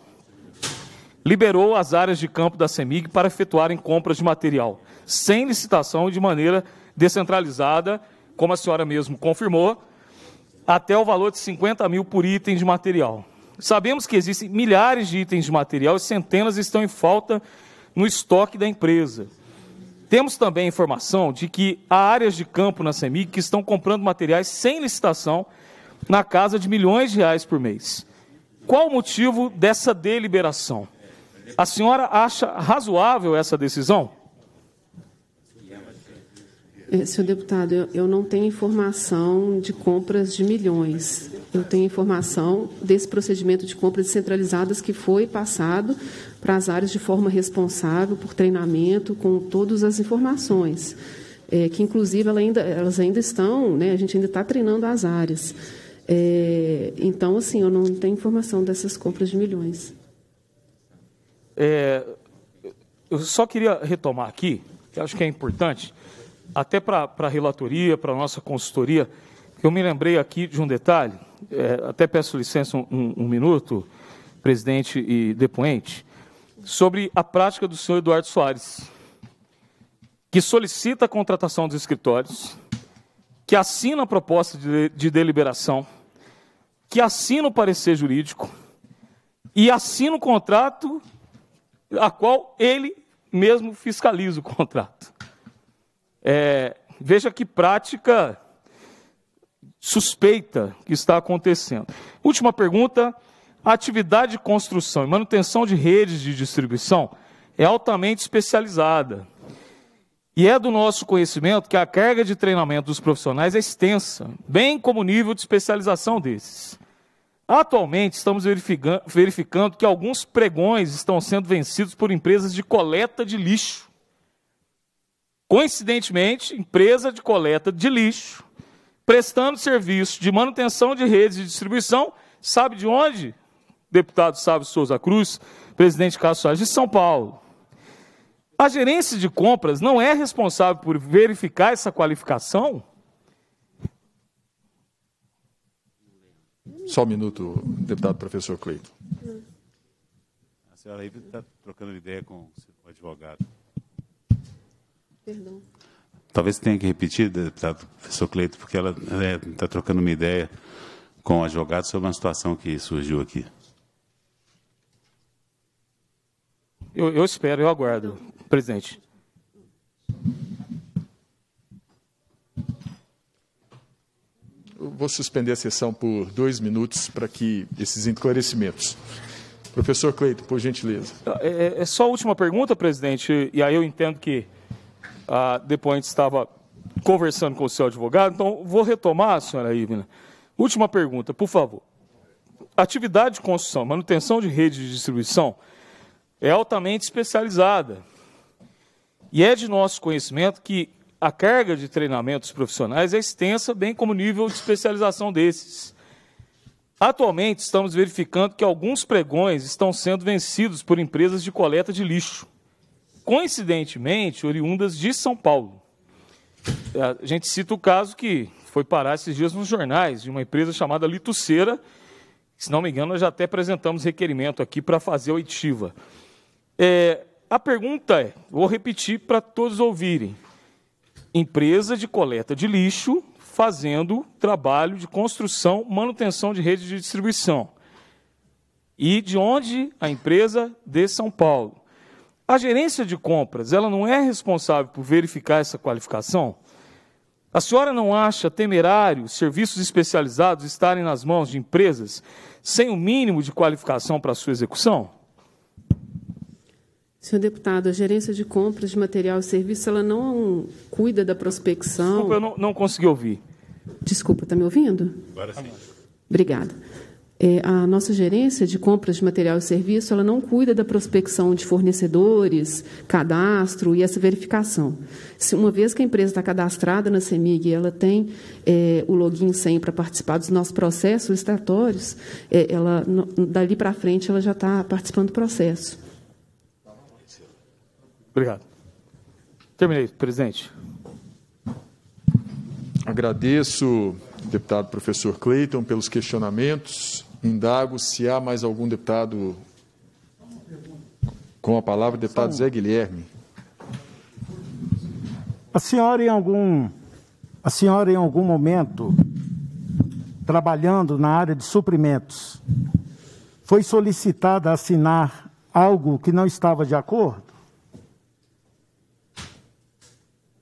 liberou as áreas de campo da CEMIG para efetuarem compras de material, sem licitação e de maneira descentralizada, como a senhora mesmo confirmou, até o valor de 50 mil por item de material. Sabemos que existem milhares de itens de material e centenas estão em falta no estoque da empresa. Temos também informação de que há áreas de campo na CEMIG que estão comprando materiais sem licitação na casa de milhões de reais por mês. Qual o motivo dessa deliberação? A senhora acha razoável essa decisão? É, senhor deputado, eu, eu não tenho informação de compras de milhões. Eu tenho informação desse procedimento de compras descentralizadas que foi passado para as áreas de forma responsável, por treinamento, com todas as informações. É, que inclusive ela ainda, elas ainda estão, né, a gente ainda está treinando as áreas. É, então, assim, eu não tenho informação dessas compras de milhões. É, eu só queria retomar aqui, que acho que é importante, até para a relatoria, para a nossa consultoria, que eu me lembrei aqui de um detalhe, é, até peço licença um, um minuto, presidente e depoente, sobre a prática do senhor Eduardo Soares, que solicita a contratação dos escritórios, que assina a proposta de, de deliberação, que assina o parecer jurídico e assina o contrato a qual ele mesmo fiscaliza o contrato. É, veja que prática suspeita que está acontecendo. Última pergunta: a atividade de construção e manutenção de redes de distribuição é altamente especializada. E é do nosso conhecimento que a carga de treinamento dos profissionais é extensa, bem como o nível de especialização desses. Atualmente, estamos verificando que alguns pregões estão sendo vencidos por empresas de coleta de lixo. Coincidentemente, empresa de coleta de lixo, prestando serviço de manutenção de redes de distribuição, sabe de onde? Deputado Sávio Souza Cruz, presidente Cássio Soares, de São Paulo. A gerência de compras não é responsável por verificar essa qualificação? Só um minuto, deputado professor Cleito. A senhora aí está trocando ideia com o advogado. Perdão. Talvez tenha que repetir, deputado professor Cleito, porque ela está né, trocando uma ideia com o advogado sobre uma situação que surgiu aqui. Eu, eu espero, eu aguardo. Presidente. Eu vou suspender a sessão por dois minutos para que esses esclarecimentos. Professor Cleito, por gentileza. É, é, é, só a última pergunta, presidente, e aí eu entendo que a depoente estava conversando com o seu advogado, então vou retomar, senhora Ivna. Última pergunta, por favor. Atividade de construção, manutenção de rede de distribuição é altamente especializada. E é de nosso conhecimento que a carga de treinamentos profissionais é extensa, bem como o nível de especialização desses. Atualmente, estamos verificando que alguns pregões estão sendo vencidos por empresas de coleta de lixo, coincidentemente oriundas de São Paulo. A gente cita o caso que foi parar esses dias nos jornais de uma empresa chamada Lituceira, se não me engano, nós já até apresentamos requerimento aqui para fazer a oitiva. É, a pergunta é: vou repetir para todos ouvirem. Empresa de coleta de lixo fazendo trabalho de construção, manutenção de rede de distribuição. E de onde a empresa? De São Paulo. A gerência de compras, ela não é responsável por verificar essa qualificação? A senhora não acha temerário serviços especializados estarem nas mãos de empresas sem o mínimo de qualificação para a sua execução? Senhor deputado, a gerência de compras de material e serviço, ela não cuida da prospecção. Desculpa, eu não, não consegui ouvir. Desculpa, está me ouvindo? Agora sim. Obrigada. É, a nossa gerência de compras de material e serviço, ela não cuida da prospecção de fornecedores, cadastro e essa verificação. Se, uma vez que a empresa está cadastrada na CEMIG e ela tem é, o login sem para participar dos nossos processos licitatórios, é, ela, no, dali para frente ela já está participando do processo. Obrigado. Terminei, presidente. Agradeço, deputado professor Cleiton, pelos questionamentos. Indago se há mais algum deputado com a palavra, deputado Zé Guilherme. A senhora em algum a senhora em algum momento trabalhando na área de suprimentos foi solicitada a assinar algo que não estava de acordo?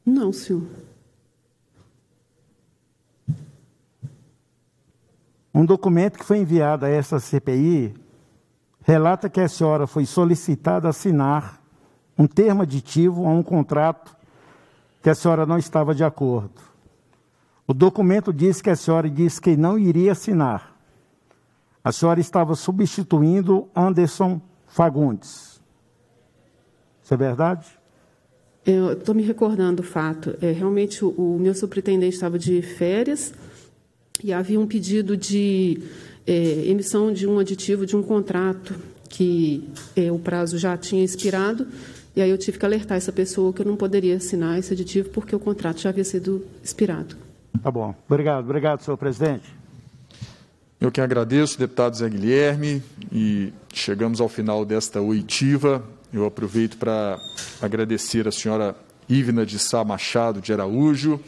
Não, senhor. Um documento que foi enviado a essa CPI relata que a senhora foi solicitada a assinar um termo aditivo a um contrato que a senhora não estava de acordo. O documento diz que a senhora disse que não iria assinar. A senhora estava substituindo Anderson Fagundes. Isso é verdade? Eu estou me recordando o fato. É, realmente, o, o, meu superintendente estava de férias e havia um pedido de é, emissão de um aditivo de um contrato que é, o prazo já tinha expirado. E aí eu tive que alertar essa pessoa que eu não poderia assinar esse aditivo porque o contrato já havia sido expirado. Tá bom. Obrigado. Obrigado, senhor presidente. Eu que agradeço, deputado Zé Guilherme, e chegamos ao final desta oitiva. Eu aproveito para agradecer a senhora Ivna de Sá Machado de Araújo,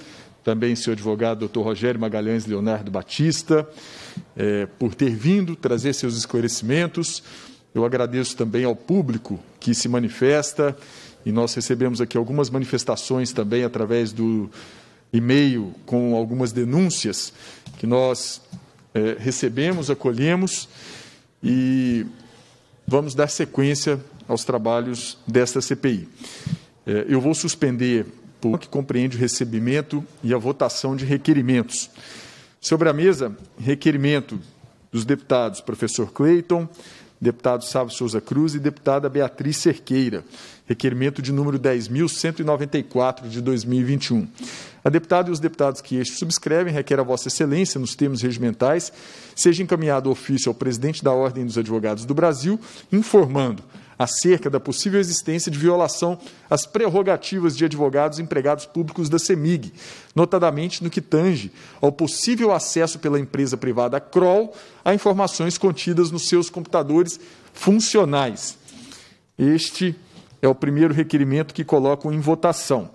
também seu advogado, doutor Rogério Magalhães Leonardo Batista, é, por ter vindo trazer seus esclarecimentos. Eu agradeço também ao público que se manifesta e nós recebemos aqui algumas manifestações também através do e-mail com algumas denúncias que nós é, recebemos, acolhemos e vamos dar sequência aos trabalhos desta CPI. É, eu vou suspender por que compreende o recebimento e a votação de requerimentos. Sobre a mesa, requerimento dos deputados professor Clayton, deputado Sávio Souza Cruz e deputada Beatriz Cerqueira, requerimento de número 10.194 de 2021. A deputada e os deputados que este subscrevem requer a Vossa Excelência, nos termos regimentais, seja encaminhado ofício ao presidente da Ordem dos Advogados do Brasil, informando acerca da possível existência de violação às prerrogativas de advogados e empregados públicos da CEMIG, notadamente no que tange ao possível acesso pela empresa privada a CROL a informações contidas nos seus computadores funcionais. Este é o primeiro requerimento que colocam em votação.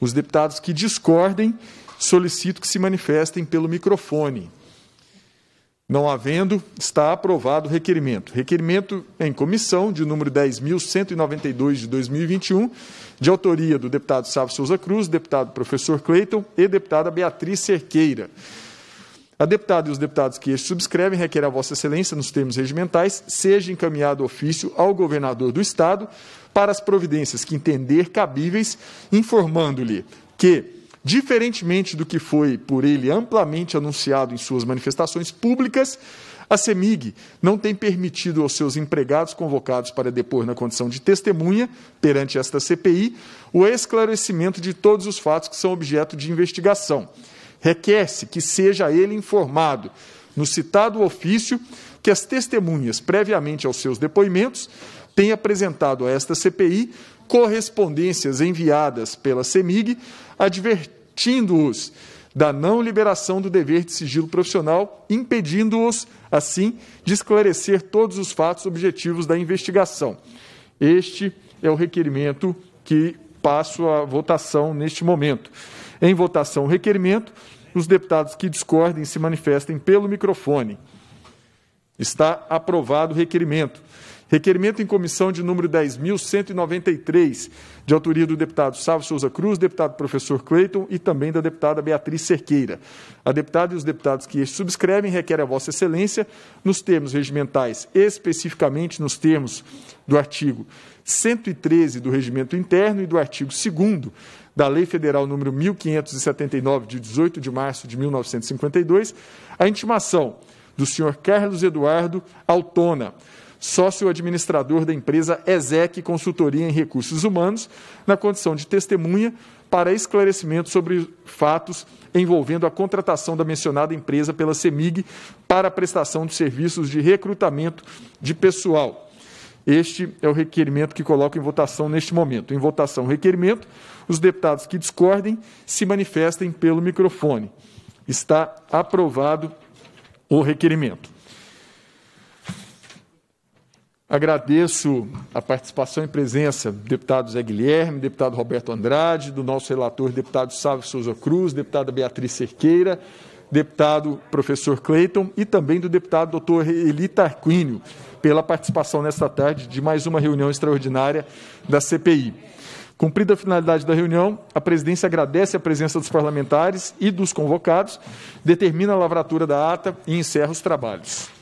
Os deputados que discordem, solicito que se manifestem pelo microfone. Não havendo, está aprovado o requerimento. Requerimento em comissão de número 10.192 de 2021, de autoria do deputado Sávio Souza Cruz, deputado professor Cleiton e deputada Beatriz Cerqueira. A deputada e os deputados que este subscrevem requer a Vossa Excelência, nos termos regimentais, seja encaminhado ofício ao governador do Estado para as providências que entender cabíveis, informando-lhe que Diferentemente do que foi por ele amplamente anunciado em suas manifestações públicas, a CEMIG não tem permitido aos seus empregados convocados para depor na condição de testemunha perante esta CPI o esclarecimento de todos os fatos que são objeto de investigação. Requer-se que seja ele informado, no citado ofício, que as testemunhas, previamente aos seus depoimentos, têm apresentado a esta CPI correspondências enviadas pela CEMIG advertindo incutindo-os da não liberação do dever de sigilo profissional, impedindo-os, assim, de esclarecer todos os fatos objetivos da investigação. Este é o requerimento que passo à votação neste momento. Em votação o requerimento, os deputados que discordem se manifestem pelo microfone. Está aprovado o requerimento. Requerimento em comissão de número 10.193, de autoria do deputado Salvo Souza Cruz, deputado professor Cleiton e também da deputada Beatriz Cerqueira. A deputada e os deputados que este subscrevem requerem a Vossa Excelência, nos termos regimentais, especificamente nos termos do artigo 113 do Regimento Interno e do artigo 2 da Lei Federal número 1579, de 18 de março de 1952, a intimação do senhor Carlos Eduardo Altona sócio administrador da empresa ESEC Consultoria em Recursos Humanos, na condição de testemunha para esclarecimento sobre fatos envolvendo a contratação da mencionada empresa pela CEMIG para a prestação de serviços de recrutamento de pessoal. Este é o requerimento que coloco em votação neste momento. Em votação, requerimento. Os deputados que discordem se manifestem pelo microfone. Está aprovado o requerimento. Agradeço a participação e presença do deputado Zé Guilherme, deputado Roberto Andrade, do nosso relator, deputado Sávio Souza Cruz, deputada Beatriz Cerqueira, deputado professor Cleiton e também do deputado doutor Eli Tarquínio, pela participação nesta tarde de mais uma reunião extraordinária da CPI. Cumprida a finalidade da reunião, a presidência agradece a presença dos parlamentares e dos convocados, determina a lavratura da ata e encerra os trabalhos.